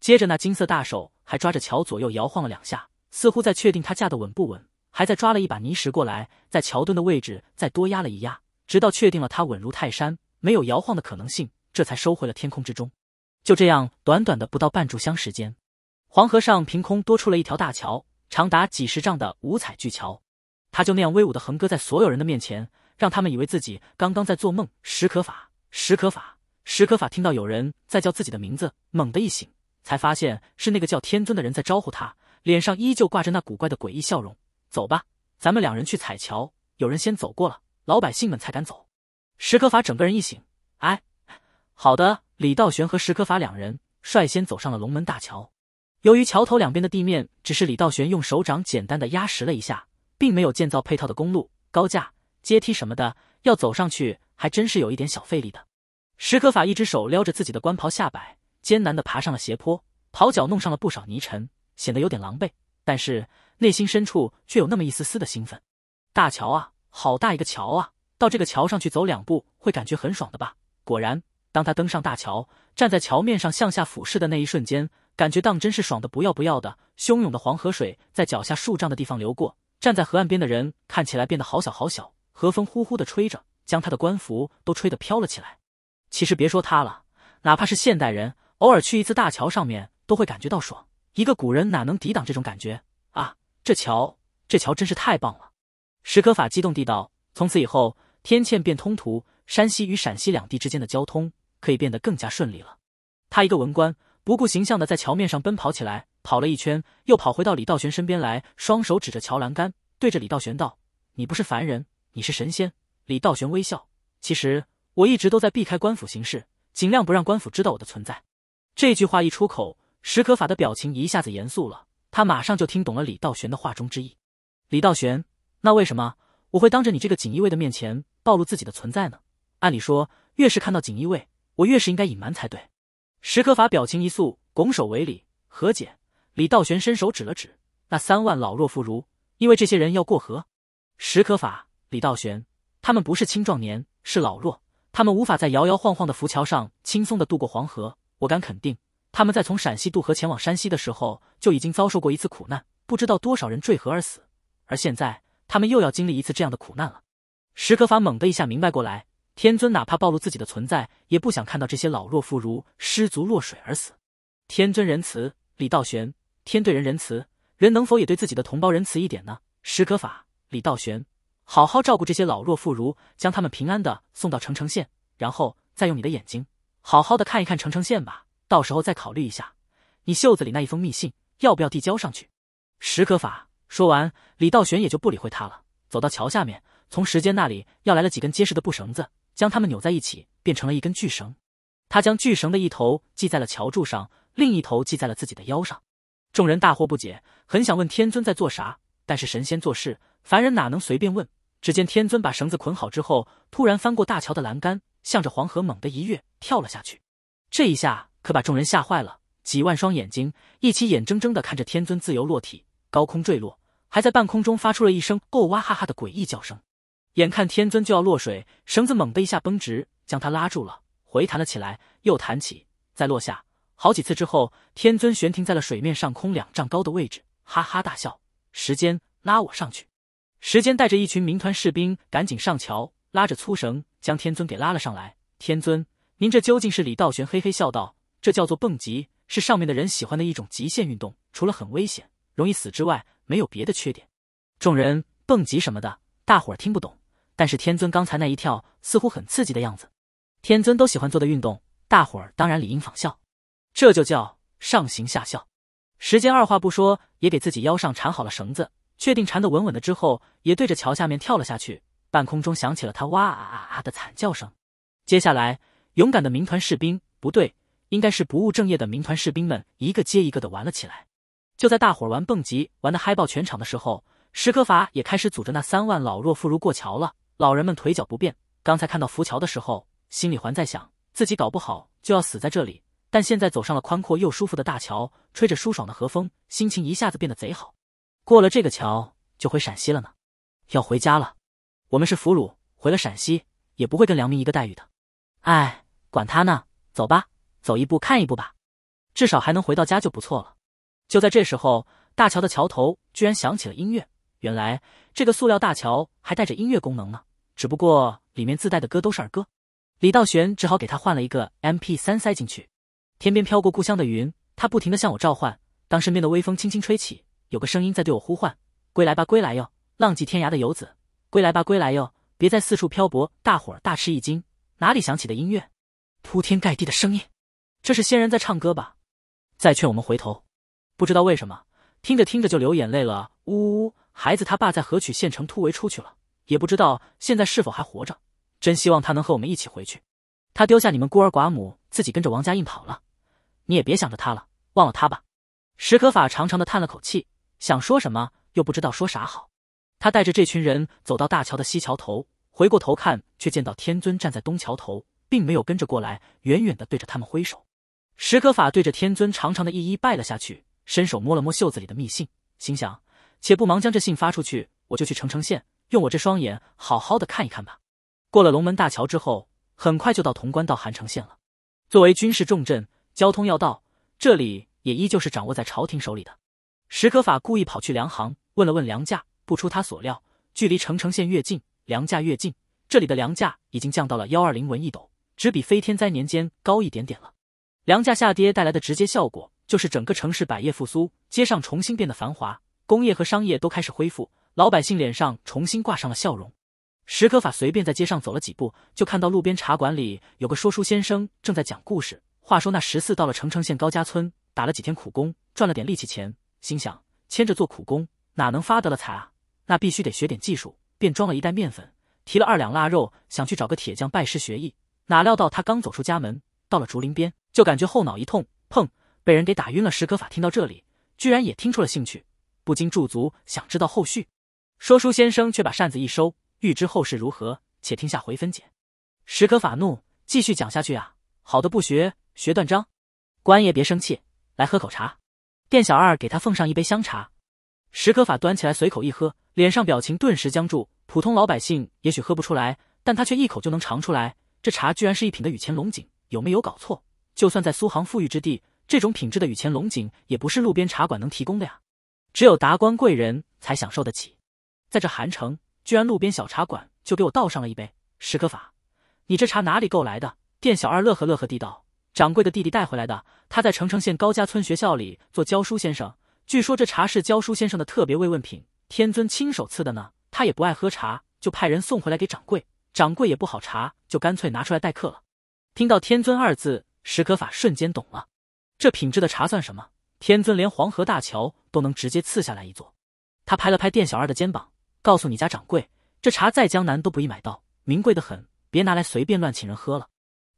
接着，那金色大手还抓着桥左右摇晃了两下，似乎在确定它架得稳不稳。还在抓了一把泥石过来，在桥墩的位置再多压了一压，直到确定了它稳如泰山，没有摇晃的可能性，这才收回了天空之中。就这样，短短的不到半炷香时间。黄河上凭空多出了一条大桥，长达几十丈的五彩巨桥，他就那样威武的横搁在所有人的面前，让他们以为自己刚刚在做梦。石可法，石可法，石可法，听到有人在叫自己的名字，猛地一醒，才发现是那个叫天尊的人在招呼他，脸上依旧挂着那古怪的诡异笑容。走吧，咱们两人去彩桥，有人先走过了，老百姓们才敢走。石可法整个人一醒，哎，好的，李道玄和石可法两人率先走上了龙门大桥。由于桥头两边的地面只是李道玄用手掌简单的压实了一下，并没有建造配套的公路、高架、阶梯什么的，要走上去还真是有一点小费力的。石可法一只手撩着自己的官袍下摆，艰难地爬上了斜坡，袍脚弄上了不少泥尘，显得有点狼狈，但是内心深处却有那么一丝丝的兴奋。大桥啊，好大一个桥啊！到这个桥上去走两步，会感觉很爽的吧？果然，当他登上大桥，站在桥面上向下俯视的那一瞬间。感觉当真是爽的不要不要的！汹涌的黄河水在脚下数丈的地方流过，站在河岸边的人看起来变得好小好小。河风呼呼的吹着，将他的官服都吹得飘了起来。其实别说他了，哪怕是现代人，偶尔去一次大桥上面，都会感觉到爽。一个古人哪能抵挡这种感觉啊！这桥，这桥真是太棒了！史可法激动地道：“从此以后，天堑变通途，山西与陕西两地之间的交通可以变得更加顺利了。”他一个文官。不顾形象的在桥面上奔跑起来，跑了一圈，又跑回到李道玄身边来，双手指着桥栏杆，对着李道玄道：“你不是凡人，你是神仙。”李道玄微笑：“其实我一直都在避开官府行事，尽量不让官府知道我的存在。”这句话一出口，史可法的表情一下子严肃了，他马上就听懂了李道玄的话中之意。李道玄，那为什么我会当着你这个锦衣卫的面前暴露自己的存在呢？按理说，越是看到锦衣卫，我越是应该隐瞒才对。石可法表情一肃，拱手为礼，和解。李道玄伸手指了指那三万老弱妇孺，因为这些人要过河。石可法、李道玄，他们不是青壮年，是老弱，他们无法在摇摇晃晃的浮桥上轻松的渡过黄河。我敢肯定，他们在从陕西渡河前往山西的时候，就已经遭受过一次苦难，不知道多少人坠河而死。而现在，他们又要经历一次这样的苦难了。石可法猛地一下明白过来。天尊哪怕暴露自己的存在，也不想看到这些老弱妇孺失足落水而死。天尊仁慈，李道玄，天对人仁慈，人能否也对自己的同胞仁慈一点呢？石可法，李道玄，好好照顾这些老弱妇孺，将他们平安的送到澄城县，然后再用你的眼睛好好的看一看澄城县吧。到时候再考虑一下，你袖子里那一封密信要不要递交上去？石可法说完，李道玄也就不理会他了，走到桥下面，从时间那里要来了几根结实的布绳子。将他们扭在一起，变成了一根巨绳。他将巨绳的一头系在了桥柱上，另一头系在了自己的腰上。众人大惑不解，很想问天尊在做啥，但是神仙做事，凡人哪能随便问？只见天尊把绳子捆好之后，突然翻过大桥的栏杆，向着黄河猛地一跃，跳了下去。这一下可把众人吓坏了，几万双眼睛一起眼睁睁的看着天尊自由落体，高空坠落，还在半空中发出了一声“哦哇哈哈”的诡异叫声。眼看天尊就要落水，绳子猛地一下绷直，将他拉住了，回弹了起来，又弹起，再落下，好几次之后，天尊悬停在了水面上空两丈高的位置，哈哈大笑。时间拉我上去，时间带着一群民团士兵赶紧上桥，拉着粗绳将天尊给拉了上来。天尊，您这究竟是李道玄？嘿嘿笑道：“这叫做蹦极，是上面的人喜欢的一种极限运动。除了很危险，容易死之外，没有别的缺点。”众人蹦极什么的，大伙儿听不懂。但是天尊刚才那一跳似乎很刺激的样子，天尊都喜欢做的运动，大伙儿当然理应仿效，这就叫上行下效。时间二话不说也给自己腰上缠好了绳子，确定缠得稳稳的之后，也对着桥下面跳了下去。半空中响起了他哇啊啊啊的惨叫声。接下来，勇敢的民团士兵不对，应该是不务正业的民团士兵们一个接一个的玩了起来。就在大伙儿玩蹦极玩的嗨爆全场的时候，石可法也开始组织那三万老弱妇孺过桥了。老人们腿脚不便，刚才看到浮桥的时候，心里还在想自己搞不好就要死在这里。但现在走上了宽阔又舒服的大桥，吹着舒爽的和风，心情一下子变得贼好。过了这个桥就回陕西了呢，要回家了。我们是俘虏，回了陕西也不会跟良民一个待遇的。哎，管他呢，走吧，走一步看一步吧，至少还能回到家就不错了。就在这时候，大桥的桥头居然响起了音乐。原来这个塑料大桥还带着音乐功能呢。只不过里面自带的歌都是儿歌，李道玄只好给他换了一个 M P 三塞进去。天边飘过故乡的云，他不停的向我召唤。当身边的微风轻轻吹起，有个声音在对我呼唤：归来吧，归来哟，浪迹天涯的游子。归来吧，归来哟，别再四处漂泊。大伙儿大吃一惊，哪里响起的音乐？铺天盖地的声音，这是仙人在唱歌吧？再劝我们回头。不知道为什么，听着听着就流眼泪了。呜呜，孩子他爸在河曲县城突围出去了。也不知道现在是否还活着，真希望他能和我们一起回去。他丢下你们孤儿寡母，自己跟着王家印跑了。你也别想着他了，忘了他吧。史可法长长的叹了口气，想说什么又不知道说啥好。他带着这群人走到大桥的西桥头，回过头看，却见到天尊站在东桥头，并没有跟着过来，远远的对着他们挥手。史可法对着天尊长长的一一拜了下去，伸手摸了摸袖子里的密信，心想：且不忙将这信发出去，我就去澄城县。用我这双眼好好的看一看吧。过了龙门大桥之后，很快就到潼关到韩城县了。作为军事重镇、交通要道，这里也依旧是掌握在朝廷手里的。史可法故意跑去粮行问了问粮价，不出他所料，距离澄城县越近，粮价越近。这里的粮价已经降到了幺二零文一斗，只比非天灾年间高一点点了。粮价下跌带来的直接效果，就是整个城市百业复苏，街上重新变得繁华，工业和商业都开始恢复。老百姓脸上重新挂上了笑容。石可法随便在街上走了几步，就看到路边茶馆里有个说书先生正在讲故事。话说那十四到了澄城县高家村，打了几天苦工，赚了点力气钱，心想牵着做苦工哪能发得了财啊？那必须得学点技术。便装了一袋面粉，提了二两腊肉，想去找个铁匠拜师学艺。哪料到他刚走出家门，到了竹林边，就感觉后脑一痛，砰，被人给打晕了。石可法听到这里，居然也听出了兴趣，不禁驻足，想知道后续。说书先生却把扇子一收，欲知后事如何，且听下回分解。史可法怒，继续讲下去啊！好的，不学学断章。官爷别生气，来喝口茶。店小二给他奉上一杯香茶。史可法端起来随口一喝，脸上表情顿时僵住。普通老百姓也许喝不出来，但他却一口就能尝出来，这茶居然是一品的雨前龙井，有没有搞错？就算在苏杭富裕之地，这种品质的雨前龙井也不是路边茶馆能提供的呀，只有达官贵人才享受得起。在这韩城，居然路边小茶馆就给我倒上了一杯。石可法，你这茶哪里购来的？店小二乐呵乐呵地道：“掌柜的弟弟带回来的。他在澄城县高家村学校里做教书先生，据说这茶是教书先生的特别慰问品，天尊亲手赐的呢。他也不爱喝茶，就派人送回来给掌柜。掌柜也不好茶，就干脆拿出来待客了。”听到“天尊”二字，石可法瞬间懂了，这品质的茶算什么？天尊连黄河大桥都能直接赐下来一座。他拍了拍店小二的肩膀。告诉你家掌柜，这茶在江南都不易买到，名贵的很，别拿来随便乱请人喝了。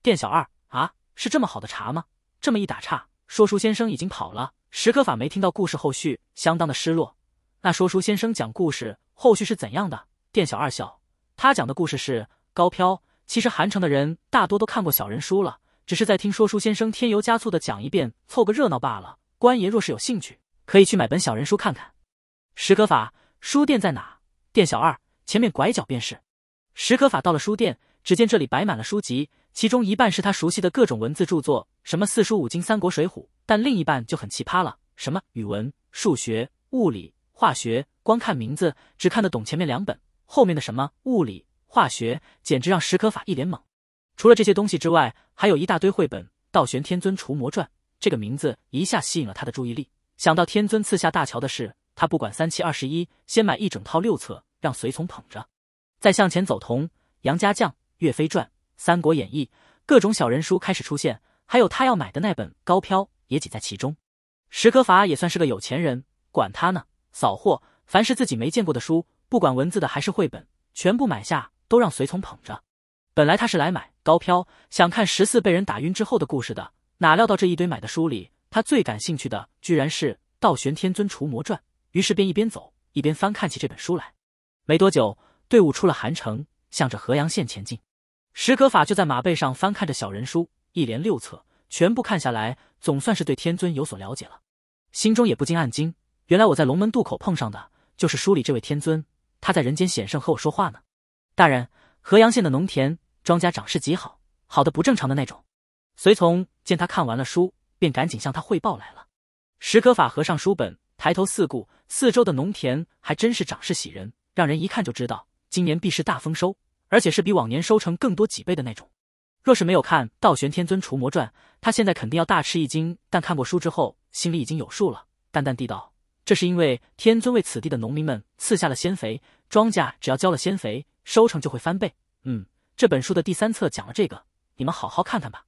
店小二啊，是这么好的茶吗？这么一打岔，说书先生已经跑了。石可法没听到故事后续，相当的失落。那说书先生讲故事后续是怎样的？店小二笑，他讲的故事是高飘。其实韩城的人大多都看过小人书了，只是在听说书先生添油加醋的讲一遍，凑个热闹罢了。官爷若是有兴趣，可以去买本小人书看看。石可法，书店在哪？店小二，前面拐角便是。史可法到了书店，只见这里摆满了书籍，其中一半是他熟悉的各种文字著作，什么四书五经、三国、水浒，但另一半就很奇葩了，什么语文、数学、物理、化学，光看名字只看得懂前面两本，后面的什么物理、化学，简直让史可法一脸懵。除了这些东西之外，还有一大堆绘本，《道玄天尊除魔传》这个名字一下吸引了他的注意力。想到天尊赐下大乔的事，他不管三七二十一，先买一整套六册。让随从捧着，再向前走。同《杨家将》《岳飞传》《三国演义》各种小人书开始出现，还有他要买的那本高飘也挤在其中。石可法也算是个有钱人，管他呢，扫货，凡是自己没见过的书，不管文字的还是绘本，全部买下，都让随从捧着。本来他是来买高飘，想看十四被人打晕之后的故事的，哪料到这一堆买的书里，他最感兴趣的居然是《道玄天尊除魔传》，于是便一边走一边翻看起这本书来。没多久，队伍出了韩城，向着河阳县前进。石可法就在马背上翻看着小人书，一连六册全部看下来，总算是对天尊有所了解了。心中也不禁暗惊：原来我在龙门渡口碰上的就是书里这位天尊，他在人间显圣和我说话呢。大人，河阳县的农田庄稼长势极好，好的不正常的那种。随从见他看完了书，便赶紧向他汇报来了。石可法合上书本，抬头四顾，四周的农田还真是长势喜人。让人一看就知道，今年必是大丰收，而且是比往年收成更多几倍的那种。若是没有看道玄天尊除魔传》，他现在肯定要大吃一惊。但看过书之后，心里已经有数了，淡淡地道：“这是因为天尊为此地的农民们赐下了仙肥，庄稼只要浇了仙肥，收成就会翻倍。”嗯，这本书的第三册讲了这个，你们好好看看吧。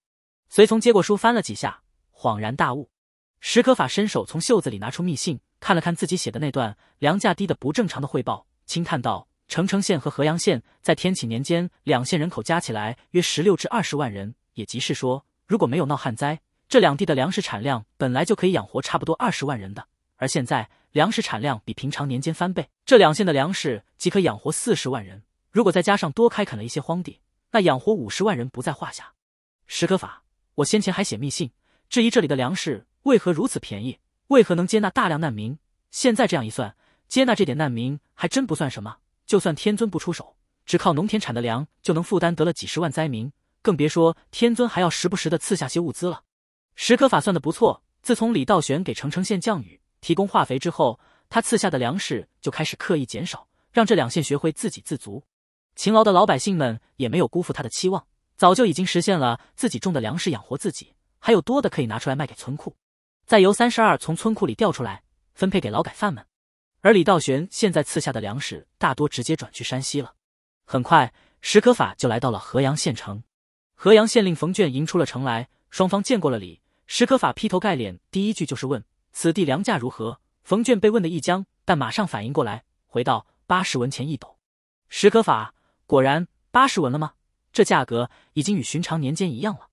随从接过书翻了几下，恍然大悟。史可法伸手从袖子里拿出密信，看了看自己写的那段粮价低的不正常的汇报。轻叹道：“澄城县和河阳县在天启年间，两县人口加起来约十六至二十万人，也即是说，如果没有闹旱灾，这两地的粮食产量本来就可以养活差不多二十万人的。而现在，粮食产量比平常年间翻倍，这两县的粮食即可养活四十万人。如果再加上多开垦了一些荒地，那养活五十万人不在话下。”石可法，我先前还写密信质疑这里的粮食为何如此便宜，为何能接纳大量难民。现在这样一算。接纳这点难民还真不算什么，就算天尊不出手，只靠农田产的粮就能负担得了几十万灾民，更别说天尊还要时不时的赐下些物资了。石可法算的不错，自从李道玄给澄城县降雨、提供化肥之后，他赐下的粮食就开始刻意减少，让这两县学会自给自足。勤劳的老百姓们也没有辜负他的期望，早就已经实现了自己种的粮食养活自己，还有多的可以拿出来卖给村库，再由三十二从村库里调出来分配给劳改犯们。而李道玄现在赐下的粮食，大多直接转去山西了。很快，史可法就来到了河阳县城。河阳县令冯卷迎出了城来，双方见过了礼。史可法劈头盖脸，第一句就是问：“此地粮价如何？”冯卷被问的一僵，但马上反应过来，回道：“八十文钱一斗。”史可法果然八十文了吗？这价格已经与寻常年间一样了。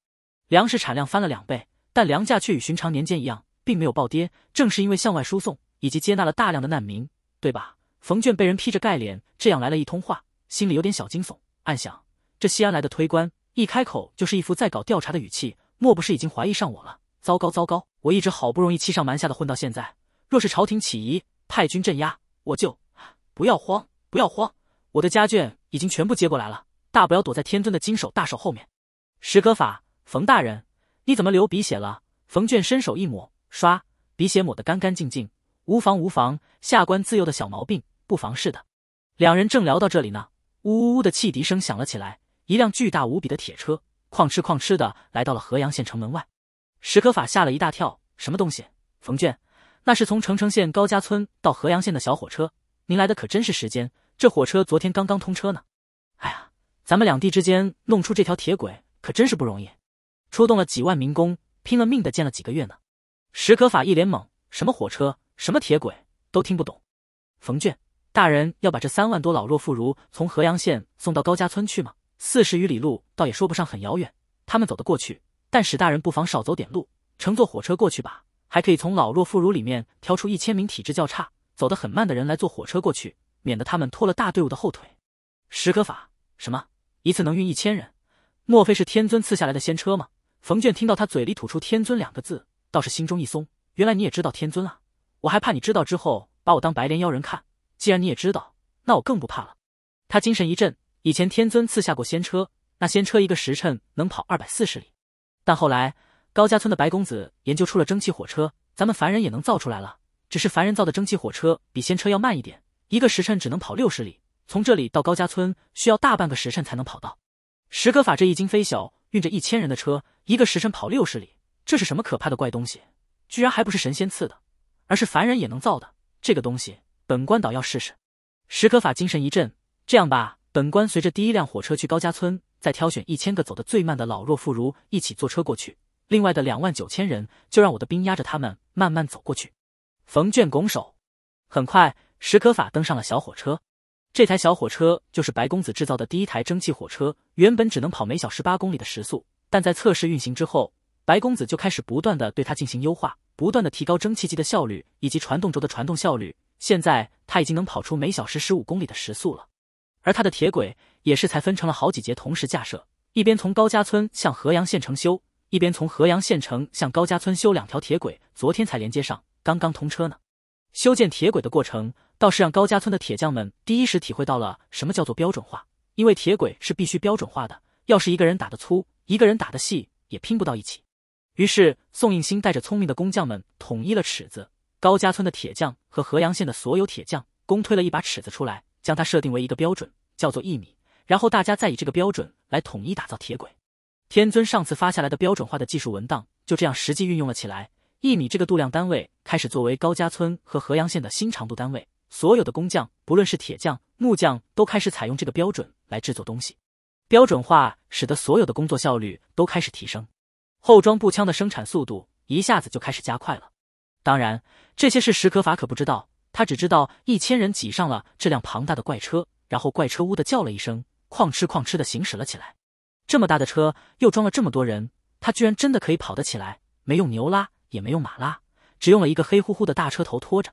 粮食产量翻了两倍，但粮价却与寻常年间一样，并没有暴跌。正是因为向外输送。以及接纳了大量的难民，对吧？冯卷被人劈着盖脸这样来了一通话，心里有点小惊悚，暗想：这西安来的推官一开口就是一副在搞调查的语气，莫不是已经怀疑上我了？糟糕糟糕！我一直好不容易欺上瞒下的混到现在，若是朝廷起疑派军镇压，我就不要慌不要慌！我的家眷已经全部接过来了，大不了躲在天尊的金手大手后面。石可法，冯大人，你怎么流鼻血了？冯卷伸手一抹，唰，鼻血抹得干干净净。无妨无妨，下官自幼的小毛病，不妨事的。两人正聊到这里呢，呜呜呜的汽笛声响了起来，一辆巨大无比的铁车，哐哧哐哧的来到了河阳县城门外。史可法吓了一大跳，什么东西？冯卷，那是从澄城县高家村到河阳县的小火车。您来的可真是时间，这火车昨天刚刚通车呢。哎呀，咱们两地之间弄出这条铁轨可真是不容易，出动了几万民工，拼了命的建了几个月呢。史可法一脸懵，什么火车？什么铁轨都听不懂，冯卷大人要把这三万多老弱妇孺从河阳县送到高家村去吗？四十余里路倒也说不上很遥远，他们走得过去。但史大人不妨少走点路，乘坐火车过去吧。还可以从老弱妇孺里面挑出一千名体质较差、走得很慢的人来坐火车过去，免得他们拖了大队伍的后腿。史可法，什么一次能运一千人？莫非是天尊赐下来的仙车吗？冯卷听到他嘴里吐出“天尊”两个字，倒是心中一松，原来你也知道天尊啊。我还怕你知道之后把我当白莲妖人看。既然你也知道，那我更不怕了。他精神一振。以前天尊赐下过仙车，那仙车一个时辰能跑二百四十里。但后来高家村的白公子研究出了蒸汽火车，咱们凡人也能造出来了。只是凡人造的蒸汽火车比仙车要慢一点，一个时辰只能跑六十里。从这里到高家村需要大半个时辰才能跑到。石可法这一惊非小，运着一千人的车，一个时辰跑六十里，这是什么可怕的怪东西？居然还不是神仙赐的？而是凡人也能造的这个东西，本官倒要试试。史可法精神一振，这样吧，本官随着第一辆火车去高家村，再挑选一千个走得最慢的老弱妇孺一起坐车过去，另外的两万九千人就让我的兵压着他们慢慢走过去。冯卷拱手。很快，史可法登上了小火车，这台小火车就是白公子制造的第一台蒸汽火车，原本只能跑每小时八公里的时速，但在测试运行之后。白公子就开始不断的对他进行优化，不断的提高蒸汽机的效率以及传动轴的传动效率。现在他已经能跑出每小时十五公里的时速了。而他的铁轨也是才分成了好几节，同时架设，一边从高家村向河阳县城修，一边从河阳县城向高家村修两条铁轨，昨天才连接上，刚刚通车呢。修建铁轨的过程倒是让高家村的铁匠们第一时体会到了什么叫做标准化，因为铁轨是必须标准化的，要是一个人打得粗，一个人打得细，也拼不到一起。于是，宋应星带着聪明的工匠们统一了尺子。高家村的铁匠和河阳县的所有铁匠公推了一把尺子出来，将它设定为一个标准，叫做一米。然后大家再以这个标准来统一打造铁轨。天尊上次发下来的标准化的技术文档就这样实际运用了起来。一米这个度量单位开始作为高家村和河阳县的新长度单位。所有的工匠，不论是铁匠、木匠，都开始采用这个标准来制作东西。标准化使得所有的工作效率都开始提升。后装步枪的生产速度一下子就开始加快了。当然，这些事史可法可不知道，他只知道一千人挤上了这辆庞大的怪车，然后怪车呜的叫了一声，哐哧哐哧的行驶了起来。这么大的车，又装了这么多人，他居然真的可以跑得起来，没用牛拉，也没用马拉，只用了一个黑乎乎的大车头拖着。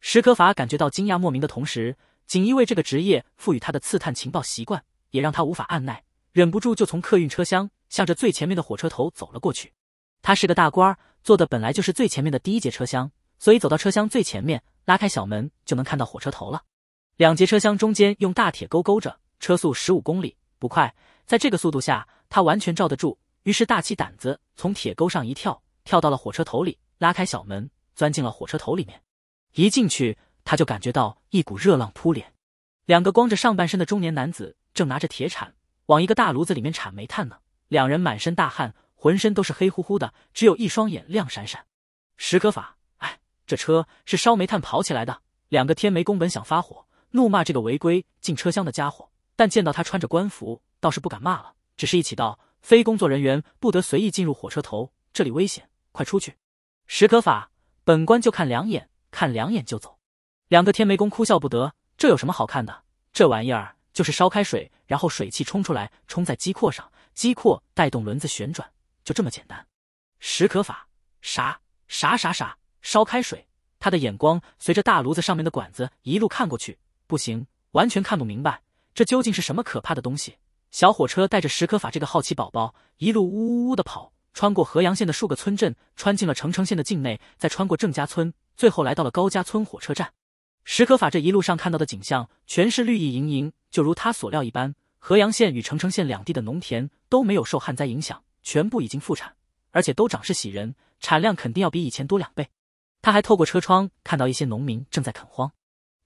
史可法感觉到惊讶莫名的同时，锦衣卫这个职业赋予他的刺探情报习惯也让他无法按耐，忍不住就从客运车厢。向着最前面的火车头走了过去。他是个大官，坐的本来就是最前面的第一节车厢，所以走到车厢最前面，拉开小门就能看到火车头了。两节车厢中间用大铁钩勾着，车速十五公里，不快。在这个速度下，他完全罩得住。于是大起胆子，从铁钩上一跳，跳到了火车头里，拉开小门，钻进了火车头里面。一进去，他就感觉到一股热浪扑脸。两个光着上半身的中年男子正拿着铁铲往一个大炉子里面铲煤炭呢。两人满身大汗，浑身都是黑乎乎的，只有一双眼亮闪闪。石可法，哎，这车是烧煤炭跑起来的。两个天煤工本想发火，怒骂这个违规进车厢的家伙，但见到他穿着官服，倒是不敢骂了，只是一起道：“非工作人员不得随意进入火车头，这里危险，快出去。”石可法，本官就看两眼，看两眼就走。两个天煤工哭笑不得，这有什么好看的？这玩意儿就是烧开水，然后水汽冲出来，冲在机括上。机括带动轮子旋转，就这么简单。石可法，啥啥啥啥？烧开水。他的眼光随着大炉子上面的管子一路看过去，不行，完全看不明白，这究竟是什么可怕的东西？小火车带着石可法这个好奇宝宝一路呜呜呜的跑，穿过河阳县的数个村镇，穿进了澄城县的境内，再穿过郑家村，最后来到了高家村火车站。石可法这一路上看到的景象全是绿意盈盈，就如他所料一般。合阳县与澄城县两地的农田都没有受旱灾影响，全部已经复产，而且都长势喜人，产量肯定要比以前多两倍。他还透过车窗看到一些农民正在垦荒，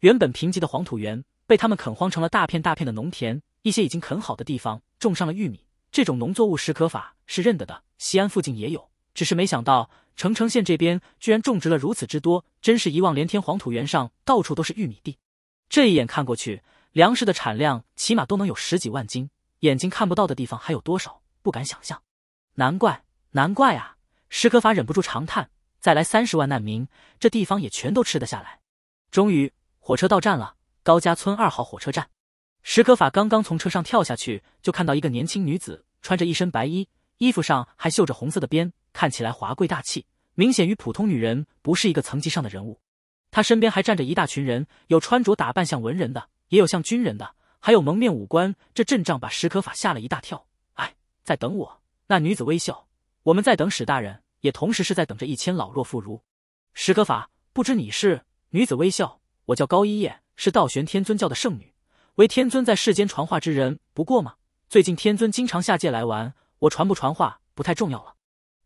原本贫瘠的黄土原被他们垦荒成了大片大片的农田，一些已经垦好的地方种上了玉米。这种农作物，食可法是认得的，西安附近也有，只是没想到澄城县这边居然种植了如此之多，真是一望连天黄土原上到处都是玉米地，这一眼看过去。粮食的产量起码都能有十几万斤，眼睛看不到的地方还有多少？不敢想象。难怪，难怪啊！史可法忍不住长叹。再来三十万难民，这地方也全都吃得下来。终于，火车到站了，高家村二号火车站。史可法刚刚从车上跳下去，就看到一个年轻女子，穿着一身白衣，衣服上还绣着红色的边，看起来华贵大气，明显与普通女人不是一个层级上的人物。她身边还站着一大群人，有穿着打扮像文人的。也有像军人的，还有蒙面武官。这阵仗把史可法吓了一大跳。哎，在等我。那女子微笑：“我们在等史大人，也同时是在等着一千老弱妇孺。”史可法，不知你是女子微笑，我叫高一叶，是道玄天尊教的圣女，为天尊在世间传话之人。不过嘛，最近天尊经常下界来玩，我传不传话不太重要了。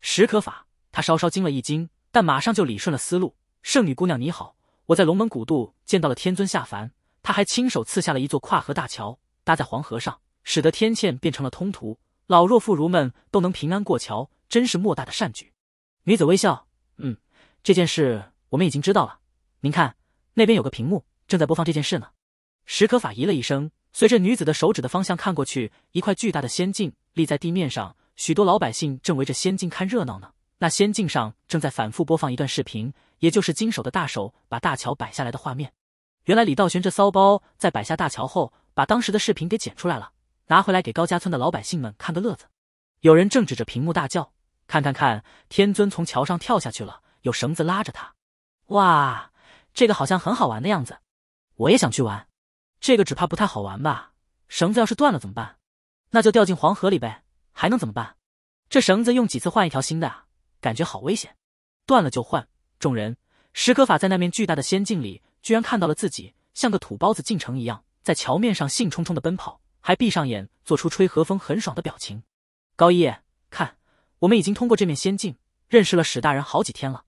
史可法，他稍稍惊了一惊，但马上就理顺了思路。圣女姑娘你好，我在龙门古渡见到了天尊下凡。他还亲手赐下了一座跨河大桥，搭在黄河上，使得天堑变成了通途，老弱妇孺们都能平安过桥，真是莫大的善举。女子微笑，嗯，这件事我们已经知道了。您看，那边有个屏幕正在播放这件事呢。史可法咦了一声，随着女子的手指的方向看过去，一块巨大的仙境立在地面上，许多老百姓正围着仙境看热闹呢。那仙境上正在反复播放一段视频，也就是金手的大手把大桥摆下来的画面。原来李道玄这骚包在摆下大桥后，把当时的视频给剪出来了，拿回来给高家村的老百姓们看个乐子。有人正指着屏幕大叫：“看看看，天尊从桥上跳下去了，有绳子拉着他。”哇，这个好像很好玩的样子，我也想去玩。这个只怕不太好玩吧？绳子要是断了怎么办？那就掉进黄河里呗，还能怎么办？这绳子用几次换一条新的，啊？感觉好危险。断了就换。众人，石可法在那面巨大的仙境里。居然看到了自己像个土包子进城一样，在桥面上兴冲冲的奔跑，还闭上眼做出吹和风很爽的表情。高一叶，看，我们已经通过这面仙境，认识了史大人好几天了。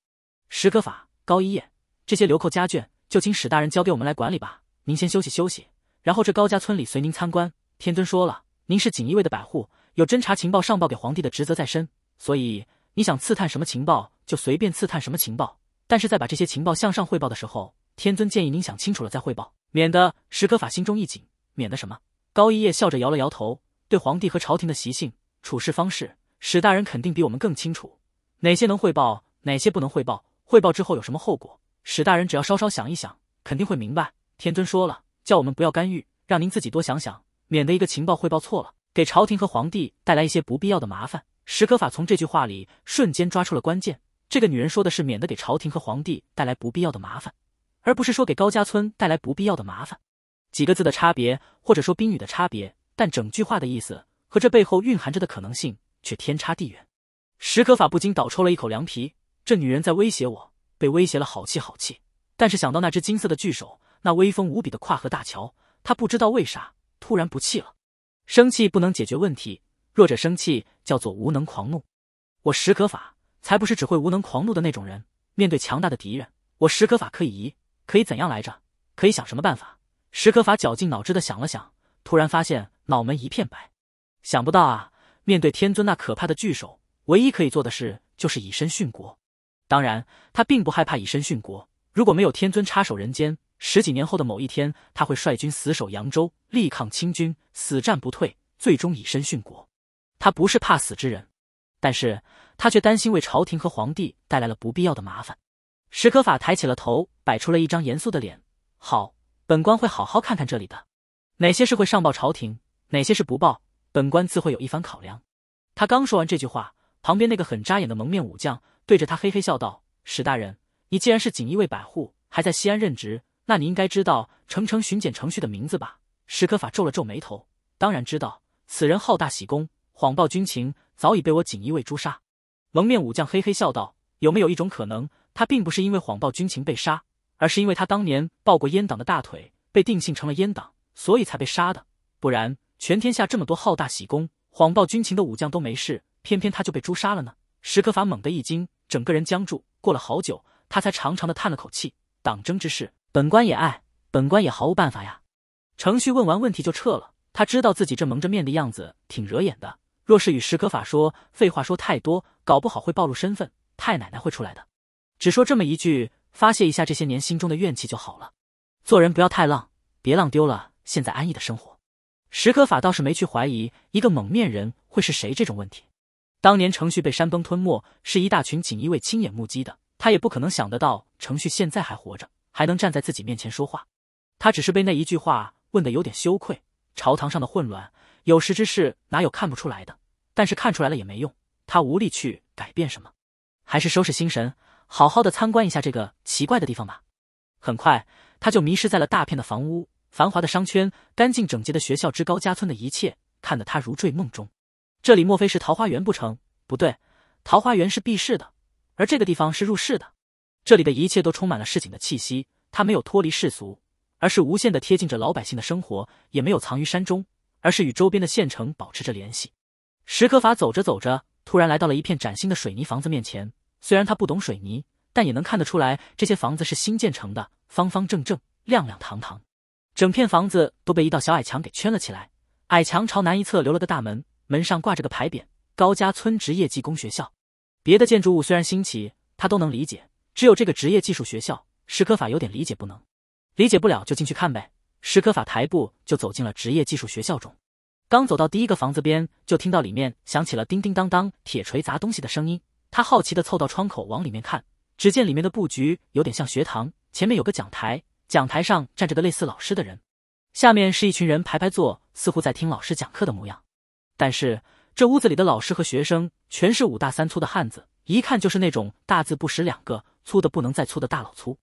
史可法，高一叶，这些流寇家眷就请史大人交给我们来管理吧。您先休息休息，然后这高家村里随您参观。天尊说了，您是锦衣卫的百户，有侦查情报上报给皇帝的职责在身，所以你想刺探什么情报就随便刺探什么情报。但是，在把这些情报向上汇报的时候。天尊建议您想清楚了再汇报，免得史可法心中一紧。免得什么？高一叶笑着摇了摇头，对皇帝和朝廷的习性、处事方式，史大人肯定比我们更清楚。哪些能汇报，哪些不能汇报，汇报之后有什么后果，史大人只要稍稍想一想，肯定会明白。天尊说了，叫我们不要干预，让您自己多想想，免得一个情报汇报错了，给朝廷和皇帝带来一些不必要的麻烦。史可法从这句话里瞬间抓出了关键，这个女人说的是免得给朝廷和皇帝带来不必要的麻烦。而不是说给高家村带来不必要的麻烦，几个字的差别，或者说宾语的差别，但整句话的意思和这背后蕴含着的可能性却天差地远。史可法不禁倒抽了一口凉皮，这女人在威胁我，被威胁了好气好气。但是想到那只金色的巨手，那威风无比的跨河大桥，他不知道为啥突然不气了。生气不能解决问题，弱者生气叫做无能狂怒。我史可法才不是只会无能狂怒的那种人，面对强大的敌人，我史可法可以一。可以怎样来着？可以想什么办法？史可法绞尽脑汁的想了想，突然发现脑门一片白。想不到啊，面对天尊那可怕的巨手，唯一可以做的事就是以身殉国。当然，他并不害怕以身殉国。如果没有天尊插手人间，十几年后的某一天，他会率军死守扬州，力抗清军，死战不退，最终以身殉国。他不是怕死之人，但是他却担心为朝廷和皇帝带来了不必要的麻烦。史可法抬起了头，摆出了一张严肃的脸。好，本官会好好看看这里的，哪些是会上报朝廷，哪些是不报，本官自会有一番考量。他刚说完这句话，旁边那个很扎眼的蒙面武将对着他嘿嘿笑道：“史大人，你既然是锦衣卫百户，还在西安任职，那你应该知道城城巡检程序的名字吧？”史可法皱了皱眉头，当然知道。此人好大喜功，谎报军情，早已被我锦衣卫诛杀。蒙面武将嘿嘿笑道：“有没有一种可能？”他并不是因为谎报军情被杀，而是因为他当年抱过阉党的大腿，被定性成了阉党，所以才被杀的。不然，全天下这么多好大喜功、谎报军情的武将都没事，偏偏他就被诛杀了呢？史可法猛地一惊，整个人僵住。过了好久，他才长长的叹了口气：“党争之事，本官也爱，本官也毫无办法呀。”程旭问完问题就撤了。他知道自己这蒙着面的样子挺惹眼的，若是与史可法说废话，说太多，搞不好会暴露身份，太奶奶会出来的。只说这么一句，发泄一下这些年心中的怨气就好了。做人不要太浪，别浪丢了现在安逸的生活。石可法倒是没去怀疑一个蒙面人会是谁这种问题。当年程旭被山崩吞没，是一大群锦衣卫亲眼目击的，他也不可能想得到程旭现在还活着，还能站在自己面前说话。他只是被那一句话问得有点羞愧。朝堂上的混乱，有识之士哪有看不出来的？但是看出来了也没用，他无力去改变什么，还是收拾心神。好好的参观一下这个奇怪的地方吧。很快，他就迷失在了大片的房屋、繁华的商圈、干净整洁的学校之高家村的一切，看得他如坠梦中。这里莫非是桃花源不成？不对，桃花源是避世的，而这个地方是入世的。这里的一切都充满了市井的气息，他没有脱离世俗，而是无限的贴近着老百姓的生活，也没有藏于山中，而是与周边的县城保持着联系。石可法走着走着，突然来到了一片崭新的水泥房子面前。虽然他不懂水泥，但也能看得出来，这些房子是新建成的，方方正正，亮亮堂堂。整片房子都被一道小矮墙给圈了起来，矮墙朝南一侧留了个大门，门上挂着个牌匾：“高家村职业技术学校。”别的建筑物虽然新奇，他都能理解，只有这个职业技术学校，史可法有点理解不能，理解不了就进去看呗。史可法抬步就走进了职业技术学校中，刚走到第一个房子边，就听到里面响起了叮叮当当铁锤砸东西的声音。他好奇地凑到窗口往里面看，只见里面的布局有点像学堂，前面有个讲台，讲台上站着个类似老师的人，下面是一群人排排坐，似乎在听老师讲课的模样。但是这屋子里的老师和学生全是五大三粗的汉子，一看就是那种大字不识两个、粗的不能再粗的大老粗。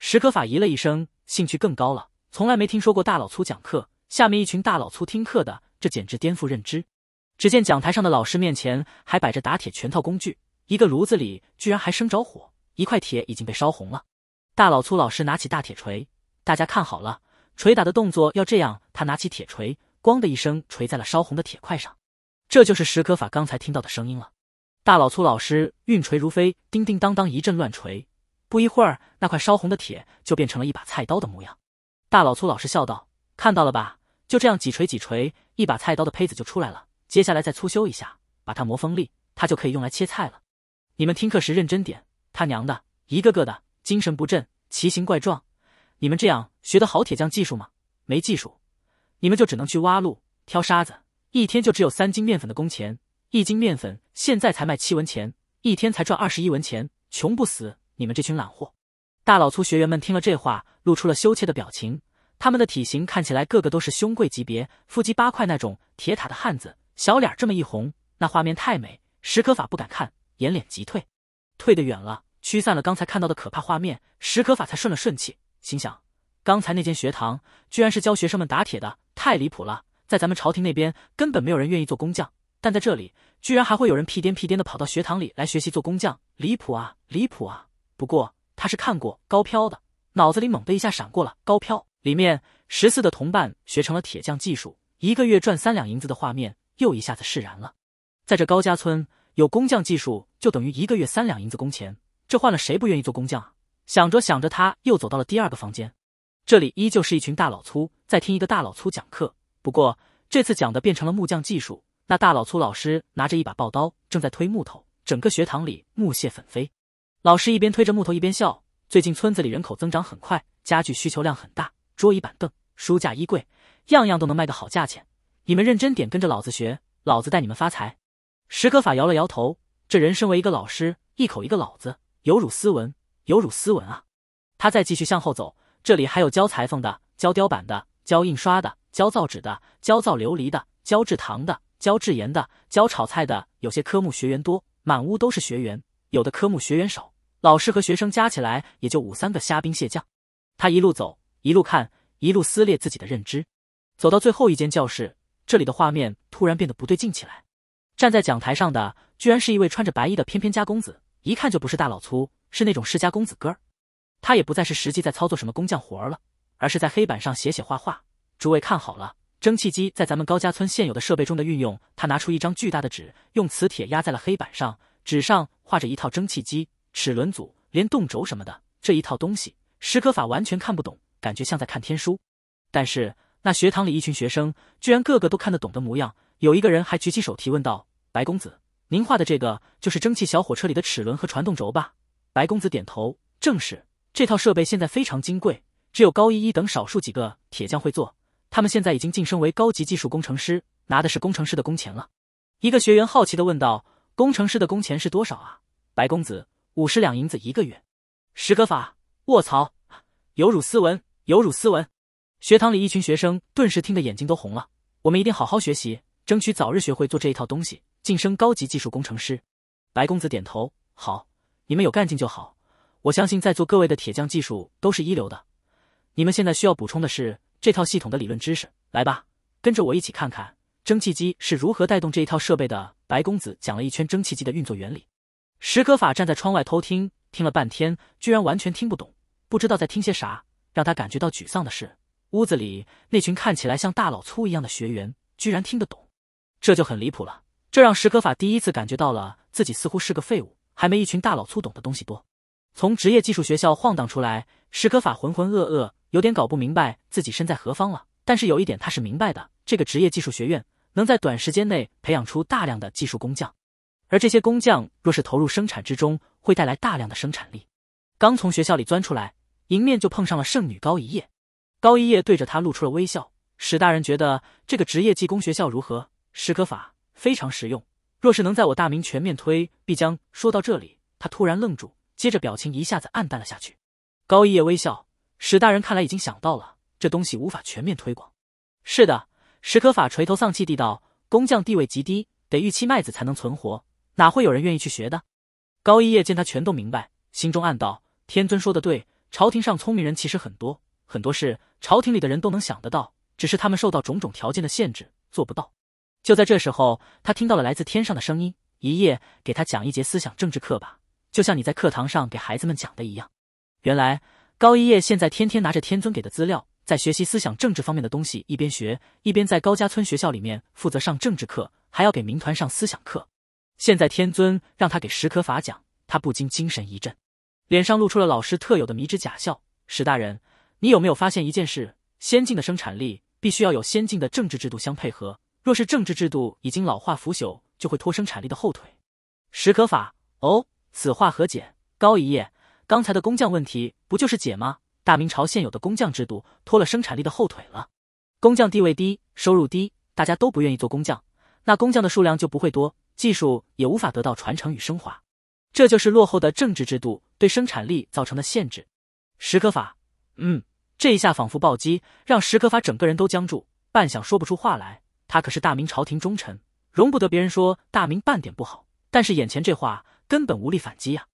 史可法咦了一声，兴趣更高了，从来没听说过大老粗讲课，下面一群大老粗听课的，这简直颠覆认知。只见讲台上的老师面前还摆着打铁全套工具。一个炉子里居然还生着火，一块铁已经被烧红了。大老粗老师拿起大铁锤，大家看好了，锤打的动作要这样。他拿起铁锤，咣的一声锤在了烧红的铁块上，这就是史可法刚才听到的声音了。大老粗老师运锤如飞，叮叮当当一阵乱锤，不一会儿，那块烧红的铁就变成了一把菜刀的模样。大老粗老师笑道：“看到了吧，就这样几锤几锤，一把菜刀的胚子就出来了。接下来再粗修一下，把它磨锋利，它就可以用来切菜了。”你们听课时认真点！他娘的，一个个的精神不振，奇形怪状。你们这样学得好铁匠技术吗？没技术，你们就只能去挖路、挑沙子，一天就只有三斤面粉的工钱。一斤面粉现在才卖七文钱，一天才赚二十一文钱，穷不死你们这群懒货！大老粗学员们听了这话，露出了羞怯的表情。他们的体型看起来个个都是胸贵级别，腹肌八块那种铁塔的汉子，小脸这么一红，那画面太美，史可法不敢看。掩脸即退，退得远了，驱散了刚才看到的可怕画面。史可法才顺了顺气，心想：刚才那间学堂居然是教学生们打铁的，太离谱了！在咱们朝廷那边，根本没有人愿意做工匠，但在这里，居然还会有人屁颠屁颠的跑到学堂里来学习做工匠，离谱啊，离谱啊！不过他是看过高飘的，脑子里猛地一下闪过了高飘里面十四的同伴学成了铁匠技术，一个月赚三两银子的画面，又一下子释然了。在这高家村。有工匠技术，就等于一个月三两银子工钱，这换了谁不愿意做工匠啊？想着想着，他又走到了第二个房间，这里依旧是一群大老粗在听一个大老粗讲课，不过这次讲的变成了木匠技术。那大老粗老师拿着一把刨刀，正在推木头，整个学堂里木屑纷飞。老师一边推着木头，一边笑：“最近村子里人口增长很快，家具需求量很大，桌椅板凳、书架衣柜，样样都能卖个好价钱。你们认真点跟着老子学，老子带你们发财。”石可法摇了摇头，这人身为一个老师，一口一个老子，有辱斯文，有辱斯文啊！他再继续向后走，这里还有教裁缝的、教雕版的、教印刷的、教造纸的、教造琉璃的、教制糖的、教制盐的、教炒菜的。有些科目学员多，满屋都是学员；有的科目学员少，老师和学生加起来也就五三个虾兵蟹将。他一路走，一路看，一路撕裂自己的认知。走到最后一间教室，这里的画面突然变得不对劲起来。站在讲台上的居然是一位穿着白衣的翩翩家公子，一看就不是大老粗，是那种世家公子哥。他也不再是实际在操作什么工匠活儿了，而是在黑板上写写画画。诸位看好了，蒸汽机在咱们高家村现有的设备中的运用。他拿出一张巨大的纸，用磁铁压在了黑板上，纸上画着一套蒸汽机齿轮组，连动轴什么的这一套东西。史可法完全看不懂，感觉像在看天书。但是那学堂里一群学生居然个个都看得懂的模样，有一个人还举起手提问道。白公子，您画的这个就是蒸汽小火车里的齿轮和传动轴吧？白公子点头，正是。这套设备现在非常金贵，只有高一一等少数几个铁匠会做。他们现在已经晋升为高级技术工程师，拿的是工程师的工钱了。一个学员好奇的问道：“工程师的工钱是多少啊？”白公子：“五十两银子一个月。”石格法：“卧槽，有辱斯文，有辱斯文！”学堂里一群学生顿时听得眼睛都红了。我们一定好好学习，争取早日学会做这一套东西。晋升高级技术工程师，白公子点头。好，你们有干劲就好。我相信在座各位的铁匠技术都是一流的。你们现在需要补充的是这套系统的理论知识。来吧，跟着我一起看看蒸汽机是如何带动这一套设备的。白公子讲了一圈蒸汽机的运作原理。石可法站在窗外偷听，听了半天，居然完全听不懂，不知道在听些啥。让他感觉到沮丧的是，屋子里那群看起来像大老粗一样的学员居然听得懂，这就很离谱了。这让史可法第一次感觉到了自己似乎是个废物，还没一群大老粗懂的东西多。从职业技术学校晃荡出来，史可法浑浑噩噩，有点搞不明白自己身在何方了。但是有一点他是明白的：这个职业技术学院能在短时间内培养出大量的技术工匠，而这些工匠若是投入生产之中，会带来大量的生产力。刚从学校里钻出来，迎面就碰上了圣女高一叶。高一叶对着他露出了微笑：“史大人，觉得这个职业技工学校如何？”史可法。非常实用，若是能在我大明全面推，必将。说到这里，他突然愣住，接着表情一下子暗淡了下去。高一叶微笑：“史大人看来已经想到了，这东西无法全面推广。”是的，史可法垂头丧气地道：“工匠地位极低，得预期麦子才能存活，哪会有人愿意去学的？”高一叶见他全都明白，心中暗道：“天尊说的对，朝廷上聪明人其实很多，很多事朝廷里的人都能想得到，只是他们受到种种条件的限制，做不到。”就在这时候，他听到了来自天上的声音：“一叶，给他讲一节思想政治课吧，就像你在课堂上给孩子们讲的一样。”原来，高一叶现在天天拿着天尊给的资料，在学习思想政治方面的东西，一边学一边在高家村学校里面负责上政治课，还要给民团上思想课。现在天尊让他给史可法讲，他不禁精神一振，脸上露出了老师特有的迷之假笑：“史大人，你有没有发现一件事？先进的生产力必须要有先进的政治制度相配合。”若是政治制度已经老化腐朽，就会拖生产力的后腿。史可法哦，此话何解？高一叶，刚才的工匠问题不就是解吗？大明朝现有的工匠制度拖了生产力的后腿了。工匠地位低，收入低，大家都不愿意做工匠，那工匠的数量就不会多，技术也无法得到传承与升华。这就是落后的政治制度对生产力造成的限制。史可法，嗯，这一下仿佛暴击，让史可法整个人都僵住，半晌说不出话来。他可是大明朝廷忠臣，容不得别人说大明半点不好。但是眼前这话根本无力反击呀！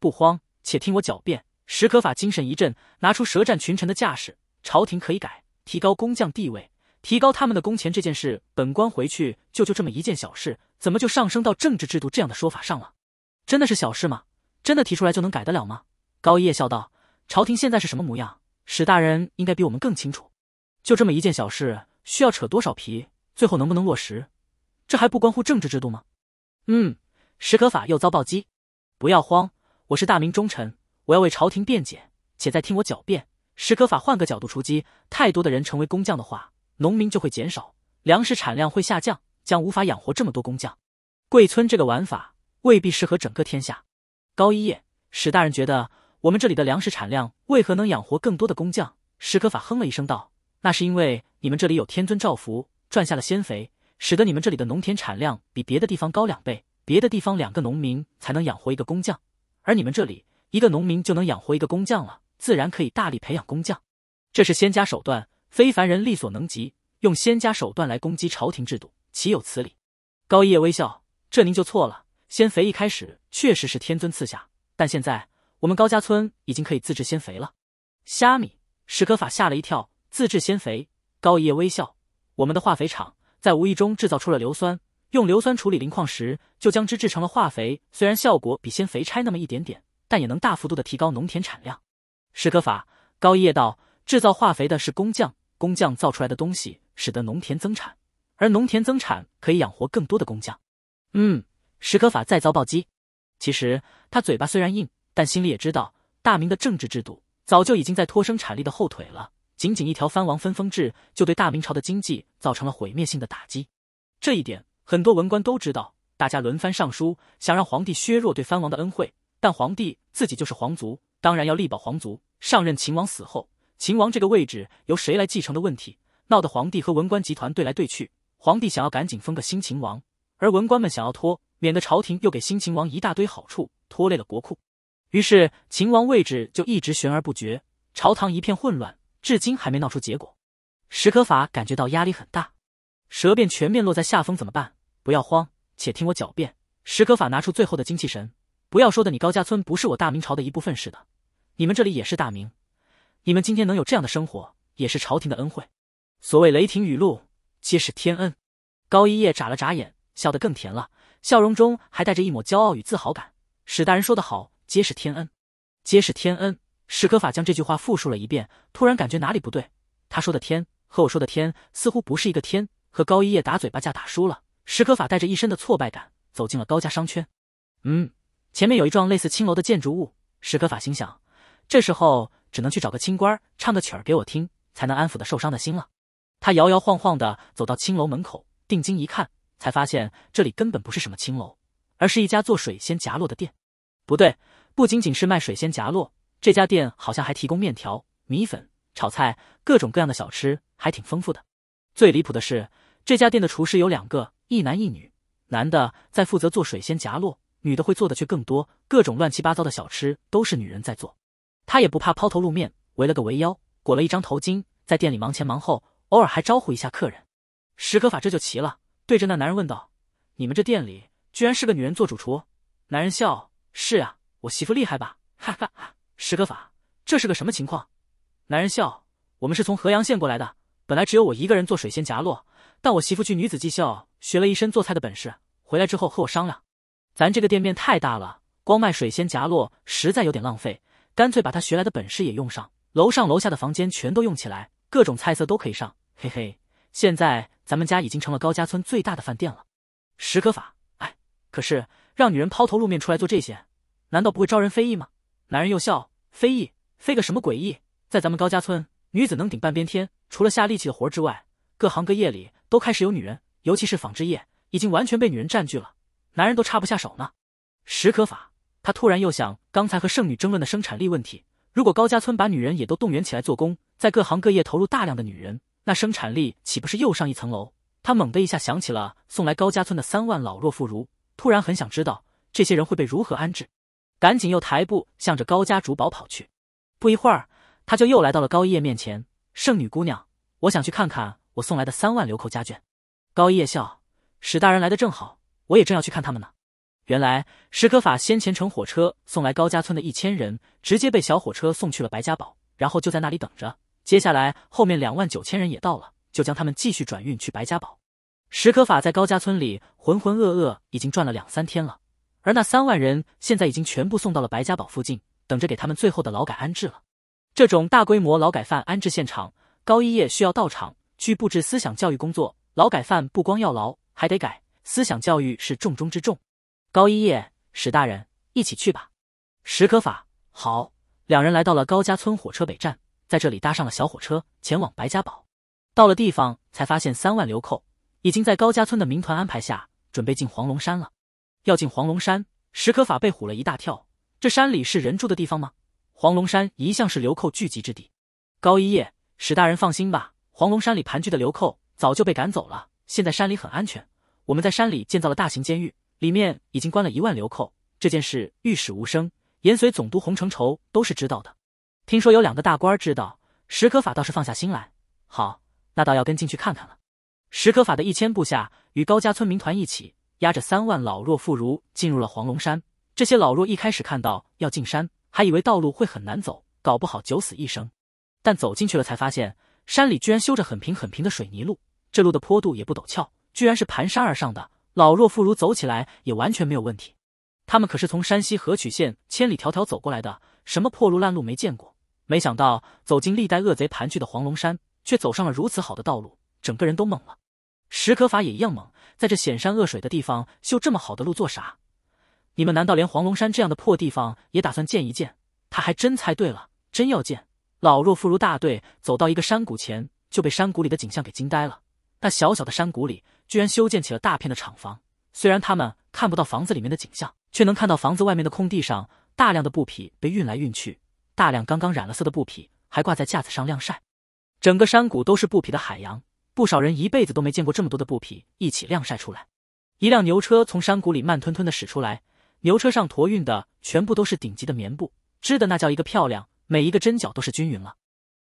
不慌，且听我狡辩。史可法精神一振，拿出舌战群臣的架势。朝廷可以改，提高工匠地位，提高他们的工钱。这件事，本官回去就就这么一件小事，怎么就上升到政治制度这样的说法上了？真的是小事吗？真的提出来就能改得了吗？高一夜笑道：“朝廷现在是什么模样？史大人应该比我们更清楚。就这么一件小事，需要扯多少皮？”最后能不能落实，这还不关乎政治制度吗？嗯，史可法又遭暴击，不要慌，我是大明忠臣，我要为朝廷辩解。且再听我狡辩。史可法换个角度出击，太多的人成为工匠的话，农民就会减少，粮食产量会下降，将无法养活这么多工匠。贵村这个玩法未必适合整个天下。高一夜，史大人觉得我们这里的粮食产量为何能养活更多的工匠？史可法哼了一声道：“那是因为你们这里有天尊照拂。”赚下了鲜肥，使得你们这里的农田产量比别的地方高两倍。别的地方两个农民才能养活一个工匠，而你们这里一个农民就能养活一个工匠了，自然可以大力培养工匠。这是仙家手段，非凡人力所能及。用仙家手段来攻击朝廷制度，岂有此理？高一叶微笑：“这您就错了。仙肥一开始确实是天尊赐下，但现在我们高家村已经可以自制仙肥了。”虾米史可法吓了一跳：“自制仙肥？”高一叶微笑。我们的化肥厂在无意中制造出了硫酸，用硫酸处理磷矿石，就将之制成了化肥。虽然效果比鲜肥差那么一点点，但也能大幅度的提高农田产量。史可法高一叶道，制造化肥的是工匠，工匠造出来的东西使得农田增产，而农田增产可以养活更多的工匠。嗯，史可法再遭暴击。其实他嘴巴虽然硬，但心里也知道，大明的政治制度早就已经在拖生产力的后腿了。仅仅一条藩王分封制，就对大明朝的经济造成了毁灭性的打击。这一点，很多文官都知道。大家轮番上书，想让皇帝削弱对藩王的恩惠，但皇帝自己就是皇族，当然要力保皇族。上任秦王死后，秦王这个位置由谁来继承的问题，闹得皇帝和文官集团对来对去。皇帝想要赶紧封个新秦王，而文官们想要拖，免得朝廷又给新秦王一大堆好处，拖累了国库。于是，秦王位置就一直悬而不决，朝堂一片混乱。至今还没闹出结果，史可法感觉到压力很大，舌辩全面落在下风，怎么办？不要慌，且听我狡辩。史可法拿出最后的精气神，不要说的你高家村不是我大明朝的一部分似的，你们这里也是大明，你们今天能有这样的生活，也是朝廷的恩惠。所谓雷霆雨露，皆是天恩。高一夜眨了眨眼，笑得更甜了，笑容中还带着一抹骄傲与自豪感。史大人说得好，皆是天恩，皆是天恩。史可法将这句话复述了一遍，突然感觉哪里不对。他说的“天”和我说的“天”似乎不是一个“天”。和高一叶打嘴巴架打输了，史可法带着一身的挫败感走进了高家商圈。嗯，前面有一幢类似青楼的建筑物。史可法心想，这时候只能去找个清官唱个曲儿给我听，才能安抚的受伤的心了。他摇摇晃晃地走到青楼门口，定睛一看，才发现这里根本不是什么青楼，而是一家做水仙夹络的店。不对，不仅仅是卖水仙夹络。这家店好像还提供面条、米粉、炒菜各种各样的小吃，还挺丰富的。最离谱的是，这家店的厨师有两个，一男一女，男的在负责做水仙夹络，女的会做的却更多，各种乱七八糟的小吃都是女人在做。她也不怕抛头露面，围了个围腰，裹了一张头巾，在店里忙前忙后，偶尔还招呼一下客人。史可法这就齐了，对着那男人问道：“你们这店里居然是个女人做主厨？”男人笑：“是啊，我媳妇厉害吧？”哈哈哈。石可法，这是个什么情况？男人笑，我们是从河阳县过来的，本来只有我一个人做水仙夹络，但我媳妇去女子技校学了一身做菜的本事，回来之后和我商量，咱这个店面太大了，光卖水仙夹络实在有点浪费，干脆把她学来的本事也用上，楼上楼下的房间全都用起来，各种菜色都可以上，嘿嘿，现在咱们家已经成了高家村最大的饭店了。石可法，哎，可是让女人抛头露面出来做这些，难道不会招人非议吗？男人又笑。非议？非个什么诡异？在咱们高家村，女子能顶半边天。除了下力气的活儿之外，各行各业里都开始有女人，尤其是纺织业，已经完全被女人占据了，男人都插不下手呢。史可法，他突然又想，刚才和圣女争论的生产力问题，如果高家村把女人也都动员起来做工，在各行各业投入大量的女人，那生产力岂不是又上一层楼？他猛地一下想起了送来高家村的三万老弱妇孺，突然很想知道这些人会被如何安置。赶紧又抬步向着高家竹堡跑去，不一会儿，他就又来到了高一叶面前。圣女姑娘，我想去看看我送来的三万流寇家眷。高一叶笑，史大人来的正好，我也正要去看他们呢。原来，史可法先前乘火车送来高家村的一千人，直接被小火车送去了白家堡，然后就在那里等着。接下来，后面两万九千人也到了，就将他们继续转运去白家堡。史可法在高家村里浑浑噩噩已经转了两三天了。而那三万人现在已经全部送到了白家堡附近，等着给他们最后的劳改安置了。这种大规模劳改犯安置现场，高一业需要到场去布置思想教育工作。劳改犯不光要劳，还得改，思想教育是重中之重。高一业，史大人，一起去吧。史可法，好。两人来到了高家村火车北站，在这里搭上了小火车，前往白家堡。到了地方，才发现三万流寇已经在高家村的民团安排下，准备进黄龙山了。要进黄龙山，史可法被唬了一大跳。这山里是人住的地方吗？黄龙山一向是流寇聚集之地。高一夜，史大人放心吧，黄龙山里盘踞的流寇早就被赶走了，现在山里很安全。我们在山里建造了大型监狱，里面已经关了一万流寇。这件事，御史无声、延绥总督洪承畴都是知道的。听说有两个大官知道，史可法倒是放下心来。好，那倒要跟进去看看了。史可法的一千部下与高家村民团一起。压着三万老弱妇孺进入了黄龙山。这些老弱一开始看到要进山，还以为道路会很难走，搞不好九死一生。但走进去了才发现，山里居然修着很平很平的水泥路，这路的坡度也不陡峭，居然是盘山而上的。老弱妇孺走起来也完全没有问题。他们可是从山西河曲县千里迢迢走过来的，什么破路烂路没见过。没想到走进历代恶贼盘踞的黄龙山，却走上了如此好的道路，整个人都懵了。史可法也一样猛，在这险山恶水的地方修这么好的路做啥？你们难道连黄龙山这样的破地方也打算建一建？他还真猜对了，真要建。老弱妇孺大队走到一个山谷前，就被山谷里的景象给惊呆了。那小小的山谷里，居然修建起了大片的厂房。虽然他们看不到房子里面的景象，却能看到房子外面的空地上，大量的布匹被运来运去，大量刚刚染了色的布匹还挂在架子上晾晒，整个山谷都是布匹的海洋。不少人一辈子都没见过这么多的布匹一起晾晒出来。一辆牛车从山谷里慢吞吞的驶出来，牛车上驮运的全部都是顶级的棉布，织的那叫一个漂亮，每一个针脚都是均匀了。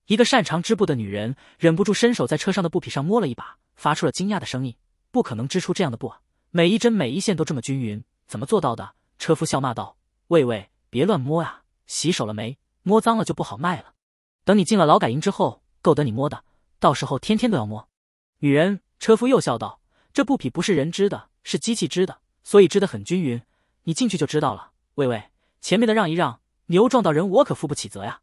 一个擅长织布的女人忍不住伸手在车上的布匹上摸了一把，发出了惊讶的声音：“不可能织出这样的布啊！每一针每一线都这么均匀，怎么做到的？”车夫笑骂道：“喂喂，别乱摸啊！洗手了没？摸脏了就不好卖了。等你进了劳改营之后，够得你摸的，到时候天天都要摸。”女人车夫又笑道：“这布匹不是人织的，是机器织的，所以织的很均匀。你进去就知道了。”“喂喂，前面的让一让，牛撞到人，我可负不起责呀！”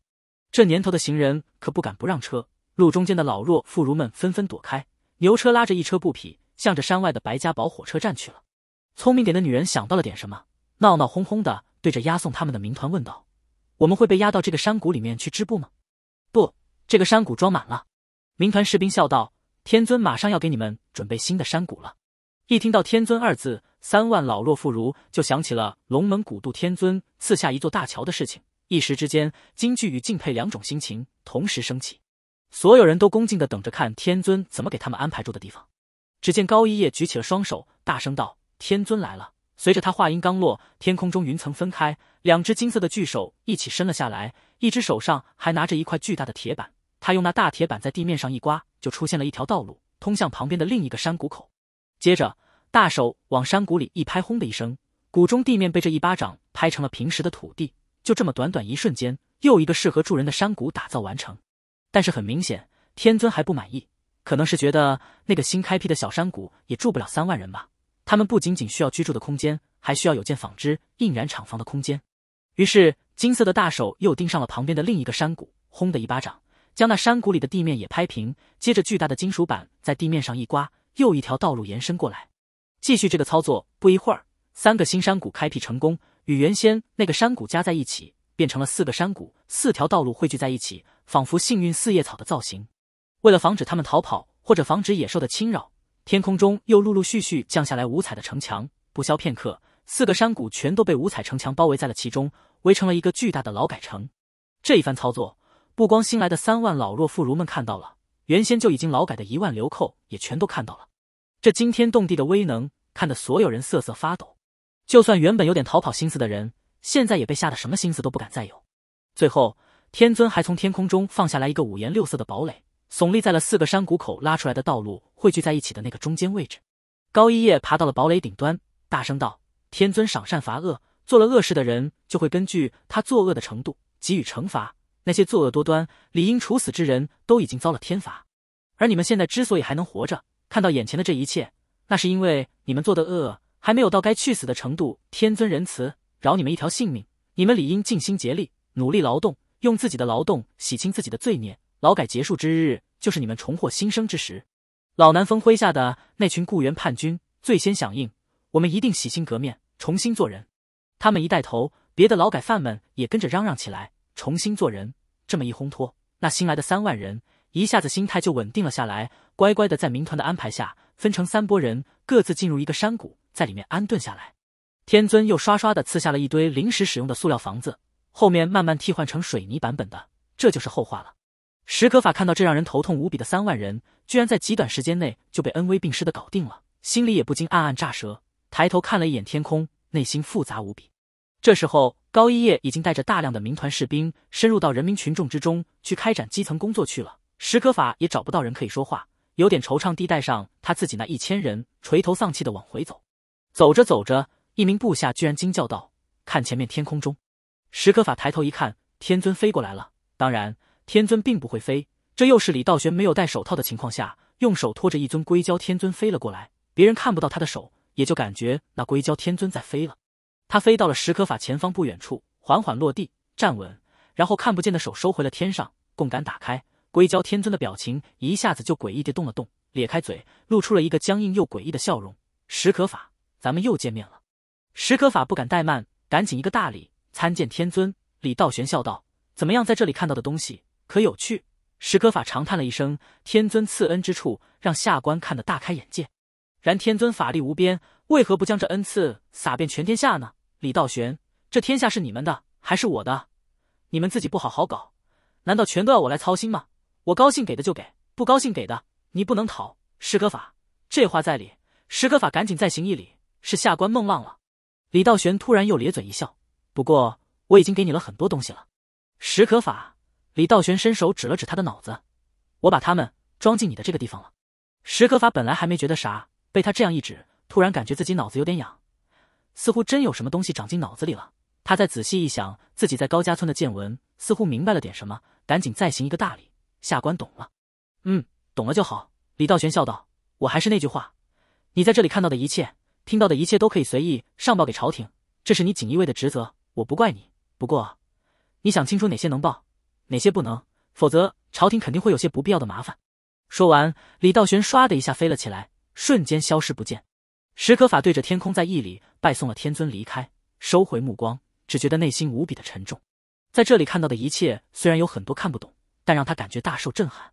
这年头的行人可不敢不让车。路中间的老弱妇孺们纷纷躲开，牛车拉着一车布匹，向着山外的白家堡火车站去了。聪明点的女人想到了点什么，闹闹哄哄的对着押送他们的民团问道：“我们会被押到这个山谷里面去织布吗？”“不，这个山谷装满了。”民团士兵笑道。天尊马上要给你们准备新的山谷了。一听到“天尊”二字，三万老弱妇孺就想起了龙门古渡天尊赐下一座大桥的事情，一时之间，惊惧与敬佩两种心情同时升起。所有人都恭敬的等着看天尊怎么给他们安排住的地方。只见高一叶举起了双手，大声道：“天尊来了！”随着他话音刚落，天空中云层分开，两只金色的巨手一起伸了下来，一只手上还拿着一块巨大的铁板。他用那大铁板在地面上一刮，就出现了一条道路，通向旁边的另一个山谷口。接着，大手往山谷里一拍，轰的一声，谷中地面被这一巴掌拍成了平时的土地。就这么短短一瞬间，又一个适合住人的山谷打造完成。但是很明显，天尊还不满意，可能是觉得那个新开辟的小山谷也住不了三万人吧。他们不仅仅需要居住的空间，还需要有建纺织印染厂房的空间。于是，金色的大手又盯上了旁边的另一个山谷，轰的一巴掌。将那山谷里的地面也拍平，接着巨大的金属板在地面上一刮，又一条道路延伸过来。继续这个操作，不一会儿，三个新山谷开辟成功，与原先那个山谷加在一起，变成了四个山谷，四条道路汇聚在一起，仿佛幸运四叶草的造型。为了防止他们逃跑，或者防止野兽的侵扰，天空中又陆陆续续降下来五彩的城墙。不消片刻，四个山谷全都被五彩城墙包围在了其中，围成了一个巨大的劳改城。这一番操作。不光新来的三万老弱妇孺们看到了，原先就已经劳改的一万流寇也全都看到了，这惊天动地的威能，看得所有人瑟瑟发抖。就算原本有点逃跑心思的人，现在也被吓得什么心思都不敢再有。最后，天尊还从天空中放下来一个五颜六色的堡垒，耸立在了四个山谷口拉出来的道路汇聚在一起的那个中间位置。高一叶爬到了堡垒顶端，大声道：“天尊赏善罚恶，做了恶事的人就会根据他作恶的程度给予惩罚。”那些作恶多端、理应处死之人都已经遭了天罚，而你们现在之所以还能活着，看到眼前的这一切，那是因为你们做的恶还没有到该去死的程度。天尊仁慈，饶你们一条性命。你们理应尽心竭力，努力劳动，用自己的劳动洗清自己的罪孽。劳改结束之日，就是你们重获新生之时。老南风麾下的那群雇员叛军最先响应，我们一定洗心革面，重新做人。他们一带头，别的劳改犯们也跟着嚷嚷起来。重新做人，这么一烘托，那新来的三万人一下子心态就稳定了下来，乖乖的在民团的安排下，分成三拨人，各自进入一个山谷，在里面安顿下来。天尊又刷刷的刺下了一堆临时使用的塑料房子，后面慢慢替换成水泥版本的，这就是后话了。史可法看到这让人头痛无比的三万人，居然在极短时间内就被恩威并施的搞定了，心里也不禁暗暗炸舌，抬头看了一眼天空，内心复杂无比。这时候，高一叶已经带着大量的民团士兵深入到人民群众之中去开展基层工作去了。史可法也找不到人可以说话，有点惆怅地带上他自己那一千人，垂头丧气地往回走。走着走着，一名部下居然惊叫道：“看前面天空中！”史可法抬头一看，天尊飞过来了。当然，天尊并不会飞，这又是李道玄没有戴手套的情况下，用手托着一尊硅胶天尊飞了过来。别人看不到他的手，也就感觉那硅胶天尊在飞了。他飞到了石可法前方不远处，缓缓落地，站稳，然后看不见的手收回了天上，共感打开，硅胶天尊的表情一下子就诡异地动了动，咧开嘴，露出了一个僵硬又诡异的笑容。石可法，咱们又见面了。石可法不敢怠慢，赶紧一个大礼，参见天尊。李道玄笑道：“怎么样，在这里看到的东西可有趣？”石可法长叹了一声：“天尊赐恩之处，让下官看得大开眼界。然天尊法力无边，为何不将这恩赐撒遍全天下呢？”李道玄，这天下是你们的还是我的？你们自己不好好搞，难道全都要我来操心吗？我高兴给的就给，不高兴给的你不能讨。石可法，这话在理。石可法，赶紧再行一礼，是下官孟浪了。李道玄突然又咧嘴一笑，不过我已经给你了很多东西了。石可法，李道玄伸手指了指他的脑子，我把他们装进你的这个地方了。石可法本来还没觉得啥，被他这样一指，突然感觉自己脑子有点痒。似乎真有什么东西长进脑子里了。他再仔细一想，自己在高家村的见闻，似乎明白了点什么。赶紧再行一个大礼，下官懂了。嗯，懂了就好。李道玄笑道：“我还是那句话，你在这里看到的一切，听到的一切都可以随意上报给朝廷，这是你锦衣卫的职责。我不怪你，不过你想清楚哪些能报，哪些不能，否则朝廷肯定会有些不必要的麻烦。”说完，李道玄唰的一下飞了起来，瞬间消失不见。史可法对着天空在亿里拜送了天尊离开，收回目光，只觉得内心无比的沉重。在这里看到的一切虽然有很多看不懂，但让他感觉大受震撼，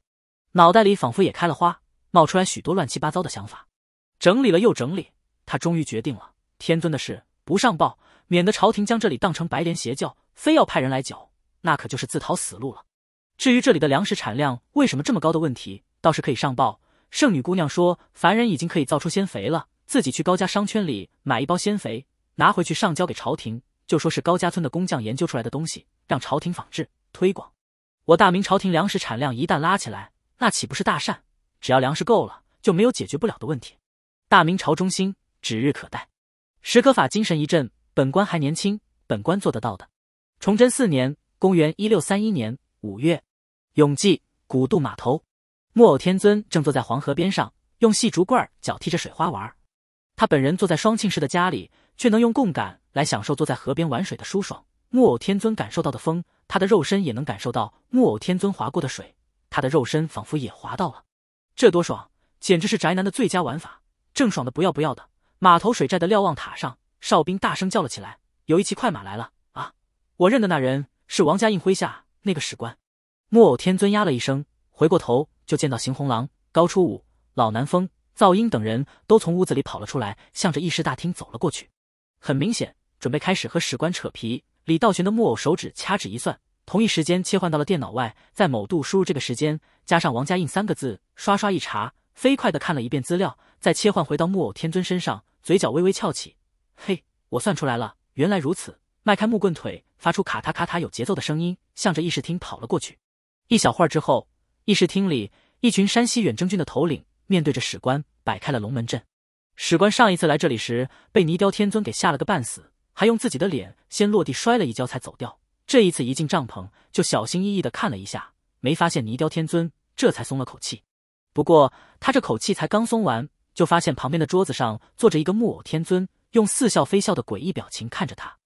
脑袋里仿佛也开了花，冒出来许多乱七八糟的想法。整理了又整理，他终于决定了：天尊的事不上报，免得朝廷将这里当成白莲邪教，非要派人来剿，那可就是自讨死路了。至于这里的粮食产量为什么这么高的问题，倒是可以上报。圣女姑娘说，凡人已经可以造出仙肥了。自己去高家商圈里买一包鲜肥，拿回去上交给朝廷，就说是高家村的工匠研究出来的东西，让朝廷仿制推广。我大明朝廷粮食产量一旦拉起来，那岂不是大善？只要粮食够了，就没有解决不了的问题。大明朝中心指日可待。史可法精神一振，本官还年轻，本官做得到的。崇祯四年（公元一六三一年）五月，永济古渡码头，木偶天尊正坐在黄河边上，用细竹棍儿脚踢着水花玩。他本人坐在双庆氏的家里，却能用共感来享受坐在河边玩水的舒爽。木偶天尊感受到的风，他的肉身也能感受到；木偶天尊划过的水，他的肉身仿佛也划到了。这多爽，简直是宅男的最佳玩法！正爽的不要不要的。码头水寨的瞭望塔上，哨兵大声叫了起来：“有一骑快马来了啊！”我认得那人，是王家印麾下那个史官。木偶天尊压了一声，回过头就见到邢红狼、高初武、老南风。噪音等人都从屋子里跑了出来，向着议事大厅走了过去。很明显，准备开始和史官扯皮。李道玄的木偶手指掐指一算，同一时间切换到了电脑外，在某度输入这个时间，加上“王家印”三个字，刷刷一查，飞快的看了一遍资料，再切换回到木偶天尊身上，嘴角微微翘起：“嘿，我算出来了，原来如此！”迈开木棍腿，发出卡嗒卡嗒有节奏的声音，向着议事厅跑了过去。一小会儿之后，议事厅里一群山西远征军的头领。面对着史官，摆开了龙门阵。史官上一次来这里时，被泥雕天尊给吓了个半死，还用自己的脸先落地摔了一跤才走掉。这一次一进帐篷，就小心翼翼的看了一下，没发现泥雕天尊，这才松了口气。不过他这口气才刚松完，就发现旁边的桌子上坐着一个木偶天尊，用似笑非笑的诡异表情看着他，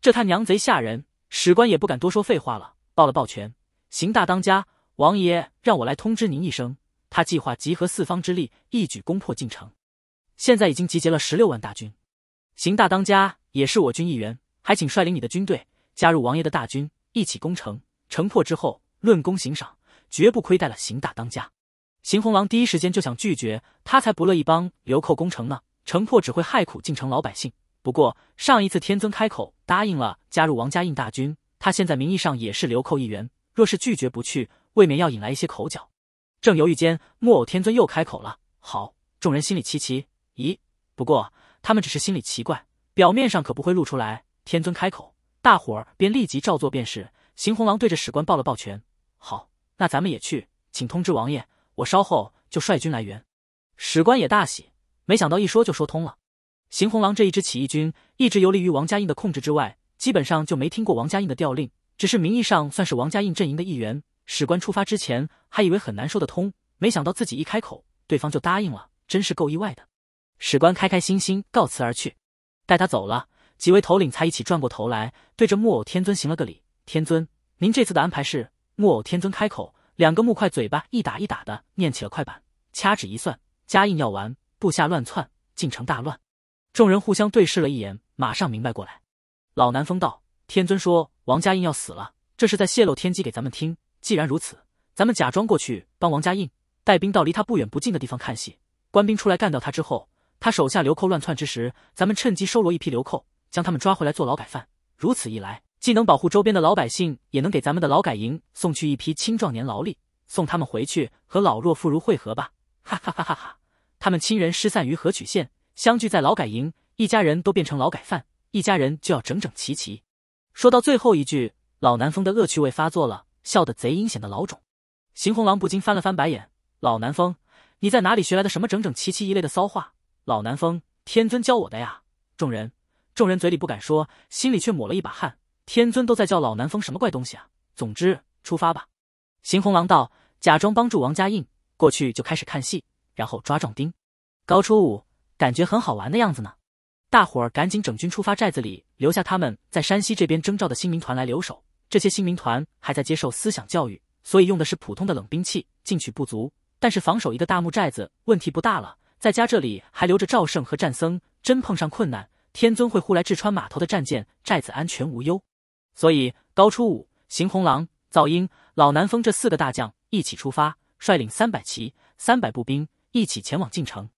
这他娘贼吓人！史官也不敢多说废话了，抱了抱拳：“邢大当家，王爷让我来通知您一声。”他计划集合四方之力，一举攻破晋城。现在已经集结了十六万大军，邢大当家也是我军一员，还请率领你的军队加入王爷的大军，一起攻城。城破之后，论功行赏，绝不亏待了邢大当家。邢红狼第一时间就想拒绝，他才不乐意帮流寇攻城呢。城破只会害苦晋城老百姓。不过上一次天尊开口答应了加入王家印大军，他现在名义上也是流寇一员。若是拒绝不去，未免要引来一些口角。正犹豫间，木偶天尊又开口了：“好。”众人心里齐齐。咦。不过他们只是心里奇怪，表面上可不会露出来。天尊开口，大伙儿便立即照做便是。邢红狼对着史官抱了抱拳：“好，那咱们也去，请通知王爷，我稍后就率军来援。”史官也大喜，没想到一说就说通了。邢红狼这一支起义军一直游离于王家印的控制之外，基本上就没听过王家印的调令，只是名义上算是王家印阵营的一员。史官出发之前还以为很难说得通，没想到自己一开口，对方就答应了，真是够意外的。史官开开心心告辞而去。待他走了，几位头领才一起转过头来，对着木偶天尊行了个礼：“天尊，您这次的安排是……”木偶天尊开口，两个木块嘴巴一打一打的念起了快板，掐指一算，嘉印要完，部下乱窜，进城大乱。众人互相对视了一眼，马上明白过来。老南风道：“天尊说王嘉印要死了，这是在泄露天机给咱们听。”既然如此，咱们假装过去帮王家印带兵到离他不远不近的地方看戏。官兵出来干掉他之后，他手下流寇乱窜之时，咱们趁机收罗一批流寇，将他们抓回来做劳改犯。如此一来，既能保护周边的老百姓，也能给咱们的劳改营送去一批青壮年劳力，送他们回去和老弱妇孺会合吧。哈哈哈哈哈！他们亲人失散于河曲县，相聚在劳改营，一家人都变成劳改犯，一家人就要整整齐齐。说到最后一句，老南风的恶趣味发作了。笑得贼阴险的老种，邢红狼不禁翻了翻白眼。老南风，你在哪里学来的什么整整齐齐一类的骚话？老南风，天尊教我的呀。众人，众人嘴里不敢说，心里却抹了一把汗。天尊都在叫老南风什么怪东西啊？总之，出发吧。邢红狼道，假装帮助王家印过去，就开始看戏，然后抓壮丁。高初五感觉很好玩的样子呢。大伙儿赶紧整军出发，寨子里留下他们在山西这边征召的新民团来留守。这些新民团还在接受思想教育，所以用的是普通的冷兵器，进取不足，但是防守一个大木寨子问题不大了。在家这里还留着赵胜和战僧，真碰上困难，天尊会呼来智川码头的战舰，寨子安全无忧。所以高初五，邢红狼、赵英、老南风这四个大将一起出发，率领三百骑、三百步兵一起前往晋城。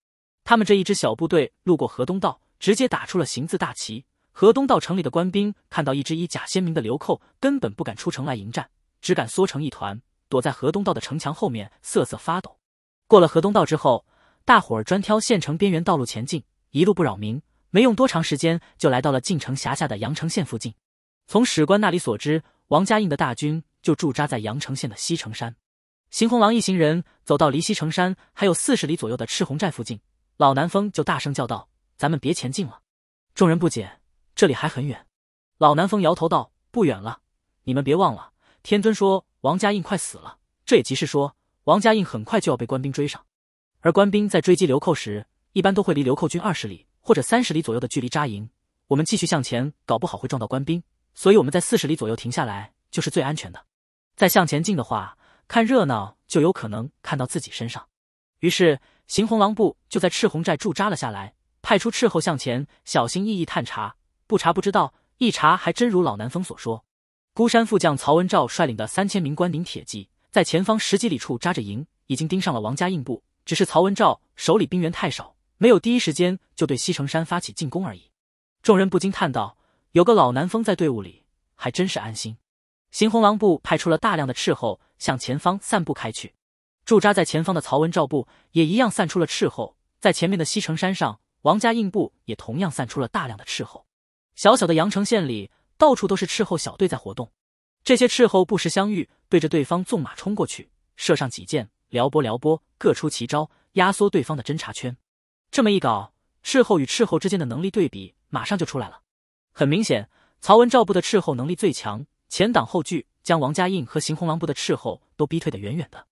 他们这一支小部队路过河东道，直接打出了“行”字大旗。河东道城里的官兵看到一只衣甲鲜明的流寇，根本不敢出城来迎战，只敢缩成一团，躲在河东道的城墙后面瑟瑟发抖。过了河东道之后，大伙儿专挑县城边缘道路前进，一路不扰民。没用多长时间，就来到了晋城辖下的阳城县附近。从史官那里所知，王家印的大军就驻扎在阳城县的西城山。邢红狼一行人走到离西城山还有四十里左右的赤红寨附近，老南风就大声叫道：“咱们别前进了！”众人不解。这里还很远，老南风摇头道：“不远了，你们别忘了，天尊说王家印快死了，这也即是说王家印很快就要被官兵追上，而官兵在追击流寇时，一般都会离流寇军二十里或者三十里左右的距离扎营。我们继续向前，搞不好会撞到官兵，所以我们在四十里左右停下来就是最安全的。再向前进的话，看热闹就有可能看到自己身上。”于是，邢红狼部就在赤红寨驻扎了下来，派出斥候向前，小心翼翼探查。不查不知道，一查还真如老南风所说，孤山副将曹文照率领的三千名关宁铁骑在前方十几里处扎着营，已经盯上了王家印部。只是曹文照手里兵员太少，没有第一时间就对西城山发起进攻而已。众人不禁叹道：“有个老南风在队伍里，还真是安心。”邢红狼部派出了大量的斥候向前方散布开去，驻扎在前方的曹文照部也一样散出了斥候，在前面的西城山上，王家印部也同样散出了大量的斥候。小小的阳城县里，到处都是斥候小队在活动。这些斥候不时相遇，对着对方纵马冲过去，射上几箭，撩拨撩拨，各出奇招，压缩对方的侦察圈。这么一搞，斥候与斥候之间的能力对比马上就出来了。很明显，曹文照部的斥候能力最强，前挡后拒，将王家印和邢红狼部的斥候都逼退得远远的。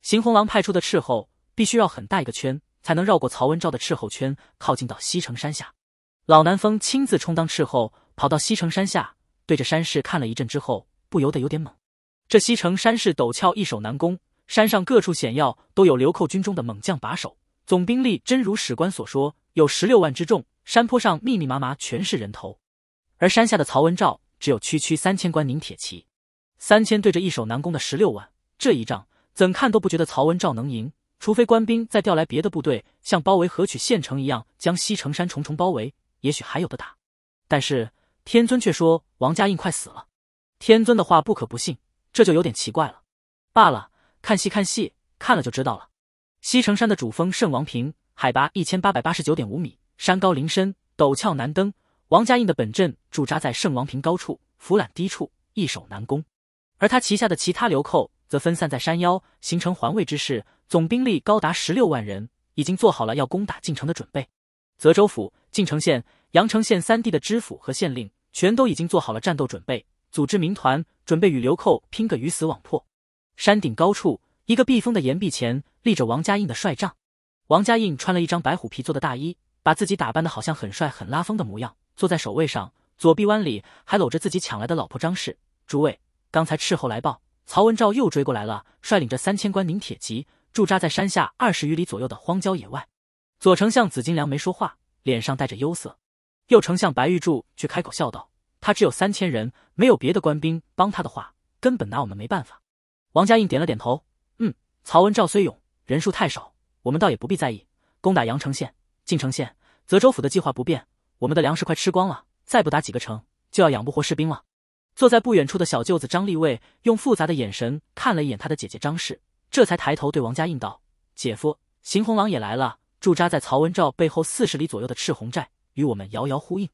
邢红狼派出的斥候必须绕很大一个圈，才能绕过曹文照的斥候圈，靠近到西城山下。老南风亲自充当斥候，跑到西城山下，对着山势看了一阵之后，不由得有点懵。这西城山势陡峭，易守难攻，山上各处险要都有流寇军中的猛将把守。总兵力真如史官所说，有十六万之众，山坡上密密麻麻全是人头，而山下的曹文照只有区区三千关宁铁骑。三千对着易守难攻的十六万，这一仗怎看都不觉得曹文照能赢，除非官兵再调来别的部队，像包围河曲县城一样，将西城山重重包围。也许还有的打，但是天尊却说王家印快死了。天尊的话不可不信，这就有点奇怪了。罢了，看戏看戏，看了就知道了。西城山的主峰圣王坪海拔一千八百八十九点五米，山高林深，陡峭难登。王家印的本阵驻扎在圣王坪高处，俯览低处，易守难攻。而他旗下的其他流寇则分散在山腰，形成环卫之势，总兵力高达十六万人，已经做好了要攻打进城的准备。泽州府晋城县、阳城县三地的知府和县令，全都已经做好了战斗准备，组织民团，准备与流寇拼个鱼死网破。山顶高处，一个避风的岩壁前立着王家印的帅帐。王家印穿了一张白虎皮做的大衣，把自己打扮的好像很帅、很拉风的模样，坐在守卫上，左臂弯里还搂着自己抢来的老婆张氏。诸位，刚才斥候来报，曹文照又追过来了，率领着三千官宁铁骑，驻扎在山下二十余里左右的荒郊野外。左丞相紫金梁没说话，脸上带着忧色。右丞相白玉柱却开口笑道：“他只有三千人，没有别的官兵帮他的话，根本拿我们没办法。”王家印点了点头，嗯，曹文赵虽勇，人数太少，我们倒也不必在意。攻打阳城县、晋城县、泽州府的计划不变。我们的粮食快吃光了，再不打几个城，就要养不活士兵了。坐在不远处的小舅子张立卫用复杂的眼神看了一眼他的姐姐张氏，这才抬头对王家印道：“姐夫，邢红狼也来了。”驻扎在曹文照背后四十里左右的赤红寨，与我们遥遥呼应。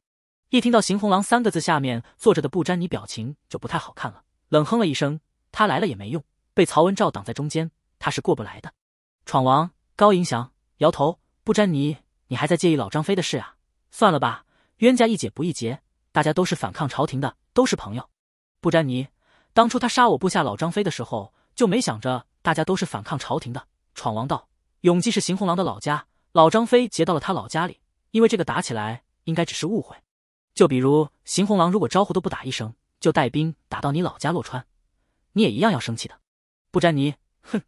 一听到“邢红狼”三个字，下面坐着的不沾泥表情就不太好看了，冷哼了一声。他来了也没用，被曹文照挡在中间，他是过不来的。闯王高迎祥摇头：“不沾泥，你还在介意老张飞的事啊？算了吧，冤家宜解不宜结，大家都是反抗朝廷的，都是朋友。”不沾泥，当初他杀我部下老张飞的时候，就没想着大家都是反抗朝廷的。闯王道：“永济是邢红狼的老家。”老张飞劫到了他老家里，因为这个打起来应该只是误会。就比如邢红狼如果招呼都不打一声就带兵打到你老家洛川，你也一样要生气的。不沾泥，哼！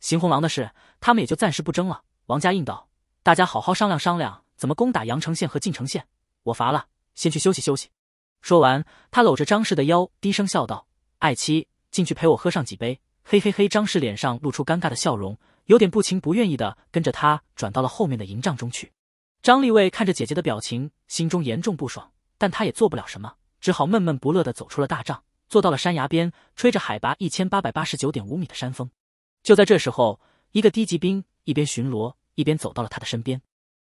邢红狼的事，他们也就暂时不争了。王家应道：“大家好好商量商量，怎么攻打阳城县和晋城县。”我乏了，先去休息休息。说完，他搂着张氏的腰，低声笑道：“爱妻，进去陪我喝上几杯。”嘿嘿嘿，张氏脸上露出尴尬的笑容。有点不情不愿意的跟着他转到了后面的营帐中去。张立卫看着姐姐的表情，心中严重不爽，但他也做不了什么，只好闷闷不乐的走出了大帐，坐到了山崖边，吹着海拔一千八百八十九点五米的山风。就在这时候，一个低级兵一边巡逻一边走到了他的身边。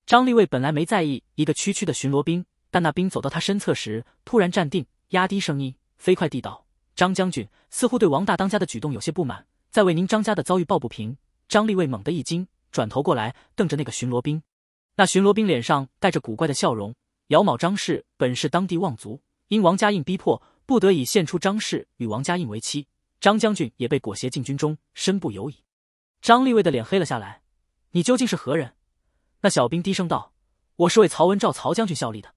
张立卫本来没在意一个区区的巡逻兵，但那兵走到他身侧时，突然站定，压低声音，飞快地道：“张将军似乎对王大当家的举动有些不满，在为您张家的遭遇抱不平。”张立卫猛地一惊，转头过来瞪着那个巡逻兵。那巡逻兵脸上带着古怪的笑容。姚某张氏本是当地望族，因王家印逼迫，不得已献出张氏与王家印为妻。张将军也被裹挟进军中，身不由己。张立卫的脸黑了下来：“你究竟是何人？”那小兵低声道：“我是为曹文照、曹将军效力的。”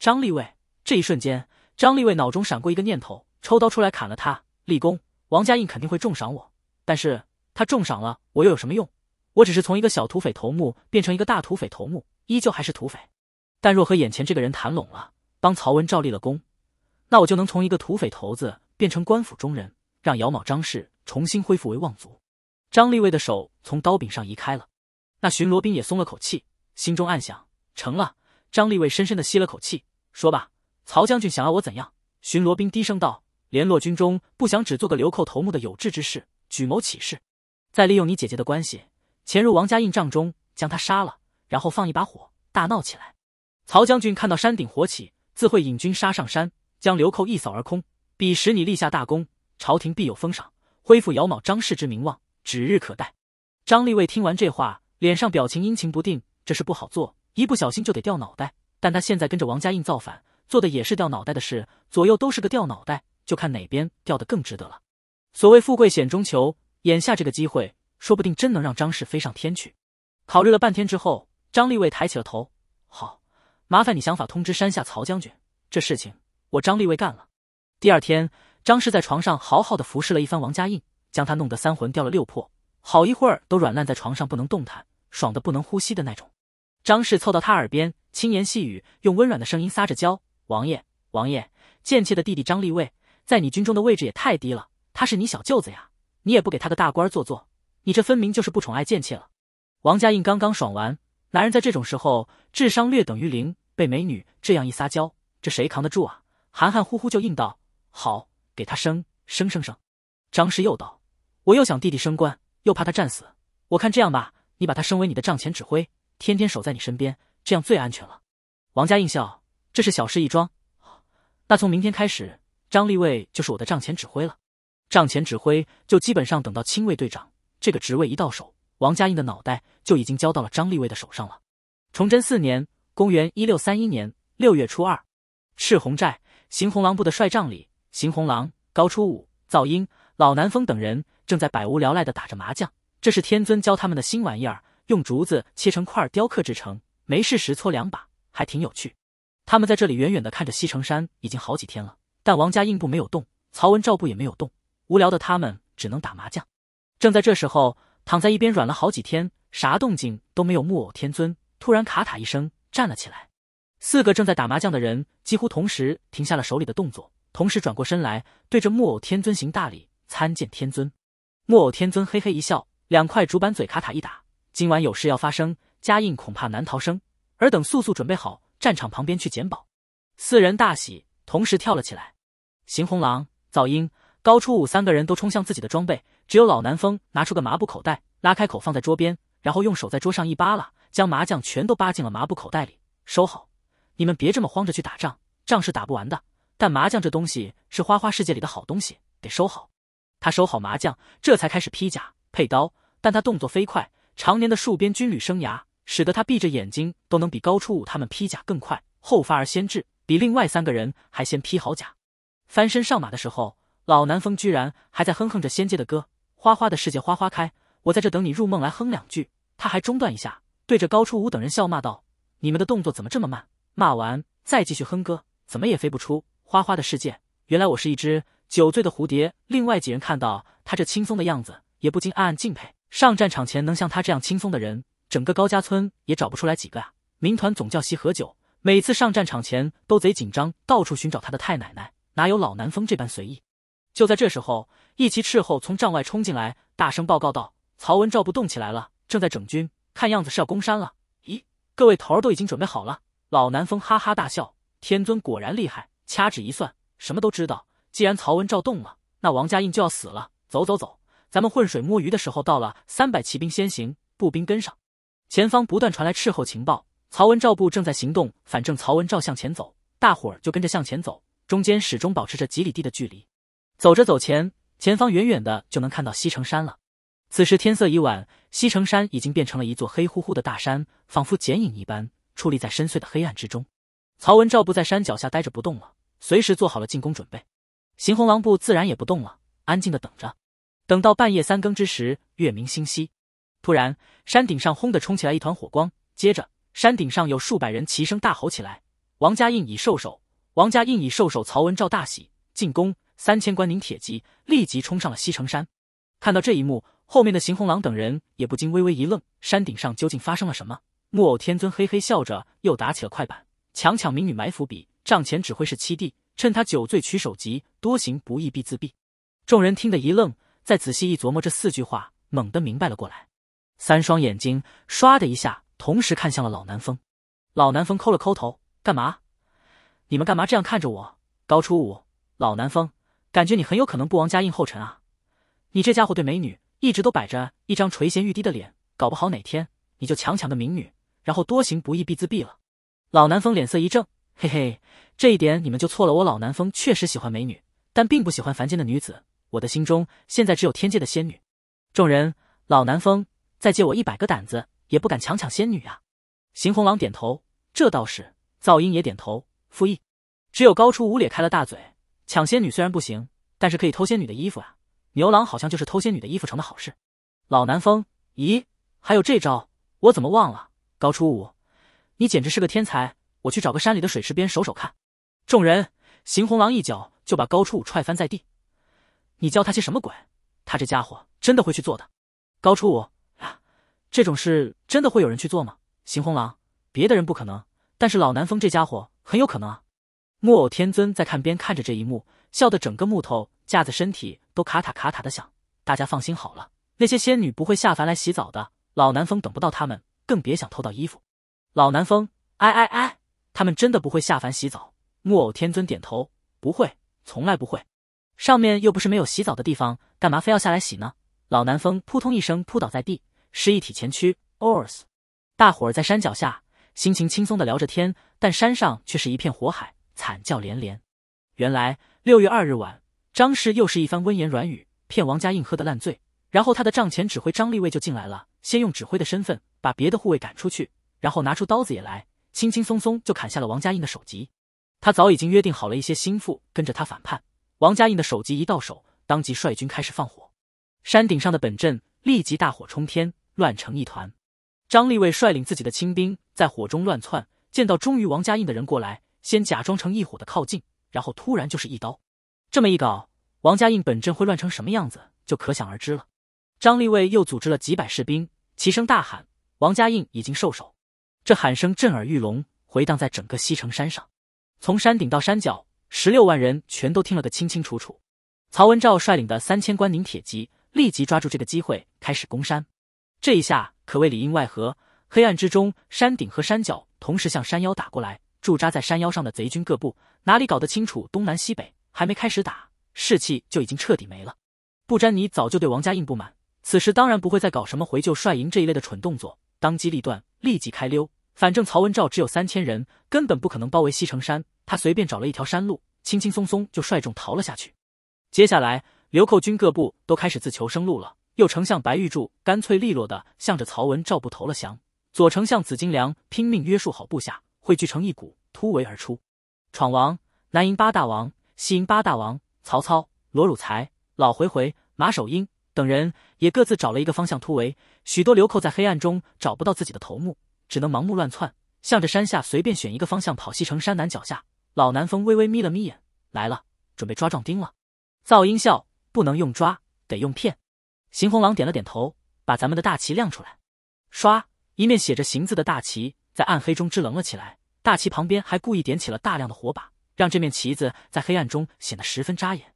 张立卫这一瞬间，张立卫脑中闪过一个念头：抽刀出来砍了他，立功，王家印肯定会重赏我。但是。他重赏了我，又有什么用？我只是从一个小土匪头目变成一个大土匪头目，依旧还是土匪。但若和眼前这个人谈拢了，帮曹文照立了功，那我就能从一个土匪头子变成官府中人，让姚某张氏重新恢复为望族。张立卫的手从刀柄上移开了，那巡逻兵也松了口气，心中暗想成了。张立卫深深的吸了口气，说吧，曹将军想要我怎样？巡逻兵低声道：“联络军中，不想只做个流寇头目的有志之士，举谋起事。”再利用你姐姐的关系，潜入王家印帐中，将他杀了，然后放一把火，大闹起来。曹将军看到山顶火起，自会引军杀上山，将流寇一扫而空。彼时你立下大功，朝廷必有封赏，恢复姚某张氏之名望，指日可待。张立卫听完这话，脸上表情阴晴不定。这事不好做，一不小心就得掉脑袋。但他现在跟着王家印造反，做的也是掉脑袋的事，左右都是个掉脑袋，就看哪边掉的更值得了。所谓富贵险中求。眼下这个机会，说不定真能让张氏飞上天去。考虑了半天之后，张立卫抬起了头。好，麻烦你想法通知山下曹将军，这事情我张立卫干了。第二天，张氏在床上豪豪的服侍了一番王家印，将他弄得三魂掉了六魄，好一会儿都软烂在床上不能动弹，爽的不能呼吸的那种。张氏凑到他耳边轻言细语，用温软的声音撒着娇：“王爷，王爷，贱妾的弟弟张立卫在你军中的位置也太低了，他是你小舅子呀。”你也不给他个大官做做，你这分明就是不宠爱贱妾了。王家印刚刚爽完，男人在这种时候智商略等于零，被美女这样一撒娇，这谁扛得住啊？含含糊糊就应道：“好，给他升升升升。”张氏又道：“我又想弟弟升官，又怕他战死，我看这样吧，你把他升为你的帐前指挥，天天守在你身边，这样最安全了。”王家印笑：“这是小事一桩，那从明天开始，张立卫就是我的帐前指挥了。”帐前指挥就基本上等到亲卫队长这个职位一到手，王家印的脑袋就已经交到了张立卫的手上了。崇祯四年，公元一六三一年六月初二，赤红寨邢红狼部的帅帐里，邢红狼、高初五、赵英、老南风等人正在百无聊赖的打着麻将，这是天尊教他们的新玩意儿，用竹子切成块雕刻制成，没事时搓两把还挺有趣。他们在这里远远的看着西城山已经好几天了，但王家印部没有动，曹文照部也没有动。无聊的他们只能打麻将。正在这时候，躺在一边软了好几天，啥动静都没有。木偶天尊突然卡塔一声站了起来，四个正在打麻将的人几乎同时停下了手里的动作，同时转过身来对着木偶天尊行大礼，参见天尊。木偶天尊嘿嘿一笑，两块主板嘴卡塔一打，今晚有事要发生，家印恐怕难逃生，尔等速速准备好，战场旁边去捡宝。四人大喜，同时跳了起来。邢红狼、噪音、高初五三个人都冲向自己的装备，只有老南风拿出个麻布口袋，拉开口放在桌边，然后用手在桌上一扒拉，将麻将全都扒进了麻布口袋里，收好。你们别这么慌着去打仗，仗是打不完的，但麻将这东西是花花世界里的好东西，得收好。他收好麻将，这才开始披甲佩刀。但他动作飞快，常年的戍边军旅生涯使得他闭着眼睛都能比高初五他们披甲更快，后发而先至，比另外三个人还先披好甲，翻身上马的时候。老南风居然还在哼哼着仙界的歌，花花的世界花花开，我在这等你入梦来哼两句。他还中断一下，对着高初五等人笑骂道：“你们的动作怎么这么慢？”骂完再继续哼歌，怎么也飞不出花花的世界。原来我是一只酒醉的蝴蝶。另外几人看到他这轻松的样子，也不禁暗暗敬佩。上战场前能像他这样轻松的人，整个高家村也找不出来几个啊！民团总教习何九每次上战场前都贼紧张，到处寻找他的太奶奶，哪有老南风这般随意？就在这时候，一骑斥候从帐外冲进来，大声报告道：“曹文照部动起来了，正在整军，看样子是要攻山了。”咦，各位头儿都已经准备好了。老南风哈哈大笑：“天尊果然厉害，掐指一算，什么都知道。既然曹文照动了，那王家印就要死了。走走走，咱们浑水摸鱼的时候到了。三百骑兵先行，步兵跟上。前方不断传来斥候情报，曹文照部正在行动。反正曹文照向前走，大伙儿就跟着向前走，中间始终保持着几里地的距离。”走着走前，前方远远的就能看到西城山了。此时天色已晚，西城山已经变成了一座黑乎乎的大山，仿佛剪影一般矗立在深邃的黑暗之中。曹文照不在山脚下待着不动了，随时做好了进攻准备。邢红狼部自然也不动了，安静的等着。等到半夜三更之时，月明星稀，突然山顶上轰的冲起来一团火光，接着山顶上有数百人齐声大吼起来：“王家印已受首！”王家印已受首！曹文照大喜，进攻。三千关宁铁骑立即冲上了西城山。看到这一幕，后面的邢红狼等人也不禁微微一愣。山顶上究竟发生了什么？木偶天尊嘿嘿笑着，又打起了快板：“强抢民女埋伏笔，帐前指挥是七弟。趁他酒醉取首级，多行不义必自毙。”众人听得一愣，再仔细一琢磨，这四句话猛地明白了过来。三双眼睛唰的一下同时看向了老南风。老南风抠了抠头：“干嘛？你们干嘛这样看着我？”高初五，老南风。感觉你很有可能不亡家印后尘啊！你这家伙对美女一直都摆着一张垂涎欲滴的脸，搞不好哪天你就强抢个民女，然后多行不义必自毙了。老南风脸色一正，嘿嘿，这一点你们就错了。我老南风确实喜欢美女，但并不喜欢凡间的女子。我的心中现在只有天界的仙女。众人，老南风再借我一百个胆子，也不敢强抢仙女啊！邢红狼点头，这倒是。噪音也点头附议。只有高初五咧开了大嘴。抢仙女虽然不行，但是可以偷仙女的衣服啊！牛郎好像就是偷仙女的衣服成的好事。老南风，咦，还有这招，我怎么忘了？高初五，你简直是个天才！我去找个山里的水池边守守看。众人，邢红狼一脚就把高初五踹翻在地。你教他些什么鬼？他这家伙真的会去做的。高初五啊，这种事真的会有人去做吗？邢红狼，别的人不可能，但是老南风这家伙很有可能啊。木偶天尊在看边看着这一幕，笑得整个木头架子身体都卡塔卡塔的响。大家放心好了，那些仙女不会下凡来洗澡的。老南风等不到他们，更别想偷到衣服。老南风，哎哎哎，他们真的不会下凡洗澡？木偶天尊点头，不会，从来不会。上面又不是没有洗澡的地方，干嘛非要下来洗呢？老南风扑通一声扑倒在地，失一体前屈。ors，大伙儿在山脚下心情轻松的聊着天，但山上却是一片火海。惨叫连连。原来六月二日晚，张氏又是一番温言软语，骗王家印喝得烂醉。然后他的帐前指挥张立卫就进来了，先用指挥的身份把别的护卫赶出去，然后拿出刀子也来，轻轻松松就砍下了王家印的首级。他早已经约定好了一些心腹跟着他反叛。王家印的首级一到手，当即率军开始放火。山顶上的本镇立即大火冲天，乱成一团。张立卫率领自己的亲兵在火中乱窜，见到忠于王家印的人过来。先假装成一伙的靠近，然后突然就是一刀。这么一搞，王家印本阵会乱成什么样子，就可想而知了。张立卫又组织了几百士兵，齐声大喊：“王家印已经受手！”这喊声震耳欲聋，回荡在整个西城山上。从山顶到山脚，十六万人全都听了个清清楚楚。曹文照率领的三千关宁铁骑立即抓住这个机会，开始攻山。这一下可谓里应外合。黑暗之中，山顶和山脚同时向山腰打过来。驻扎在山腰上的贼军各部哪里搞得清楚东南西北？还没开始打，士气就已经彻底没了。布沾尼早就对王家印不满，此时当然不会再搞什么回救帅营这一类的蠢动作，当机立断，立即开溜。反正曹文照只有三千人，根本不可能包围西城山。他随便找了一条山路，轻轻松松就率众逃了下去。接下来，流寇军各部都开始自求生路了。右丞相白玉柱干脆利落的向着曹文照部投了降，左丞相紫金梁拼命约束好部下。汇聚成一股突围而出，闯王南营八大王、西营八大王、曹操、罗汝才、老回回、马守英等人也各自找了一个方向突围。许多流寇在黑暗中找不到自己的头目，只能盲目乱窜，向着山下随便选一个方向跑。西城山南脚下，老南风微微眯了眯眼，来了，准备抓壮丁了。噪音笑，不能用抓，得用骗。邢红狼点了点头，把咱们的大旗亮出来。唰，一面写着“行”字的大旗。在暗黑中支棱了起来，大旗旁边还故意点起了大量的火把，让这面旗子在黑暗中显得十分扎眼。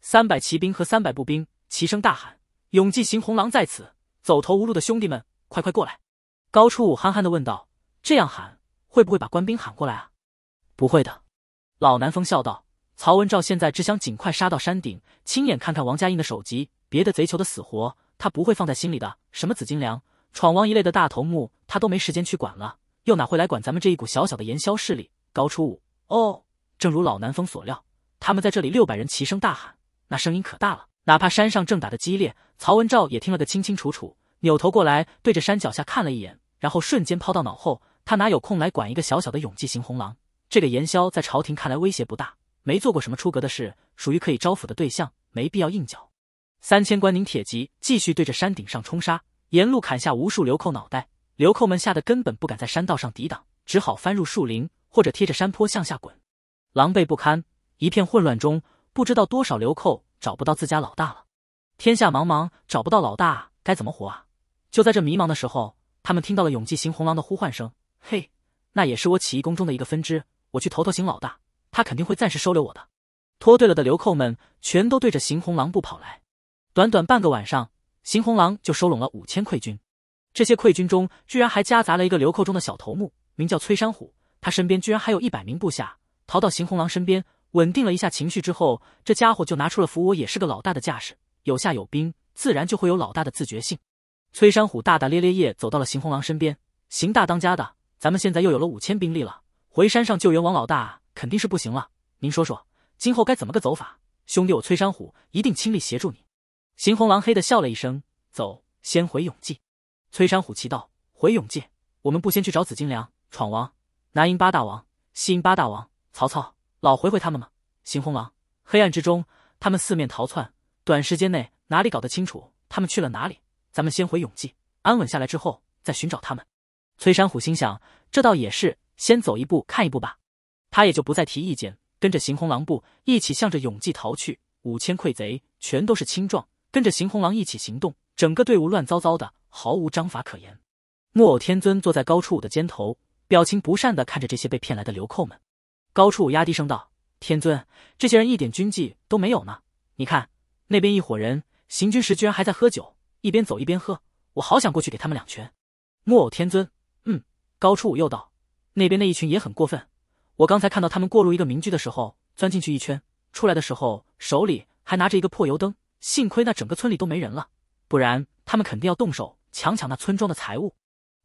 三百骑兵和三百步兵齐声大喊：“永济行红狼在此！走投无路的兄弟们，快快过来！”高初武憨憨的问道：“这样喊会不会把官兵喊过来啊？”“不会的。”老南风笑道。“曹文照现在只想尽快杀到山顶，亲眼看看王家印的首级，别的贼囚的死活他不会放在心里的。什么紫金梁、闯王一类的大头目，他都没时间去管了。”又哪会来管咱们这一股小小的盐枭势力？高初五哦，正如老南风所料，他们在这里六百人齐声大喊，那声音可大了。哪怕山上正打得激烈，曹文照也听了个清清楚楚。扭头过来，对着山脚下看了一眼，然后瞬间抛到脑后。他哪有空来管一个小小的永济行红狼？这个盐枭在朝廷看来威胁不大，没做过什么出格的事，属于可以招抚的对象，没必要硬搅。三千关宁铁骑继续对着山顶上冲杀，沿路砍下无数流寇脑袋。流寇们吓得根本不敢在山道上抵挡，只好翻入树林，或者贴着山坡向下滚，狼狈不堪。一片混乱中，不知道多少流寇找不到自家老大了。天下茫茫，找不到老大，该怎么活啊？就在这迷茫的时候，他们听到了永济行红狼的呼唤声。嘿，那也是我起义宫中的一个分支。我去投投行老大，他肯定会暂时收留我的。脱队了的流寇们全都对着行红狼部跑来。短短半个晚上，行红狼就收拢了五千溃军。这些溃军中居然还夹杂了一个流寇中的小头目，名叫崔山虎。他身边居然还有一百名部下逃到邢红狼身边，稳定了一下情绪之后，这家伙就拿出了扶我也是个老大的架势，有下有兵，自然就会有老大的自觉性。崔山虎大大咧咧也走到了邢红狼身边：“邢大当家的，咱们现在又有了五千兵力了，回山上救援王老大肯定是不行了。您说说，今后该怎么个走法？兄弟，我崔山虎一定倾力协助你。”邢红狼嘿的笑了一声：“走，先回永济。”崔山虎奇道：“回永济，我们不先去找紫金梁、闯王、南营八大王、西营八大王、曹操、老回回他们吗？”邢红狼黑暗之中，他们四面逃窜，短时间内哪里搞得清楚他们去了哪里？咱们先回永济，安稳下来之后再寻找他们。崔山虎心想：“这倒也是，先走一步看一步吧。”他也就不再提意见，跟着邢红狼步一起向着永济逃去。五千溃贼全都是青壮，跟着邢红狼一起行动，整个队伍乱糟糟的。毫无章法可言。木偶天尊坐在高初五的肩头，表情不善地看着这些被骗来的流寇们。高初五压低声道：“天尊，这些人一点军纪都没有呢。你看那边一伙人行军时居然还在喝酒，一边走一边喝。我好想过去给他们两拳。”木偶天尊：“嗯。”高初五又道：“那边那一群也很过分。我刚才看到他们过路一个民居的时候，钻进去一圈，出来的时候手里还拿着一个破油灯。幸亏那整个村里都没人了，不然他们肯定要动手。”强抢那村庄的财物，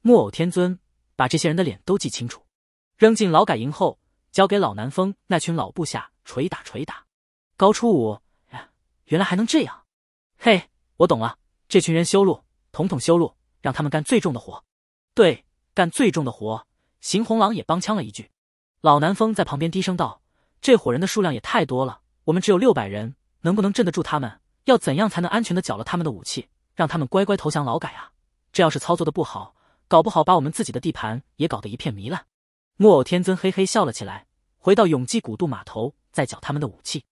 木偶天尊把这些人的脸都记清楚，扔进劳改营后，交给老南风那群老部下捶打捶打。高初五，呀，原来还能这样！嘿，我懂了，这群人修路，统统修路，让他们干最重的活。对，干最重的活。邢红狼也帮腔了一句。老南风在旁边低声道：“这伙人的数量也太多了，我们只有六百人，能不能镇得住他们？要怎样才能安全的缴了他们的武器，让他们乖乖投降劳改啊？”这要是操作的不好，搞不好把我们自己的地盘也搞得一片糜烂。木偶天尊嘿嘿笑了起来，回到永济古渡码头，再缴他们的武器。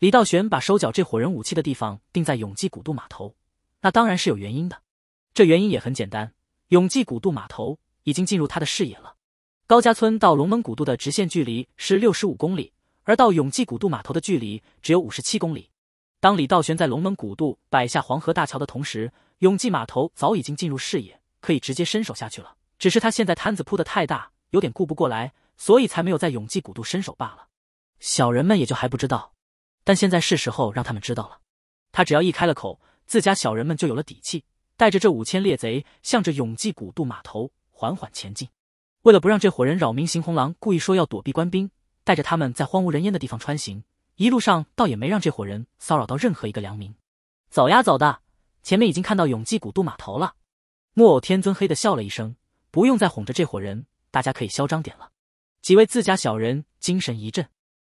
李道玄把收缴这伙人武器的地方定在永济古渡码头，那当然是有原因的。这原因也很简单，永济古渡码头已经进入他的视野了。高家村到龙门古渡的直线距离是六十五公里，而到永济古渡码头的距离只有五十七公里。当李道玄在龙门古渡摆下黄河大桥的同时，永济码头早已经进入视野，可以直接伸手下去了。只是他现在摊子铺的太大，有点顾不过来，所以才没有在永济古渡伸手罢了。小人们也就还不知道，但现在是时候让他们知道了。他只要一开了口，自家小人们就有了底气，带着这五千猎贼，向着永济古渡码头缓缓前进。为了不让这伙人扰民，邢红狼故意说要躲避官兵，带着他们在荒无人烟的地方穿行，一路上倒也没让这伙人骚扰到任何一个良民。走呀走的。前面已经看到永济古渡码头了。木偶天尊嘿的笑了一声，不用再哄着这伙人，大家可以嚣张点了。几位自家小人精神一振。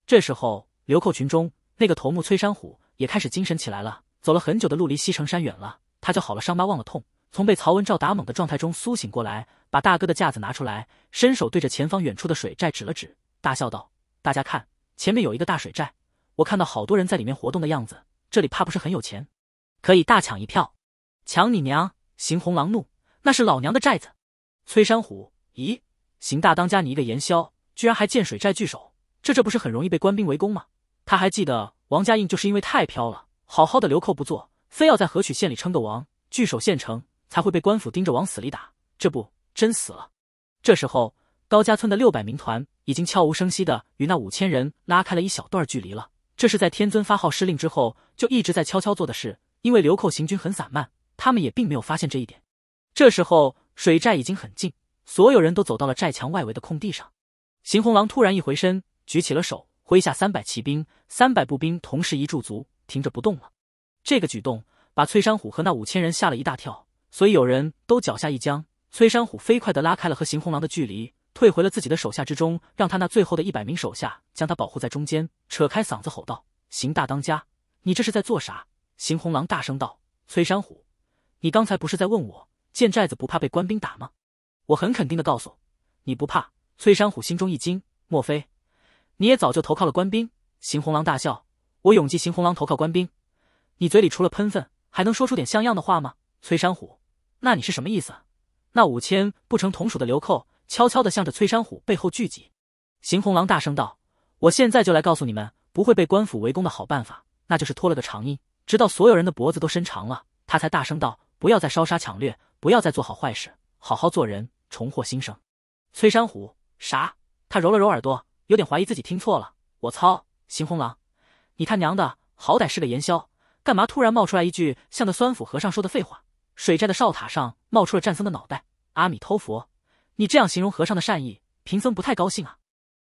这时候，流寇群中那个头目崔山虎也开始精神起来了。走了很久的路，离西城山远了，他就好了伤疤忘了痛，从被曹文照打懵的状态中苏醒过来，把大哥的架子拿出来，伸手对着前方远处的水寨指了指，大笑道：“大家看，前面有一个大水寨，我看到好多人在里面活动的样子，这里怕不是很有钱。”可以大抢一票，抢你娘！邢红狼怒，那是老娘的寨子。崔山虎，咦，邢大当家，你一个盐枭，居然还建水寨聚首，这这不是很容易被官兵围攻吗？他还记得王家印就是因为太飘了，好好的流寇不做，非要在河曲县里称个王，聚守县城，才会被官府盯着往死里打。这不真死了。这时候，高家村的六百民团已经悄无声息的与那五千人拉开了一小段距离了。这是在天尊发号施令之后，就一直在悄悄做的事。因为流寇行军很散漫，他们也并没有发现这一点。这时候，水寨已经很近，所有人都走到了寨墙外围的空地上。邢红狼突然一回身，举起了手，挥下三百骑兵、三百步兵同时一驻足，停着不动了。这个举动把崔山虎和那五千人吓了一大跳，所以有人都脚下一僵。崔山虎飞快的拉开了和邢红狼的距离，退回了自己的手下之中，让他那最后的一百名手下将他保护在中间，扯开嗓子吼道：“邢大当家，你这是在做啥？”邢红狼大声道：“崔山虎，你刚才不是在问我建寨子不怕被官兵打吗？我很肯定的告诉，你不怕。”崔山虎心中一惊，莫非你也早就投靠了官兵？邢红狼大笑：“我永济邢红狼投靠官兵，你嘴里除了喷粪，还能说出点像样的话吗？”崔山虎，那你是什么意思？那五千不成同属的流寇悄悄的向着崔山虎背后聚集。邢红狼大声道：“我现在就来告诉你们，不会被官府围攻的好办法，那就是脱了个长衣。”直到所有人的脖子都伸长了，他才大声道：“不要再烧杀抢掠，不要再做好坏事，好好做人，重获新生。”崔山虎，啥？他揉了揉耳朵，有点怀疑自己听错了。我操，邢红狼，你他娘的好歹是个盐枭，干嘛突然冒出来一句像那酸腐和尚说的废话？水寨的哨塔上冒出了战僧的脑袋：“阿弥陀佛，你这样形容和尚的善意，贫僧不太高兴啊！”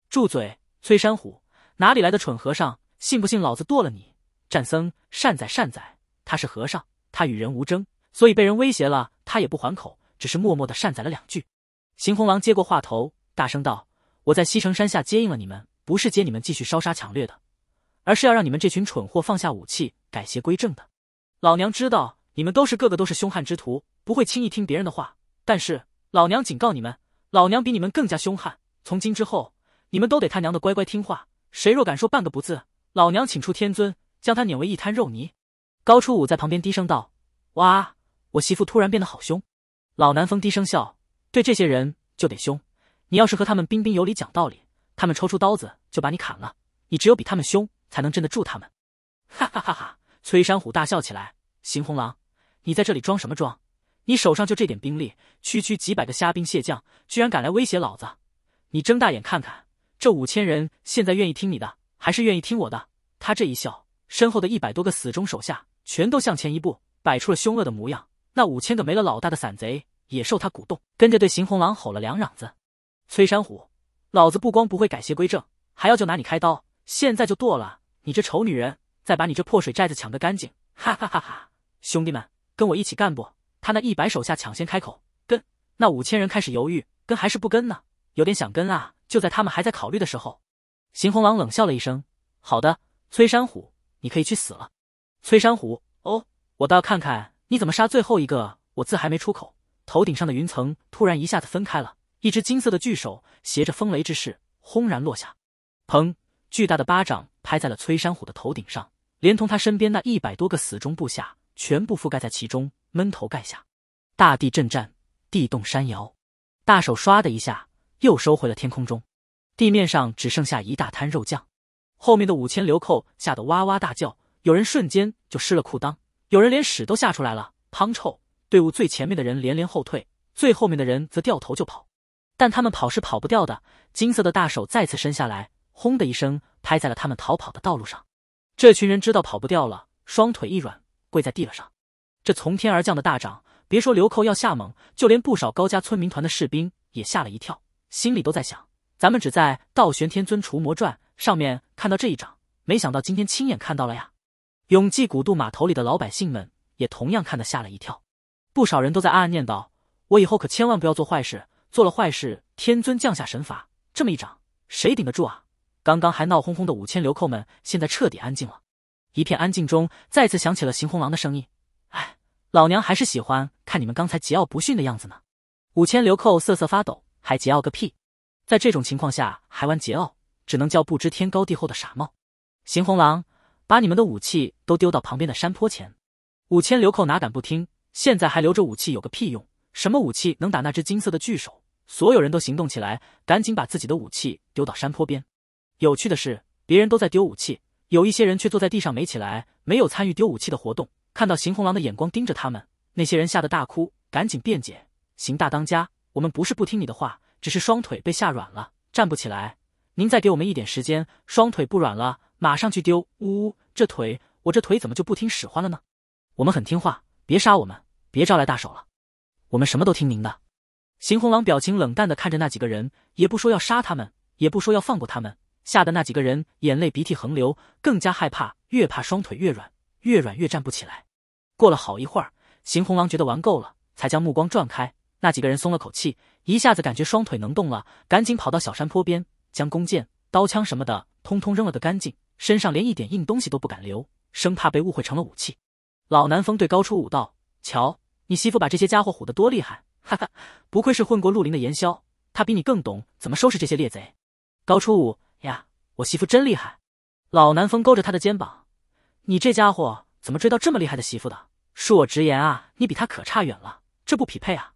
住嘴，崔山虎，哪里来的蠢和尚？信不信老子剁了你？战僧善哉善哉，他是和尚，他与人无争，所以被人威胁了，他也不还口，只是默默的善宰了两句。邢红狼接过话头，大声道：“我在西城山下接应了你们，不是接你们继续烧杀抢掠的，而是要让你们这群蠢货放下武器，改邪归正的。老娘知道你们都是个个都是凶悍之徒，不会轻易听别人的话，但是老娘警告你们，老娘比你们更加凶悍，从今之后，你们都得他娘的乖乖听话，谁若敢说半个不字，老娘请出天尊。”将他碾为一滩肉泥。高初五在旁边低声道：“哇，我媳妇突然变得好凶。”老南风低声笑：“对这些人就得凶，你要是和他们彬彬有礼讲道理，他们抽出刀子就把你砍了。你只有比他们凶，才能镇得住他们。”哈哈哈哈！崔山虎大笑起来：“邢红狼，你在这里装什么装？你手上就这点兵力，区区几百个虾兵蟹将，居然敢来威胁老子？你睁大眼看看，这五千人现在愿意听你的，还是愿意听我的？”他这一笑。身后的一百多个死忠手下全都向前一步，摆出了凶恶的模样。那五千个没了老大的散贼也受他鼓动，跟着对邢红狼吼了两嚷子：“崔山虎，老子不光不会改邪归正，还要就拿你开刀！现在就剁了你这丑女人，再把你这破水寨子抢个干净！”哈哈哈哈！兄弟们，跟我一起干不？他那一百手下抢先开口，跟那五千人开始犹豫，跟还是不跟呢？有点想跟啊！就在他们还在考虑的时候，邢红狼冷笑了一声：“好的，崔山虎。”你可以去死了，崔山虎！哦，我倒要看看你怎么杀最后一个！我字还没出口，头顶上的云层突然一下子分开了，一只金色的巨手携着风雷之势轰然落下，砰！巨大的巴掌拍在了崔山虎的头顶上，连同他身边那一百多个死忠部下全部覆盖在其中，闷头盖下，大地震颤，地动山摇。大手唰的一下又收回了天空中，地面上只剩下一大滩肉酱。后面的五千流寇吓得哇哇大叫，有人瞬间就湿了裤裆，有人连屎都吓出来了，汤臭。队伍最前面的人连连后退，最后面的人则掉头就跑，但他们跑是跑不掉的。金色的大手再次伸下来，轰的一声拍在了他们逃跑的道路上。这群人知道跑不掉了，双腿一软，跪在地了上。这从天而降的大掌，别说流寇要吓猛，就连不少高家村民团的士兵也吓了一跳，心里都在想：咱们只在《道玄天尊除魔传》。上面看到这一掌，没想到今天亲眼看到了呀！永济古渡码头里的老百姓们也同样看得吓了一跳，不少人都在暗暗念叨：我以后可千万不要做坏事，做了坏事，天尊降下神罚。这么一掌，谁顶得住啊？刚刚还闹哄哄的五千流寇们，现在彻底安静了，一片安静中再次响起了邢红狼的声音：“哎，老娘还是喜欢看你们刚才桀骜不驯的样子呢。”五千流寇瑟瑟发抖，还桀骜个屁！在这种情况下还玩桀骜？只能叫不知天高地厚的傻帽，邢红狼把你们的武器都丢到旁边的山坡前。五千流寇哪敢不听？现在还留着武器有个屁用？什么武器能打那只金色的巨手？所有人都行动起来，赶紧把自己的武器丢到山坡边。有趣的是，别人都在丢武器，有一些人却坐在地上没起来，没有参与丢武器的活动。看到邢红狼的眼光盯着他们，那些人吓得大哭，赶紧辩解：“邢大当家，我们不是不听你的话，只是双腿被吓软了，站不起来。”您再给我们一点时间，双腿不软了，马上去丢。呜呜，这腿，我这腿怎么就不听使唤了呢？我们很听话，别杀我们，别招来大手了。我们什么都听您的。邢红狼表情冷淡的看着那几个人，也不说要杀他们，也不说要放过他们，吓得那几个人眼泪鼻涕横流，更加害怕，越怕双腿越软，越软越站不起来。过了好一会儿，邢红狼觉得玩够了，才将目光转开。那几个人松了口气，一下子感觉双腿能动了，赶紧跑到小山坡边。将弓箭、刀枪什么的通通扔了个干净，身上连一点硬东西都不敢留，生怕被误会成了武器。老南风对高初五道：“瞧你媳妇把这些家伙唬得多厉害，哈哈！不愧是混过绿林的严枭，他比你更懂怎么收拾这些猎贼。”高初五呀，我媳妇真厉害！老南风勾着他的肩膀：“你这家伙怎么追到这么厉害的媳妇的？恕我直言啊，你比他可差远了，这不匹配啊！”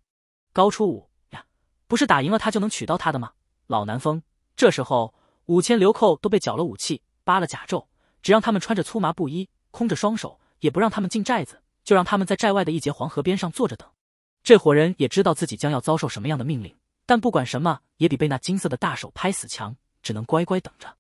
高初五呀，不是打赢了他就能娶到他的吗？老南风。这时候，五千流寇都被缴了武器，扒了甲胄，只让他们穿着粗麻布衣，空着双手，也不让他们进寨子，就让他们在寨外的一截黄河边上坐着等。这伙人也知道自己将要遭受什么样的命令，但不管什么也比被那金色的大手拍死强，只能乖乖等着。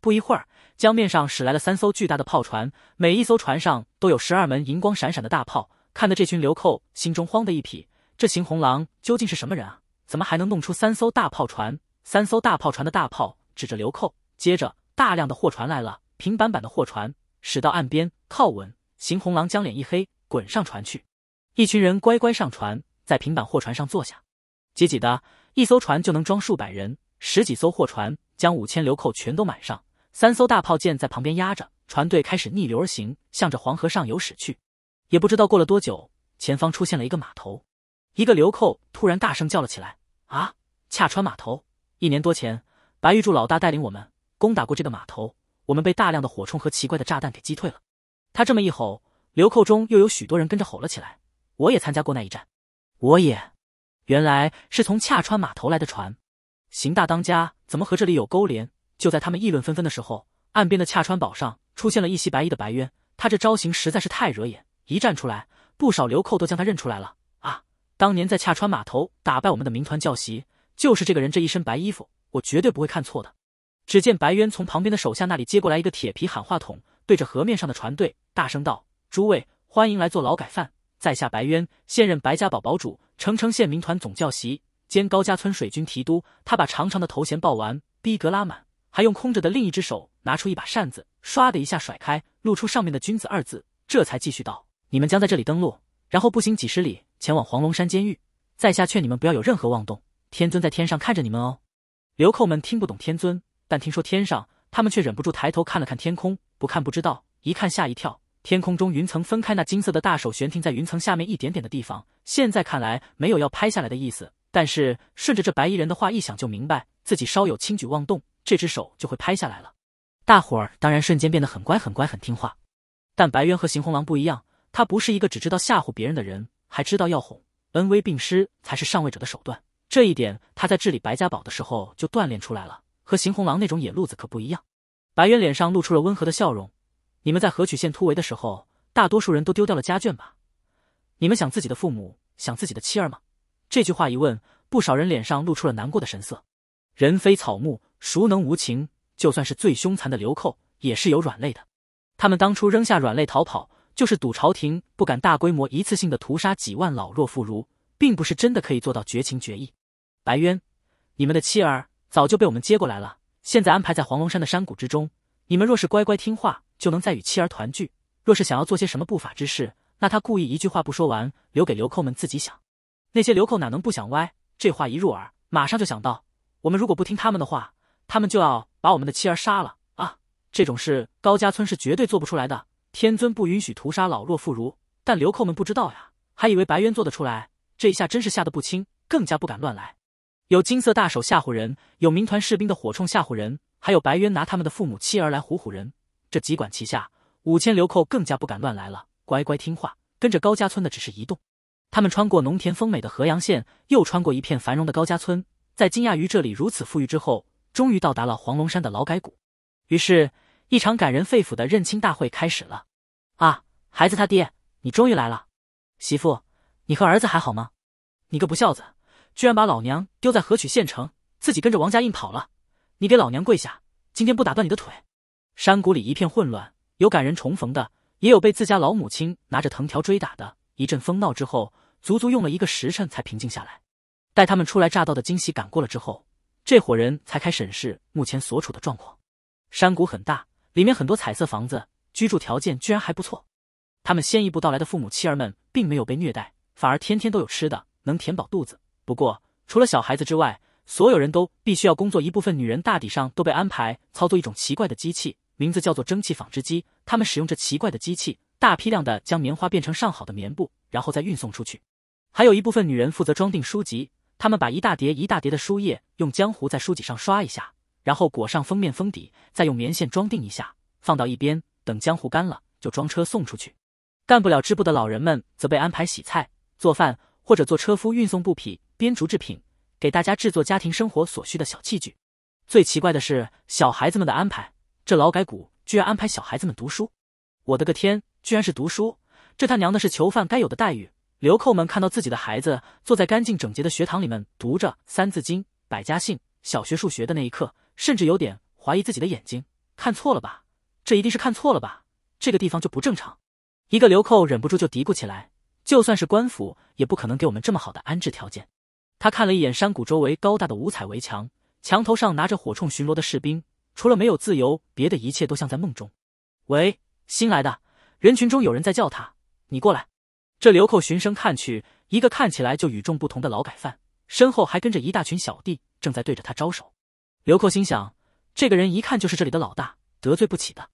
不一会儿，江面上驶来了三艘巨大的炮船，每一艘船上都有十二门银光闪闪的大炮，看得这群流寇心中慌得一匹。这邢红狼究竟是什么人啊？怎么还能弄出三艘大炮船？三艘大炮船的大炮指着流寇，接着大量的货船来了，平板板的货船驶到岸边靠稳。邢红狼将脸一黑，滚上船去。一群人乖乖上船，在平板货船上坐下，挤挤的，一艘船就能装数百人。十几艘货船将五千流寇全都满上，三艘大炮舰在旁边压着，船队开始逆流而行，向着黄河上游驶去。也不知道过了多久，前方出现了一个码头，一个流寇突然大声叫了起来：“啊，恰川码头！”一年多前，白玉柱老大带领我们攻打过这个码头，我们被大量的火铳和奇怪的炸弹给击退了。他这么一吼，流寇中又有许多人跟着吼了起来。我也参加过那一战，我也。原来是从恰川码头来的船，邢大当家怎么和这里有勾连？就在他们议论纷纷的时候，岸边的恰川堡上出现了一袭白衣的白渊，他这招行实在是太惹眼，一站出来，不少流寇都将他认出来了。啊，当年在恰川码头打败我们的民团教习。就是这个人，这一身白衣服，我绝对不会看错的。只见白渊从旁边的手下那里接过来一个铁皮喊话筒，对着河面上的船队大声道：“诸位，欢迎来做劳改犯。在下白渊，现任白家堡堡主，澄城县民团总教习，兼高家村水军提督。”他把长长的头衔报完，逼格拉满，还用空着的另一只手拿出一把扇子，唰的一下甩开，露出上面的“君子”二字，这才继续道：“你们将在这里登陆，然后步行几十里前往黄龙山监狱。在下劝你们不要有任何妄动。”天尊在天上看着你们哦，流寇们听不懂天尊，但听说天上，他们却忍不住抬头看了看天空。不看不知道，一看吓一跳。天空中云层分开，那金色的大手悬停在云层下面一点点的地方。现在看来没有要拍下来的意思，但是顺着这白衣人的话一想就明白，自己稍有轻举妄动，这只手就会拍下来了。大伙儿当然瞬间变得很乖很乖很听话。但白渊和邢红狼不一样，他不是一个只知道吓唬别人的人，还知道要哄，恩威并施才是上位者的手段。这一点，他在治理白家堡的时候就锻炼出来了，和邢红狼那种野路子可不一样。白渊脸上露出了温和的笑容。你们在河曲县突围的时候，大多数人都丢掉了家眷吧？你们想自己的父母，想自己的妻儿吗？这句话一问，不少人脸上露出了难过的神色。人非草木，孰能无情？就算是最凶残的流寇，也是有软肋的。他们当初扔下软肋逃跑，就是赌朝廷不敢大规模一次性的屠杀几万老弱妇孺。并不是真的可以做到绝情绝义，白渊，你们的妻儿早就被我们接过来了，现在安排在黄龙山的山谷之中。你们若是乖乖听话，就能再与妻儿团聚；若是想要做些什么不法之事，那他故意一句话不说完，留给流寇们自己想。那些流寇哪能不想歪？这话一入耳，马上就想到，我们如果不听他们的话，他们就要把我们的妻儿杀了啊！这种事高家村是绝对做不出来的，天尊不允许屠杀老弱妇孺，但流寇们不知道呀，还以为白渊做得出来。这一下真是吓得不轻，更加不敢乱来。有金色大手吓唬人，有民团士兵的火铳吓唬人，还有白渊拿他们的父母妻儿来唬唬人。这几管齐下，五千流寇更加不敢乱来了，乖乖听话，跟着高家村的。只是移动，他们穿过农田丰美的河阳县，又穿过一片繁荣的高家村，在惊讶于这里如此富裕之后，终于到达了黄龙山的劳改谷。于是，一场感人肺腑的认亲大会开始了。啊，孩子他爹，你终于来了，媳妇。你和儿子还好吗？你个不孝子，居然把老娘丢在河曲县城，自己跟着王家印跑了！你给老娘跪下，今天不打断你的腿！山谷里一片混乱，有感人重逢的，也有被自家老母亲拿着藤条追打的。一阵风闹之后，足足用了一个时辰才平静下来。待他们初来乍到的惊喜赶过了之后，这伙人才开审视目前所处的状况。山谷很大，里面很多彩色房子，居住条件居然还不错。他们先一步到来的父母妻儿们并没有被虐待。反而天天都有吃的，能填饱肚子。不过除了小孩子之外，所有人都必须要工作。一部分女人大抵上都被安排操作一种奇怪的机器，名字叫做蒸汽纺织机。她们使用这奇怪的机器，大批量的将棉花变成上好的棉布，然后再运送出去。还有一部分女人负责装订书籍，她们把一大叠一大叠的书页用浆糊在书籍上刷一下，然后裹上封面封底，再用棉线装订一下，放到一边，等浆糊干了就装车送出去。干不了织布的老人们则被安排洗菜。做饭，或者做车夫运送布匹、编竹制品，给大家制作家庭生活所需的小器具。最奇怪的是小孩子们的安排，这劳改股居然安排小孩子们读书！我的个天，居然是读书！这他娘的是囚犯该有的待遇！流寇们看到自己的孩子坐在干净整洁的学堂里面读着《三字经》《百家姓》《小学数学》的那一刻，甚至有点怀疑自己的眼睛，看错了吧？这一定是看错了吧？这个地方就不正常。一个流寇忍不住就嘀咕起来。就算是官府也不可能给我们这么好的安置条件。他看了一眼山谷周围高大的五彩围墙，墙头上拿着火铳巡逻的士兵，除了没有自由，别的一切都像在梦中。喂，新来的！人群中有人在叫他，你过来。这流寇循声看去，一个看起来就与众不同的劳改犯，身后还跟着一大群小弟，正在对着他招手。流寇心想，这个人一看就是这里的老大，得罪不起的。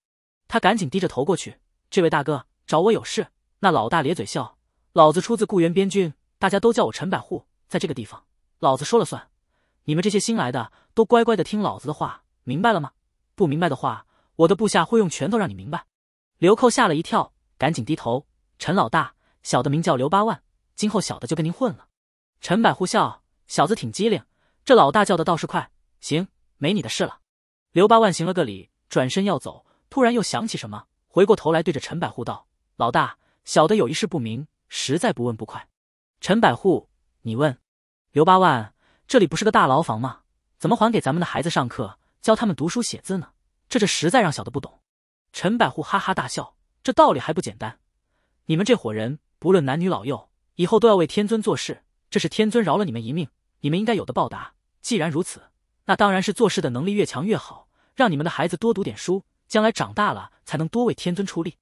他赶紧低着头过去，这位大哥找我有事。那老大咧嘴笑。老子出自固原边军，大家都叫我陈百户。在这个地方，老子说了算。你们这些新来的都乖乖的听老子的话，明白了吗？不明白的话，我的部下会用拳头让你明白。刘寇吓了一跳，赶紧低头。陈老大，小的名叫刘八万，今后小的就跟您混了。陈百户笑，小子挺机灵，这老大叫的倒是快。行，没你的事了。刘八万行了个礼，转身要走，突然又想起什么，回过头来对着陈百户道：“老大，小的有一事不明。”实在不问不快，陈百户，你问刘八万，这里不是个大牢房吗？怎么还给咱们的孩子上课，教他们读书写字呢？这这实在让小的不懂。陈百户哈哈大笑，这道理还不简单？你们这伙人不论男女老幼，以后都要为天尊做事，这是天尊饶了你们一命，你们应该有的报答。既然如此，那当然是做事的能力越强越好，让你们的孩子多读点书，将来长大了才能多为天尊出力。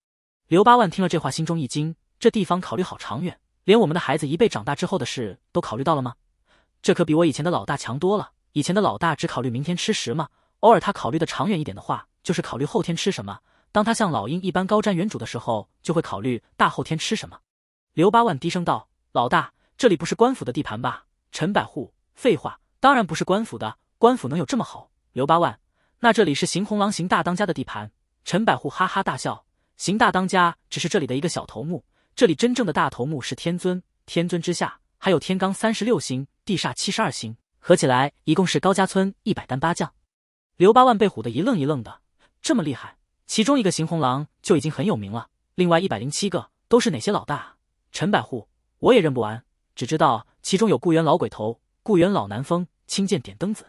刘八万听了这话，心中一惊。这地方考虑好长远，连我们的孩子一辈长大之后的事都考虑到了吗？这可比我以前的老大强多了。以前的老大只考虑明天吃食吗？偶尔他考虑的长远一点的话，就是考虑后天吃什么。当他像老鹰一般高瞻远瞩的时候，就会考虑大后天吃什么。刘八万低声道：“老大，这里不是官府的地盘吧？”陈百户：“废话，当然不是官府的。官府能有这么好？”刘八万：“那这里是邢红狼、邢大当家的地盘。”陈百户哈哈大笑：“邢大当家只是这里的一个小头目。”这里真正的大头目是天尊，天尊之下还有天罡三十六星、地煞七十二星，合起来一共是高家村一百单八将。刘八万被唬得一愣一愣的，这么厉害？其中一个邢红狼就已经很有名了，另外一百零七个都是哪些老大？陈百户，我也认不完，只知道其中有固原老鬼头、固原老南风、青剑点灯子。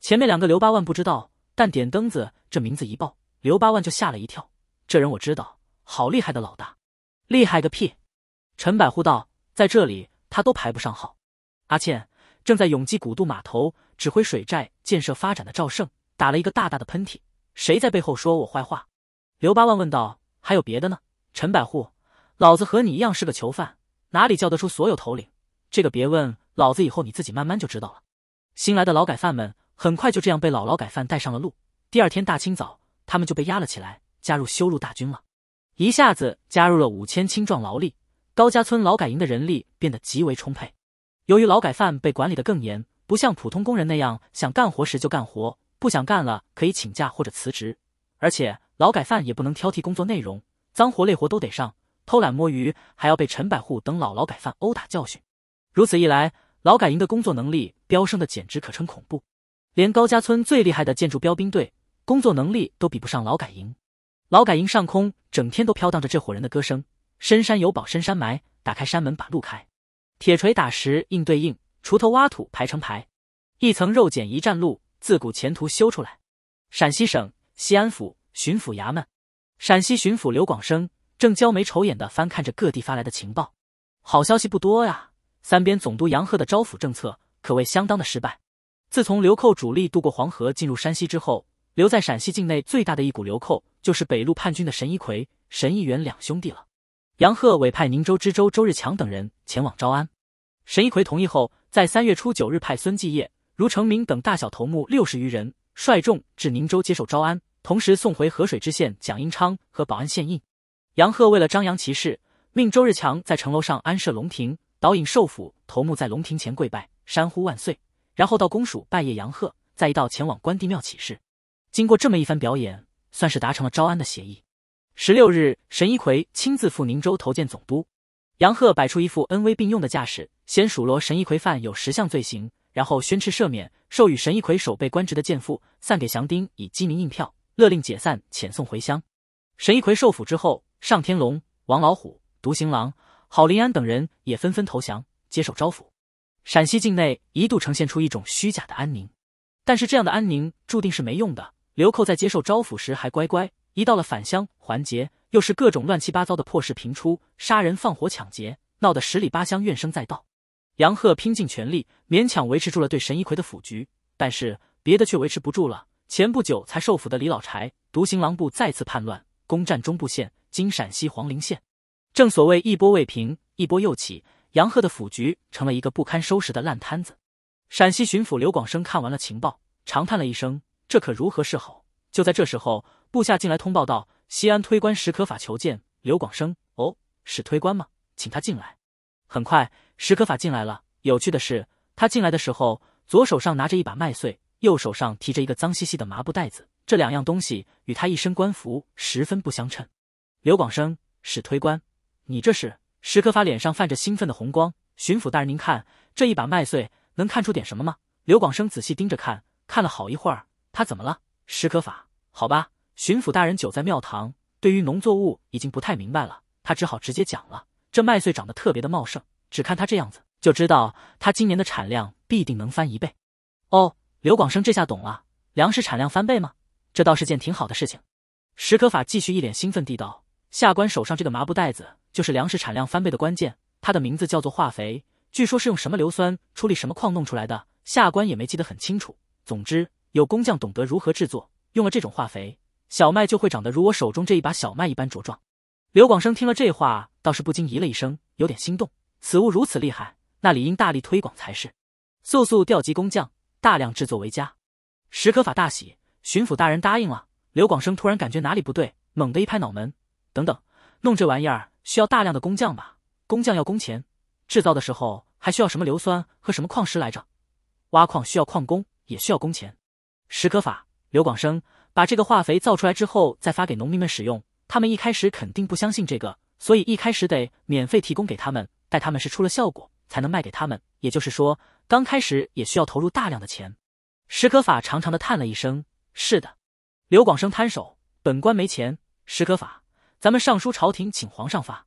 前面两个刘八万不知道，但点灯子这名字一报，刘八万就吓了一跳。这人我知道，好厉害的老大。厉害个屁！陈百户道，在这里他都排不上号。阿倩正在永济古渡码头指挥水寨建设发展的赵胜打了一个大大的喷嚏。谁在背后说我坏话？刘八万问道。还有别的呢？陈百户，老子和你一样是个囚犯，哪里叫得出所有头领？这个别问，老子以后你自己慢慢就知道了。新来的劳改犯们很快就这样被老劳改犯带上了路。第二天大清早，他们就被押了起来，加入修路大军了。一下子加入了五千青壮劳力，高家村劳改营的人力变得极为充沛。由于劳改犯被管理得更严，不像普通工人那样想干活时就干活，不想干了可以请假或者辞职，而且劳改犯也不能挑剔工作内容，脏活累活都得上，偷懒摸鱼还要被陈百户等老劳改犯殴打教训。如此一来，劳改营的工作能力飙升的简直可称恐怖，连高家村最厉害的建筑标兵队工作能力都比不上劳改营。劳改营上空整天都飘荡着这伙人的歌声。深山有宝深山埋，打开山门把路开。铁锤打石硬对应，锄头挖土排成排。一层肉茧一站路，自古前途修出来。陕西省西安府巡抚衙门，陕西巡抚刘广生正焦眉愁眼的翻看着各地发来的情报。好消息不多呀。三边总督杨鹤的招抚政策可谓相当的失败。自从流寇主力渡过黄河进入山西之后，留在陕西境内最大的一股流寇。就是北路叛军的神医奎、神医元两兄弟了。杨鹤委派宁州知州周日强等人前往招安，神医奎同意后，在三月初九日派孙继业、如成明等大小头目六十余人，率众至宁州接受招安，同时送回河水知县蒋英昌和保安县印。杨鹤为了张扬其事，命周日强在城楼上安设龙亭，导引受府头目在龙亭前跪拜，山呼万岁，然后到公署拜谒杨鹤，再一道前往关帝庙起事。经过这么一番表演。算是达成了招安的协议。十六日，神一奎亲自赴宁州投见总督杨鹤摆出一副恩威并用的架势，先数罗神一奎犯有十项罪行，然后宣斥赦免，授予神一奎守备官职的建父，散给降丁以饥民印票，勒令解散遣送回乡。神一奎受抚之后，尚天龙、王老虎、独行狼、郝林安等人也纷纷投降，接受招抚。陕西境内一度呈现出一种虚假的安宁，但是这样的安宁注定是没用的。流寇在接受招抚时还乖乖，一到了返乡环节，又是各种乱七八糟的破事频出，杀人、放火、抢劫，闹得十里八乡怨声载道。杨鹤拼尽全力，勉强维持住了对神一奎的抚局，但是别的却维持不住了。前不久才受抚的李老柴，独行狼部再次叛乱，攻占中部县、今陕西黄陵县。正所谓一波未平，一波又起，杨鹤的抚局成了一个不堪收拾的烂摊子。陕西巡抚刘广生看完了情报，长叹了一声。这可如何是好？就在这时候，部下进来通报道：“西安推官史可法求见刘广生。”哦，史推官吗？请他进来。很快，史可法进来了。有趣的是，他进来的时候，左手上拿着一把麦穗，右手上提着一个脏兮兮的麻布袋子。这两样东西与他一身官服十分不相称。刘广生，史推官，你这是？史可法脸上泛着兴奋的红光：“巡抚大人，您看这一把麦穗，能看出点什么吗？”刘广生仔细盯着看，看了好一会儿。他怎么了？石可法，好吧，巡抚大人久在庙堂，对于农作物已经不太明白了。他只好直接讲了：这麦穗长得特别的茂盛，只看他这样子，就知道他今年的产量必定能翻一倍。哦，刘广生这下懂了，粮食产量翻倍吗？这倒是件挺好的事情。石可法继续一脸兴奋地道：“下官手上这个麻布袋子就是粮食产量翻倍的关键，它的名字叫做化肥，据说是用什么硫酸处理什么矿弄出来的，下官也没记得很清楚。总之。”有工匠懂得如何制作，用了这种化肥，小麦就会长得如我手中这一把小麦一般茁壮。刘广生听了这话，倒是不禁咦了一声，有点心动。此物如此厉害，那理应大力推广才是，速速调集工匠，大量制作为佳。史可法大喜，巡抚大人答应了。刘广生突然感觉哪里不对，猛地一拍脑门：“等等，弄这玩意儿需要大量的工匠吧？工匠要工钱，制造的时候还需要什么硫酸和什么矿石来着？挖矿需要矿工，也需要工钱。”石可法、刘广生把这个化肥造出来之后，再发给农民们使用。他们一开始肯定不相信这个，所以一开始得免费提供给他们，待他们是出了效果，才能卖给他们。也就是说，刚开始也需要投入大量的钱。石可法长长的叹了一声：“是的。”刘广生摊手：“本官没钱。”石可法：“咱们上书朝廷，请皇上发。”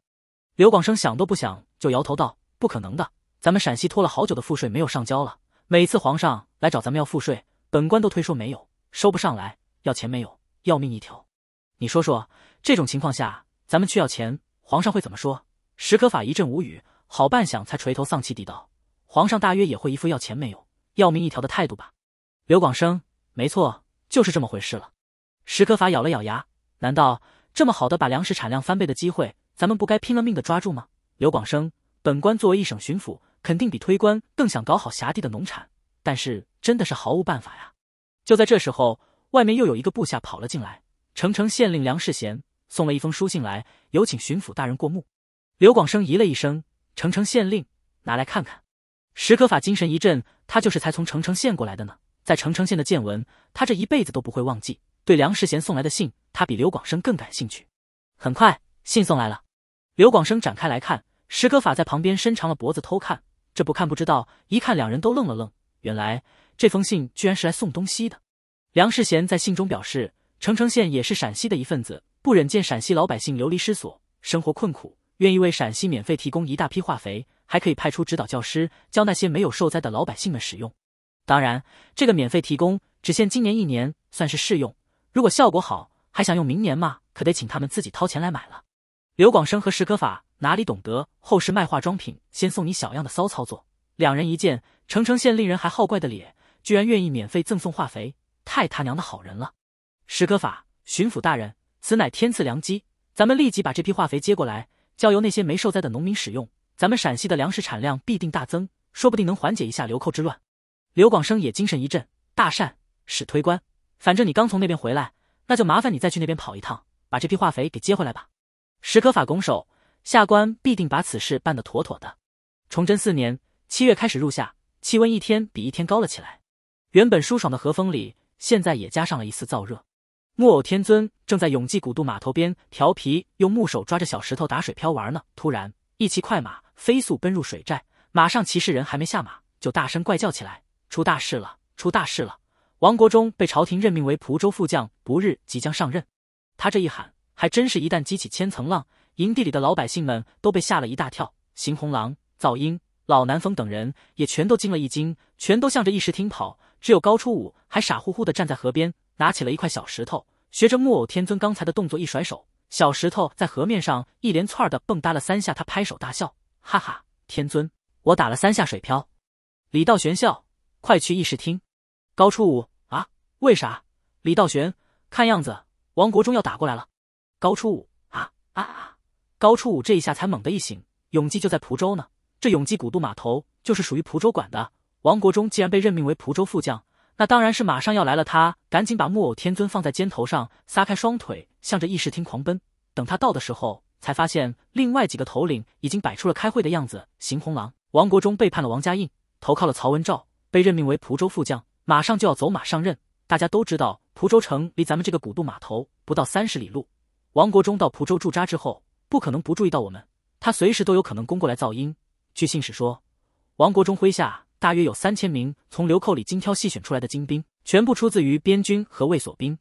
刘广生想都不想就摇头道：“不可能的，咱们陕西拖了好久的赋税没有上交了，每次皇上来找咱们要赋税。”本官都推说没有，收不上来，要钱没有，要命一条。你说说，这种情况下，咱们去要钱，皇上会怎么说？史可法一阵无语，好半晌才垂头丧气地道：“皇上大约也会一副要钱没有，要命一条的态度吧。”刘广生，没错，就是这么回事了。史可法咬了咬牙：“难道这么好的把粮食产量翻倍的机会，咱们不该拼了命的抓住吗？”刘广生，本官作为一省巡抚，肯定比推官更想搞好辖地的农产。但是真的是毫无办法呀！就在这时候，外面又有一个部下跑了进来。成城县令梁世贤送了一封书信来，有请巡抚大人过目。刘广生咦了一声：“成城县令，拿来看看。”史可法精神一振，他就是才从澄城县过来的呢。在澄城县的见闻，他这一辈子都不会忘记。对梁世贤送来的信，他比刘广生更感兴趣。很快，信送来了。刘广生展开来看，史可法在旁边伸长了脖子偷看。这不看不知道，一看两人都愣了愣。原来这封信居然是来送东西的。梁世贤在信中表示，澄城县也是陕西的一份子，不忍见陕西老百姓流离失所、生活困苦，愿意为陕西免费提供一大批化肥，还可以派出指导教师教那些没有受灾的老百姓们使用。当然，这个免费提供只限今年一年，算是试用。如果效果好，还想用明年嘛？可得请他们自己掏钱来买了。刘广生和石科法哪里懂得后世卖化妆品先送你小样的骚操作？两人一见，成城县令人还好怪的脸，居然愿意免费赠送化肥，太他娘的好人了！史可法，巡抚大人，此乃天赐良机，咱们立即把这批化肥接过来，交由那些没受灾的农民使用，咱们陕西的粮食产量必定大增，说不定能缓解一下流寇之乱。刘广生也精神一振，大善，史推官，反正你刚从那边回来，那就麻烦你再去那边跑一趟，把这批化肥给接回来吧。史可法拱手，下官必定把此事办得妥妥的。崇祯四年。七月开始入夏，气温一天比一天高了起来。原本舒爽的和风里，现在也加上了一丝燥热。木偶天尊正在永济古渡码头边调皮用木手抓着小石头打水漂玩呢。突然，一骑快马飞速奔入水寨，马上骑士人还没下马，就大声怪叫起来：“出大事了！出大事了！王国忠被朝廷任命为蒲州副将，不日即将上任。”他这一喊，还真是一旦激起千层浪。营地里的老百姓们都被吓了一大跳。邢红狼，噪音。老南风等人也全都惊了一惊，全都向着议事厅跑。只有高初五还傻乎乎的站在河边，拿起了一块小石头，学着木偶天尊刚才的动作，一甩手，小石头在河面上一连串的蹦哒了三下。他拍手大笑：“哈哈，天尊，我打了三下水漂。”李道玄笑：“快去议事厅。”高初五啊？为啥？李道玄看样子王国忠要打过来了。高初五啊啊啊！高初五这一下才猛地一醒，永济就在蒲州呢。这永济古渡码头就是属于蒲州管的。王国忠既然被任命为蒲州副将，那当然是马上要来了。他赶紧把木偶天尊放在肩头上，撒开双腿，向着议事厅狂奔。等他到的时候，才发现另外几个头领已经摆出了开会的样子。邢红狼王国忠背叛了王家印，投靠了曹文照，被任命为蒲州副将，马上就要走马上任。大家都知道，蒲州城离咱们这个古渡码头不到三十里路。王国忠到蒲州驻扎之后，不可能不注意到我们。他随时都有可能攻过来噪音。据信使说，王国忠麾下大约有三千名从流寇里精挑细选出来的精兵，全部出自于边军和卫所兵。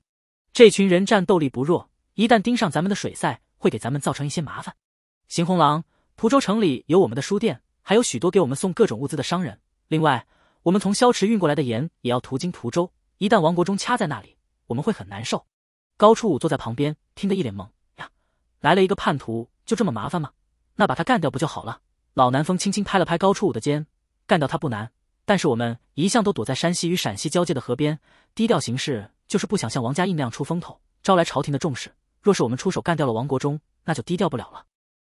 这群人战斗力不弱，一旦盯上咱们的水塞，会给咱们造成一些麻烦。邢红狼，蒲州城里有我们的书店，还有许多给我们送各种物资的商人。另外，我们从萧池运过来的盐也要途经蒲州，一旦王国忠掐在那里，我们会很难受。高初武坐在旁边，听得一脸懵呀，来了一个叛徒，就这么麻烦吗？那把他干掉不就好了？老南风轻轻拍了拍高初五的肩，干掉他不难，但是我们一向都躲在山西与陕西交界的河边，低调行事，就是不想像王家印那样出风头，招来朝廷的重视。若是我们出手干掉了王国忠，那就低调不了了。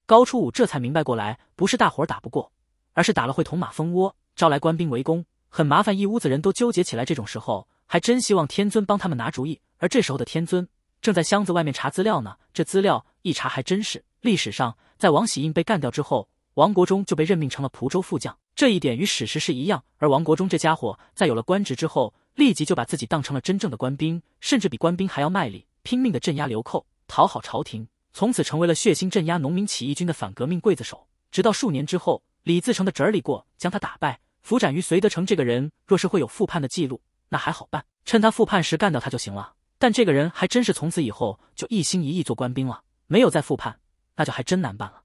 高初五这才明白过来，不是大伙儿打不过，而是打了会捅马蜂窝，招来官兵围攻，很麻烦。一屋子人都纠结起来，这种时候还真希望天尊帮他们拿主意。而这时候的天尊正在箱子外面查资料呢，这资料一查还真是，历史上在王喜印被干掉之后。王国忠就被任命成了蒲州副将，这一点与史实是一样。而王国忠这家伙在有了官职之后，立即就把自己当成了真正的官兵，甚至比官兵还要卖力，拼命的镇压流寇，讨好朝廷，从此成为了血腥镇压农民起义军的反革命刽子手。直到数年之后，李自成的侄儿李过将他打败，伏斩于绥德城。这个人若是会有复叛的记录，那还好办，趁他复叛时干掉他就行了。但这个人还真是从此以后就一心一意做官兵了，没有再复叛，那就还真难办了。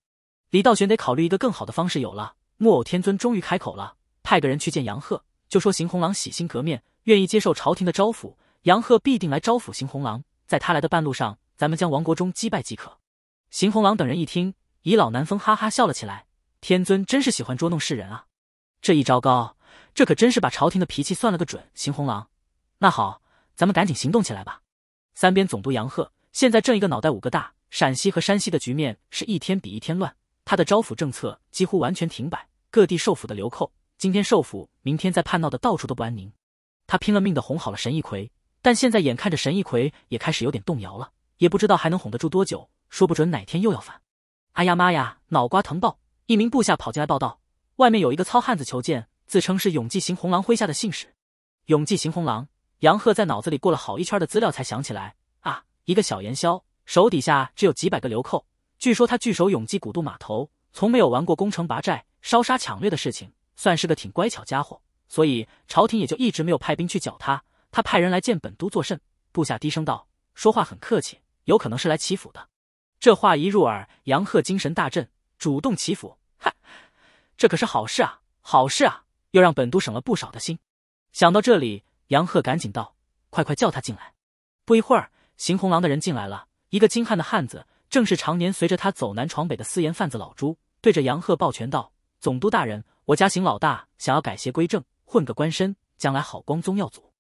李道玄得考虑一个更好的方式。有了，木偶天尊终于开口了：“派个人去见杨鹤，就说邢红狼洗心革面，愿意接受朝廷的招抚，杨鹤必定来招抚邢红狼。在他来的半路上，咱们将王国忠击败即可。”邢红狼等人一听，倚老难风哈哈笑了起来：“天尊真是喜欢捉弄世人啊！这一招高，这可真是把朝廷的脾气算了个准。”邢红狼：“那好，咱们赶紧行动起来吧。”三边总督杨鹤现在正一个脑袋五个大，陕西和山西的局面是一天比一天乱。他的招抚政策几乎完全停摆，各地受抚的流寇，今天受抚，明天再叛，闹的，到处都不安宁。他拼了命的哄好了神一奎，但现在眼看着神一奎也开始有点动摇了，也不知道还能哄得住多久，说不准哪天又要反。哎呀妈呀，脑瓜疼爆！一名部下跑进来报道，外面有一个糙汉子求见，自称是永济行红狼麾下的信使。永济行红狼，杨赫在脑子里过了好一圈的资料才想起来啊，一个小盐枭，手底下只有几百个流寇。据说他据守永济古渡码头，从没有玩过攻城拔寨、烧杀抢掠的事情，算是个挺乖巧家伙，所以朝廷也就一直没有派兵去剿他。他派人来见本都作甚？部下低声道：“说话很客气，有可能是来祈福的。”这话一入耳，杨鹤精神大振，主动祈福，哈，这可是好事啊，好事啊，又让本都省了不少的心。想到这里，杨鹤赶紧道：“快快叫他进来。”不一会儿，邢红狼的人进来了，一个精悍的汉子。正是常年随着他走南闯北的私盐贩子老朱，对着杨赫抱拳道：“总督大人，我家邢老大想要改邪归正，混个官身，将来好光宗耀祖。”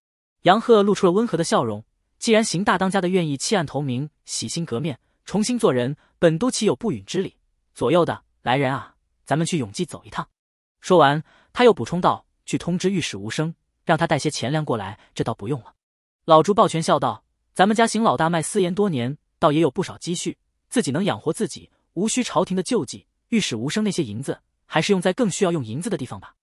杨赫露出了温和的笑容：“既然邢大当家的愿意弃暗投明，洗心革面，重新做人，本督岂有不允之理？”左右的，来人啊，咱们去永济走一趟。说完，他又补充道：“去通知御史吴生，让他带些钱粮过来。这倒不用了。”老朱抱拳笑道：“咱们家邢老大卖私盐多年，倒也有不少积蓄。”自己能养活自己，无需朝廷的救济。御史无生那些银子，还是用在更需要用银子的地方吧。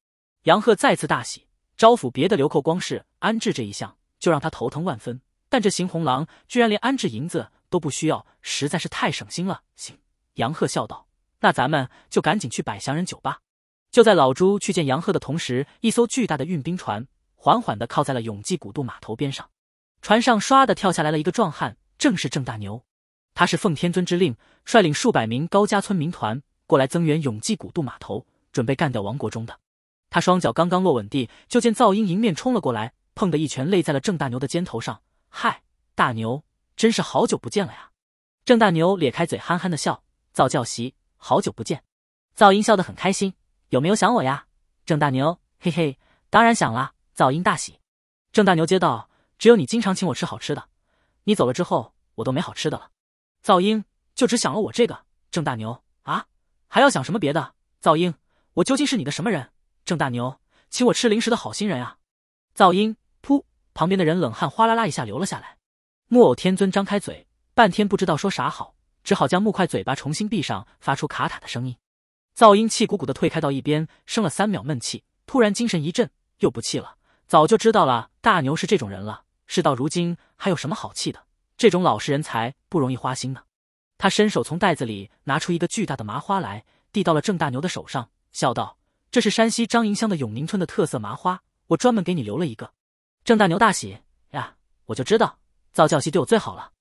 杨鹤再次大喜，招抚别的流寇，光是安置这一项就让他头疼万分。但这邢红狼居然连安置银子都不需要，实在是太省心了。行，杨鹤笑道：“那咱们就赶紧去百祥人酒吧。”就在老朱去见杨鹤的同时，一艘巨大的运兵船缓缓地靠在了永济古渡码头边上，船上唰的跳下来了一个壮汉，正是郑大牛。他是奉天尊之令，率领数百名高家村民团过来增援永济古渡码头，准备干掉王国忠的。他双脚刚刚落稳地，就见噪音迎面冲了过来，砰的一拳擂在了郑大牛的肩头上。嗨，大牛，真是好久不见了呀！郑大牛咧开嘴憨憨的笑：“造教习，好久不见。”噪音笑得很开心：“有没有想我呀？”郑大牛嘿嘿，当然想了。噪音大喜。郑大牛接道：“只有你经常请我吃好吃的，你走了之后，我都没好吃的了。”噪音就只想了我这个郑大牛啊，还要想什么别的？噪音，我究竟是你的什么人？郑大牛，请我吃零食的好心人啊！噪音，噗！旁边的人冷汗哗啦啦一下流了下来。木偶天尊张开嘴，半天不知道说啥好，只好将木块嘴巴重新闭上，发出卡卡的声音。噪音气鼓鼓的退开到一边，生了三秒闷气，突然精神一振，又不气了。早就知道了大牛是这种人了，事到如今还有什么好气的？这种老实人才不容易花心呢。他伸手从袋子里拿出一个巨大的麻花来，递到了郑大牛的手上，笑道：“这是山西张营乡的永宁村的特色麻花，我专门给你留了一个。”郑大牛大喜呀，我就知道造教习对我最好了。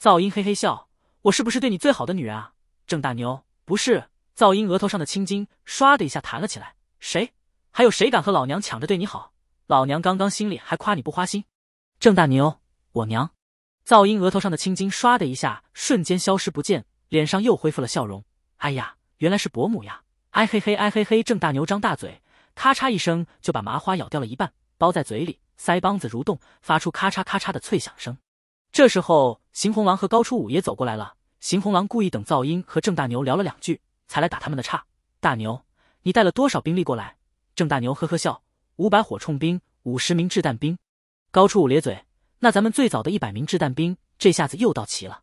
噪音嘿嘿笑：“我是不是对你最好的女人啊？”郑大牛不是。噪音额头上的青筋唰的一下弹了起来：“谁？还有谁敢和老娘抢着对你好？老娘刚刚心里还夸你不花心。”郑大牛：“我娘。”噪音额头上的青筋唰的一下，瞬间消失不见，脸上又恢复了笑容。哎呀，原来是伯母呀！哎嘿嘿，哎嘿嘿，郑大牛张大嘴，咔嚓一声就把麻花咬掉了一半，包在嘴里，腮帮子蠕动，发出咔嚓咔嚓的脆响声。这时候，邢红狼和高初五也走过来了。邢红狼故意等噪音和郑大牛聊了两句，才来打他们的岔。大牛，你带了多少兵力过来？郑大牛呵呵笑，五百火冲兵，五十名掷弹兵。高初五咧嘴。那咱们最早的一百名掷弹兵，这下子又到齐了。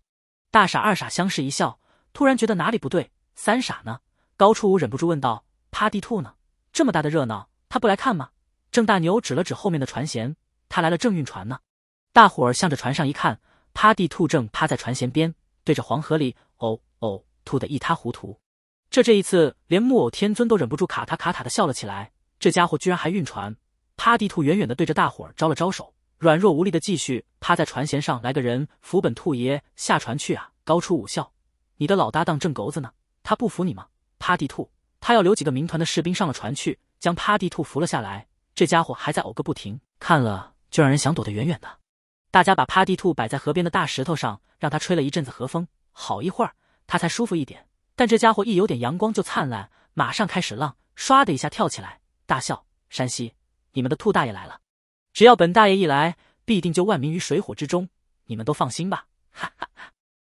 大傻、二傻相视一笑，突然觉得哪里不对。三傻呢？高初五忍不住问道：“趴地兔呢？这么大的热闹，他不来看吗？”郑大牛指了指后面的船舷：“他来了，正运船呢。”大伙儿向着船上一看，趴地兔正趴在船舷边，对着黄河里呕呕吐得一塌糊涂。这这一次，连木偶天尊都忍不住卡卡卡卡的笑了起来。这家伙居然还晕船！趴地兔远远的对着大伙儿招了招手。软弱无力的继续趴在船舷上，来个人扶本兔爷下船去啊！高出武校，你的老搭档郑狗子呢？他不服你吗？趴地兔，他要留几个民团的士兵上了船去，将趴地兔扶了下来。这家伙还在呕个不停，看了就让人想躲得远远的。大家把趴地兔摆在河边的大石头上，让他吹了一阵子河风，好一会儿他才舒服一点。但这家伙一有点阳光就灿烂，马上开始浪，唰的一下跳起来大笑。山西，你们的兔大爷来了。只要本大爷一来，必定就万民于水火之中，你们都放心吧！哈哈哈。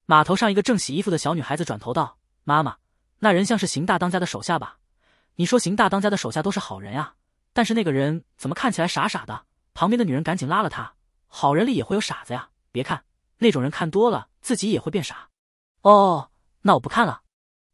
码头上一个正洗衣服的小女孩子转头道：“妈妈，那人像是邢大当家的手下吧？你说邢大当家的手下都是好人啊，但是那个人怎么看起来傻傻的？”旁边的女人赶紧拉了他：“好人里也会有傻子呀，别看那种人看多了，自己也会变傻。”哦，那我不看了。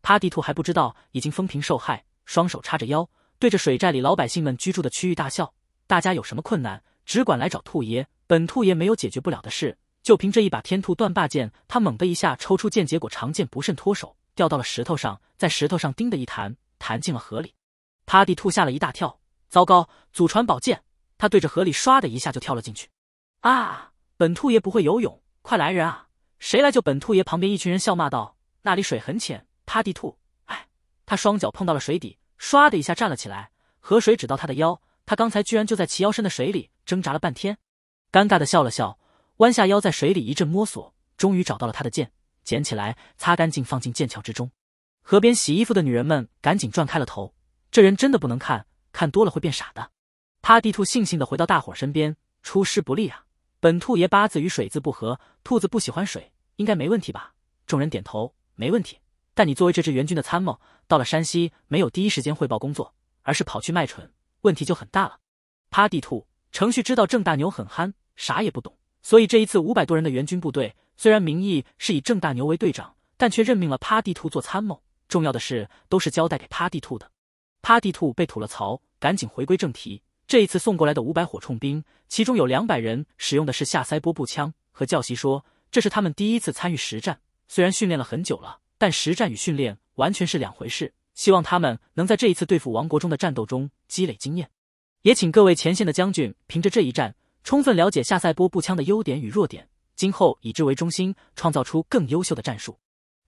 趴地兔还不知道已经风平受害，双手叉着腰，对着水寨里老百姓们居住的区域大笑：“大家有什么困难？”只管来找兔爷，本兔爷没有解决不了的事。就凭这一把天兔断霸剑，他猛地一下抽出剑，结果长剑不慎脱手，掉到了石头上，在石头上叮的一弹，弹进了河里。趴地兔吓了一大跳，糟糕，祖传宝剑！他对着河里唰的一下就跳了进去。啊！本兔爷不会游泳，快来人啊！谁来救本兔爷？旁边一群人笑骂道：“那里水很浅。”趴地兔，哎，他双脚碰到了水底，唰的一下站了起来。河水只到他的腰，他刚才居然就在齐腰深的水里。挣扎了半天，尴尬的笑了笑，弯下腰在水里一阵摸索，终于找到了他的剑，捡起来擦干净，放进剑鞘之中。河边洗衣服的女人们赶紧转开了头，这人真的不能看，看多了会变傻的。趴地兔悻悻的回到大伙身边，出师不利啊！本兔爷八字与水字不合，兔子不喜欢水，应该没问题吧？众人点头，没问题。但你作为这支援军的参谋，到了山西没有第一时间汇报工作，而是跑去卖蠢，问题就很大了。趴地兔。程旭知道郑大牛很憨，啥也不懂，所以这一次五百多人的援军部队，虽然名义是以郑大牛为队长，但却任命了趴地兔做参谋。重要的事都是交代给趴地兔的。趴地兔被吐了槽，赶紧回归正题。这一次送过来的五百火铳兵，其中有两百人使用的是下塞波步枪。和教习说，这是他们第一次参与实战，虽然训练了很久了，但实战与训练完全是两回事。希望他们能在这一次对付王国中的战斗中积累经验。也请各位前线的将军，凭着这一战，充分了解下塞波步枪的优点与弱点，今后以之为中心，创造出更优秀的战术。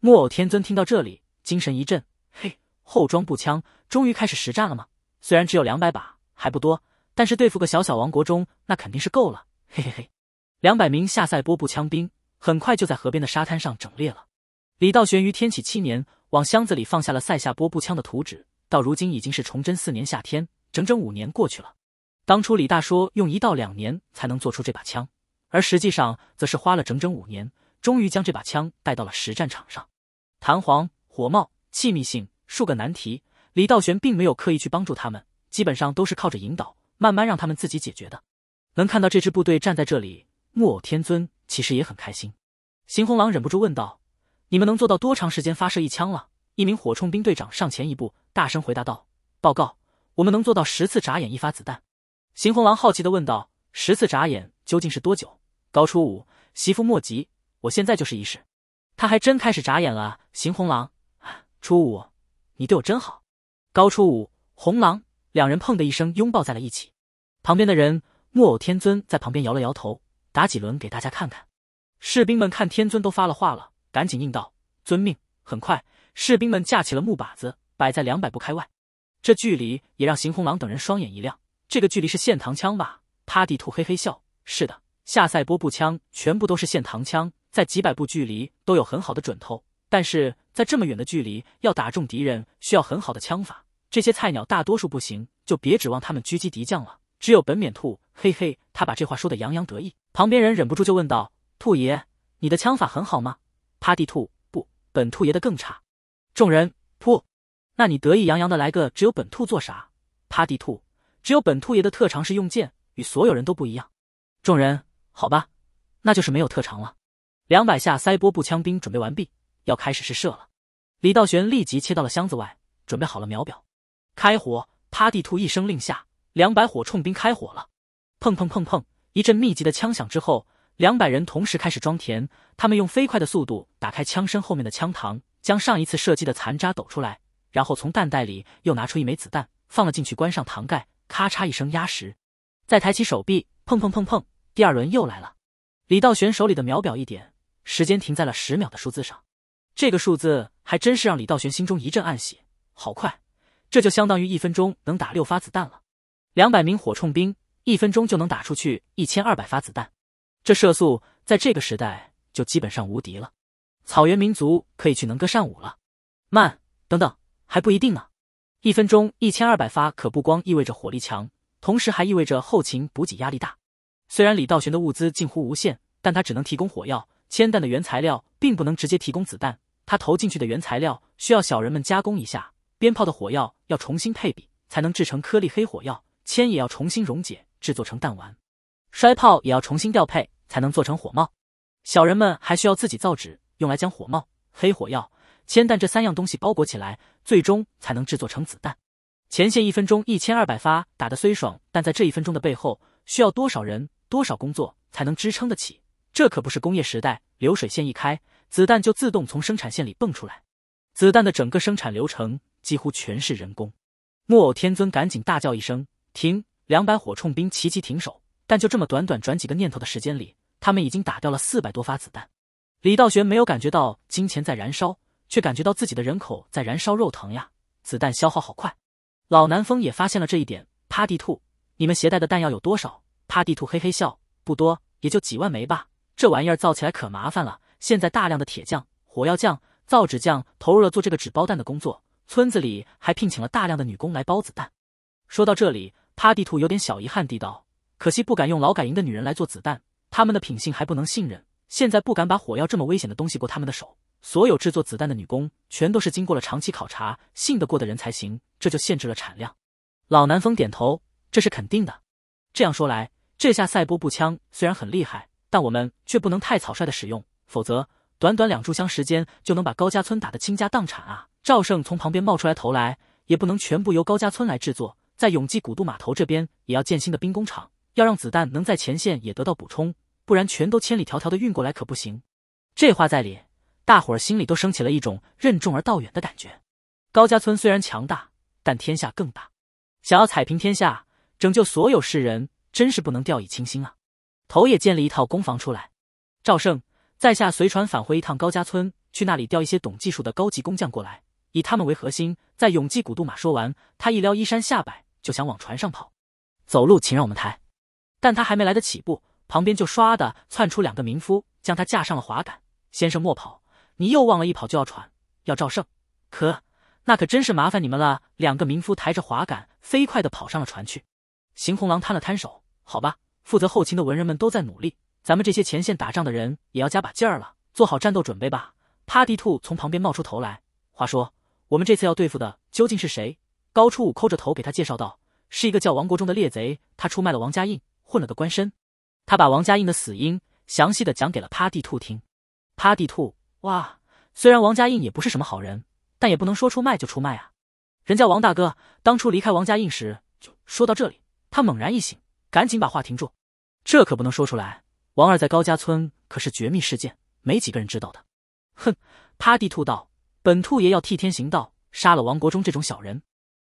木偶天尊听到这里，精神一振。嘿，后装步枪终于开始实战了吗？虽然只有两百把，还不多，但是对付个小小王国中，那肯定是够了。嘿嘿嘿，两百名下塞波步枪兵很快就在河边的沙滩上整列了。李道玄于天启七年，往箱子里放下了塞夏波步枪的图纸，到如今已经是崇祯四年夏天。整整五年过去了，当初李大说用一到两年才能做出这把枪，而实际上则是花了整整五年，终于将这把枪带到了实战场上。弹簧、火帽、气密性数个难题，李道玄并没有刻意去帮助他们，基本上都是靠着引导，慢慢让他们自己解决的。能看到这支部队站在这里，木偶天尊其实也很开心。邢红狼忍不住问道：“你们能做到多长时间发射一枪了？”一名火冲兵队长上前一步，大声回答道：“报告。”我们能做到十次眨眼一发子弹？邢红狼好奇地问道：“十次眨眼究竟是多久？”高初五，媳妇莫急，我现在就是一试。他还真开始眨眼了。邢红狼，初五，你对我真好。高初五，红狼两人碰的一声拥抱在了一起。旁边的人，木偶天尊在旁边摇了摇头：“打几轮给大家看看。”士兵们看天尊都发了话了，赶紧应道：“遵命。”很快，士兵们架起了木靶子，摆在两百步开外。这距离也让邢红狼等人双眼一亮。这个距离是现膛枪吧？趴地兔嘿嘿笑。是的，下赛波步枪全部都是现膛枪，在几百步距离都有很好的准头。但是在这么远的距离要打中敌人，需要很好的枪法。这些菜鸟大多数不行，就别指望他们狙击敌将了。只有本免兔嘿嘿，他把这话说的洋洋得意。旁边人忍不住就问道：“兔爷，你的枪法很好吗？”趴地兔不，本兔爷的更差。众人噗。那你得意洋洋的来个只有本兔做啥？趴地兔，只有本兔爷的特长是用剑，与所有人都不一样。众人，好吧，那就是没有特长了。两百下塞波步枪兵准备完毕，要开始试射了。李道玄立即切到了箱子外，准备好了秒表。开火！趴地兔一声令下，两百火铳兵开火了。砰砰砰砰！一阵密集的枪响之后，两百人同时开始装填。他们用飞快的速度打开枪身后面的枪膛，将上一次射击的残渣抖出来。然后从弹袋里又拿出一枚子弹，放了进去，关上膛盖，咔嚓一声压实，再抬起手臂，碰碰碰碰，第二轮又来了。李道玄手里的秒表一点，时间停在了十秒的数字上。这个数字还真是让李道玄心中一阵暗喜，好快！这就相当于一分钟能打六发子弹了。两百名火铳兵一分钟就能打出去一千二百发子弹，这射速在这个时代就基本上无敌了。草原民族可以去能歌善舞了。慢，等等。还不一定呢，一分钟一千二百发，可不光意味着火力强，同时还意味着后勤补给压力大。虽然李道玄的物资近乎无限，但他只能提供火药、铅弹的原材料，并不能直接提供子弹。他投进去的原材料需要小人们加工一下，鞭炮的火药要重新配比才能制成颗粒黑火药，铅也要重新溶解制作成弹丸，摔炮也要重新调配才能做成火帽。小人们还需要自己造纸，用来将火帽、黑火药。铅弹这三样东西包裹起来，最终才能制作成子弹。前线一分钟一千二百发，打得虽爽，但在这一分钟的背后，需要多少人、多少工作才能支撑得起？这可不是工业时代，流水线一开，子弹就自动从生产线里蹦出来。子弹的整个生产流程几乎全是人工。木偶天尊赶紧大叫一声：“停！”两百火冲兵齐齐停手。但就这么短短转几个念头的时间里，他们已经打掉了四百多发子弹。李道玄没有感觉到金钱在燃烧。却感觉到自己的人口在燃烧肉疼呀，子弹消耗好快。老南风也发现了这一点。趴地兔，你们携带的弹药有多少？趴地兔嘿嘿笑，不多，也就几万枚吧。这玩意儿造起来可麻烦了。现在大量的铁匠、火药匠、造纸匠投入了做这个纸包弹的工作。村子里还聘请了大量的女工来包子弹。说到这里，趴地兔有点小遗憾地道，可惜不敢用劳改营的女人来做子弹，他们的品性还不能信任。现在不敢把火药这么危险的东西过他们的手。所有制作子弹的女工全都是经过了长期考察、信得过的人才行，这就限制了产量。老南风点头，这是肯定的。这样说来，这下赛波步枪虽然很厉害，但我们却不能太草率的使用，否则短短两炷香时间就能把高家村打得倾家荡产啊！赵胜从旁边冒出来头来，也不能全部由高家村来制作，在永济古渡码头这边也要建新的兵工厂，要让子弹能在前线也得到补充，不然全都千里迢迢的运过来可不行。这话在理。大伙儿心里都升起了一种任重而道远的感觉。高家村虽然强大，但天下更大。想要踩平天下，拯救所有世人，真是不能掉以轻心啊！头也建立一套攻防出来。赵胜，在下随船返回一趟高家村，去那里调一些懂技术的高级工匠过来，以他们为核心，在永济古渡码说完，他一撩衣衫下摆，就想往船上跑。走路请让我们抬。但他还没来得起步，旁边就唰的窜出两个民夫，将他架上了滑杆。先生莫跑。你又忘了，一跑就要喘。要赵胜，可那可真是麻烦你们了。两个民夫抬着滑杆，飞快地跑上了船去。邢红狼摊了摊手，好吧，负责后勤的文人们都在努力，咱们这些前线打仗的人也要加把劲儿了，做好战斗准备吧。趴地兔从旁边冒出头来，话说我们这次要对付的究竟是谁？高初五抠着头给他介绍道：“是一个叫王国忠的猎贼，他出卖了王家印，混了个官身。他把王家印的死因详细的讲给了趴地兔听。”趴地兔。哇，虽然王家印也不是什么好人，但也不能说出卖就出卖啊！人家王大哥当初离开王家印时，就说到这里，他猛然一醒，赶紧把话停住，这可不能说出来。王二在高家村可是绝密事件，没几个人知道的。哼，趴地吐道：“本兔爷要替天行道，杀了王国忠这种小人。”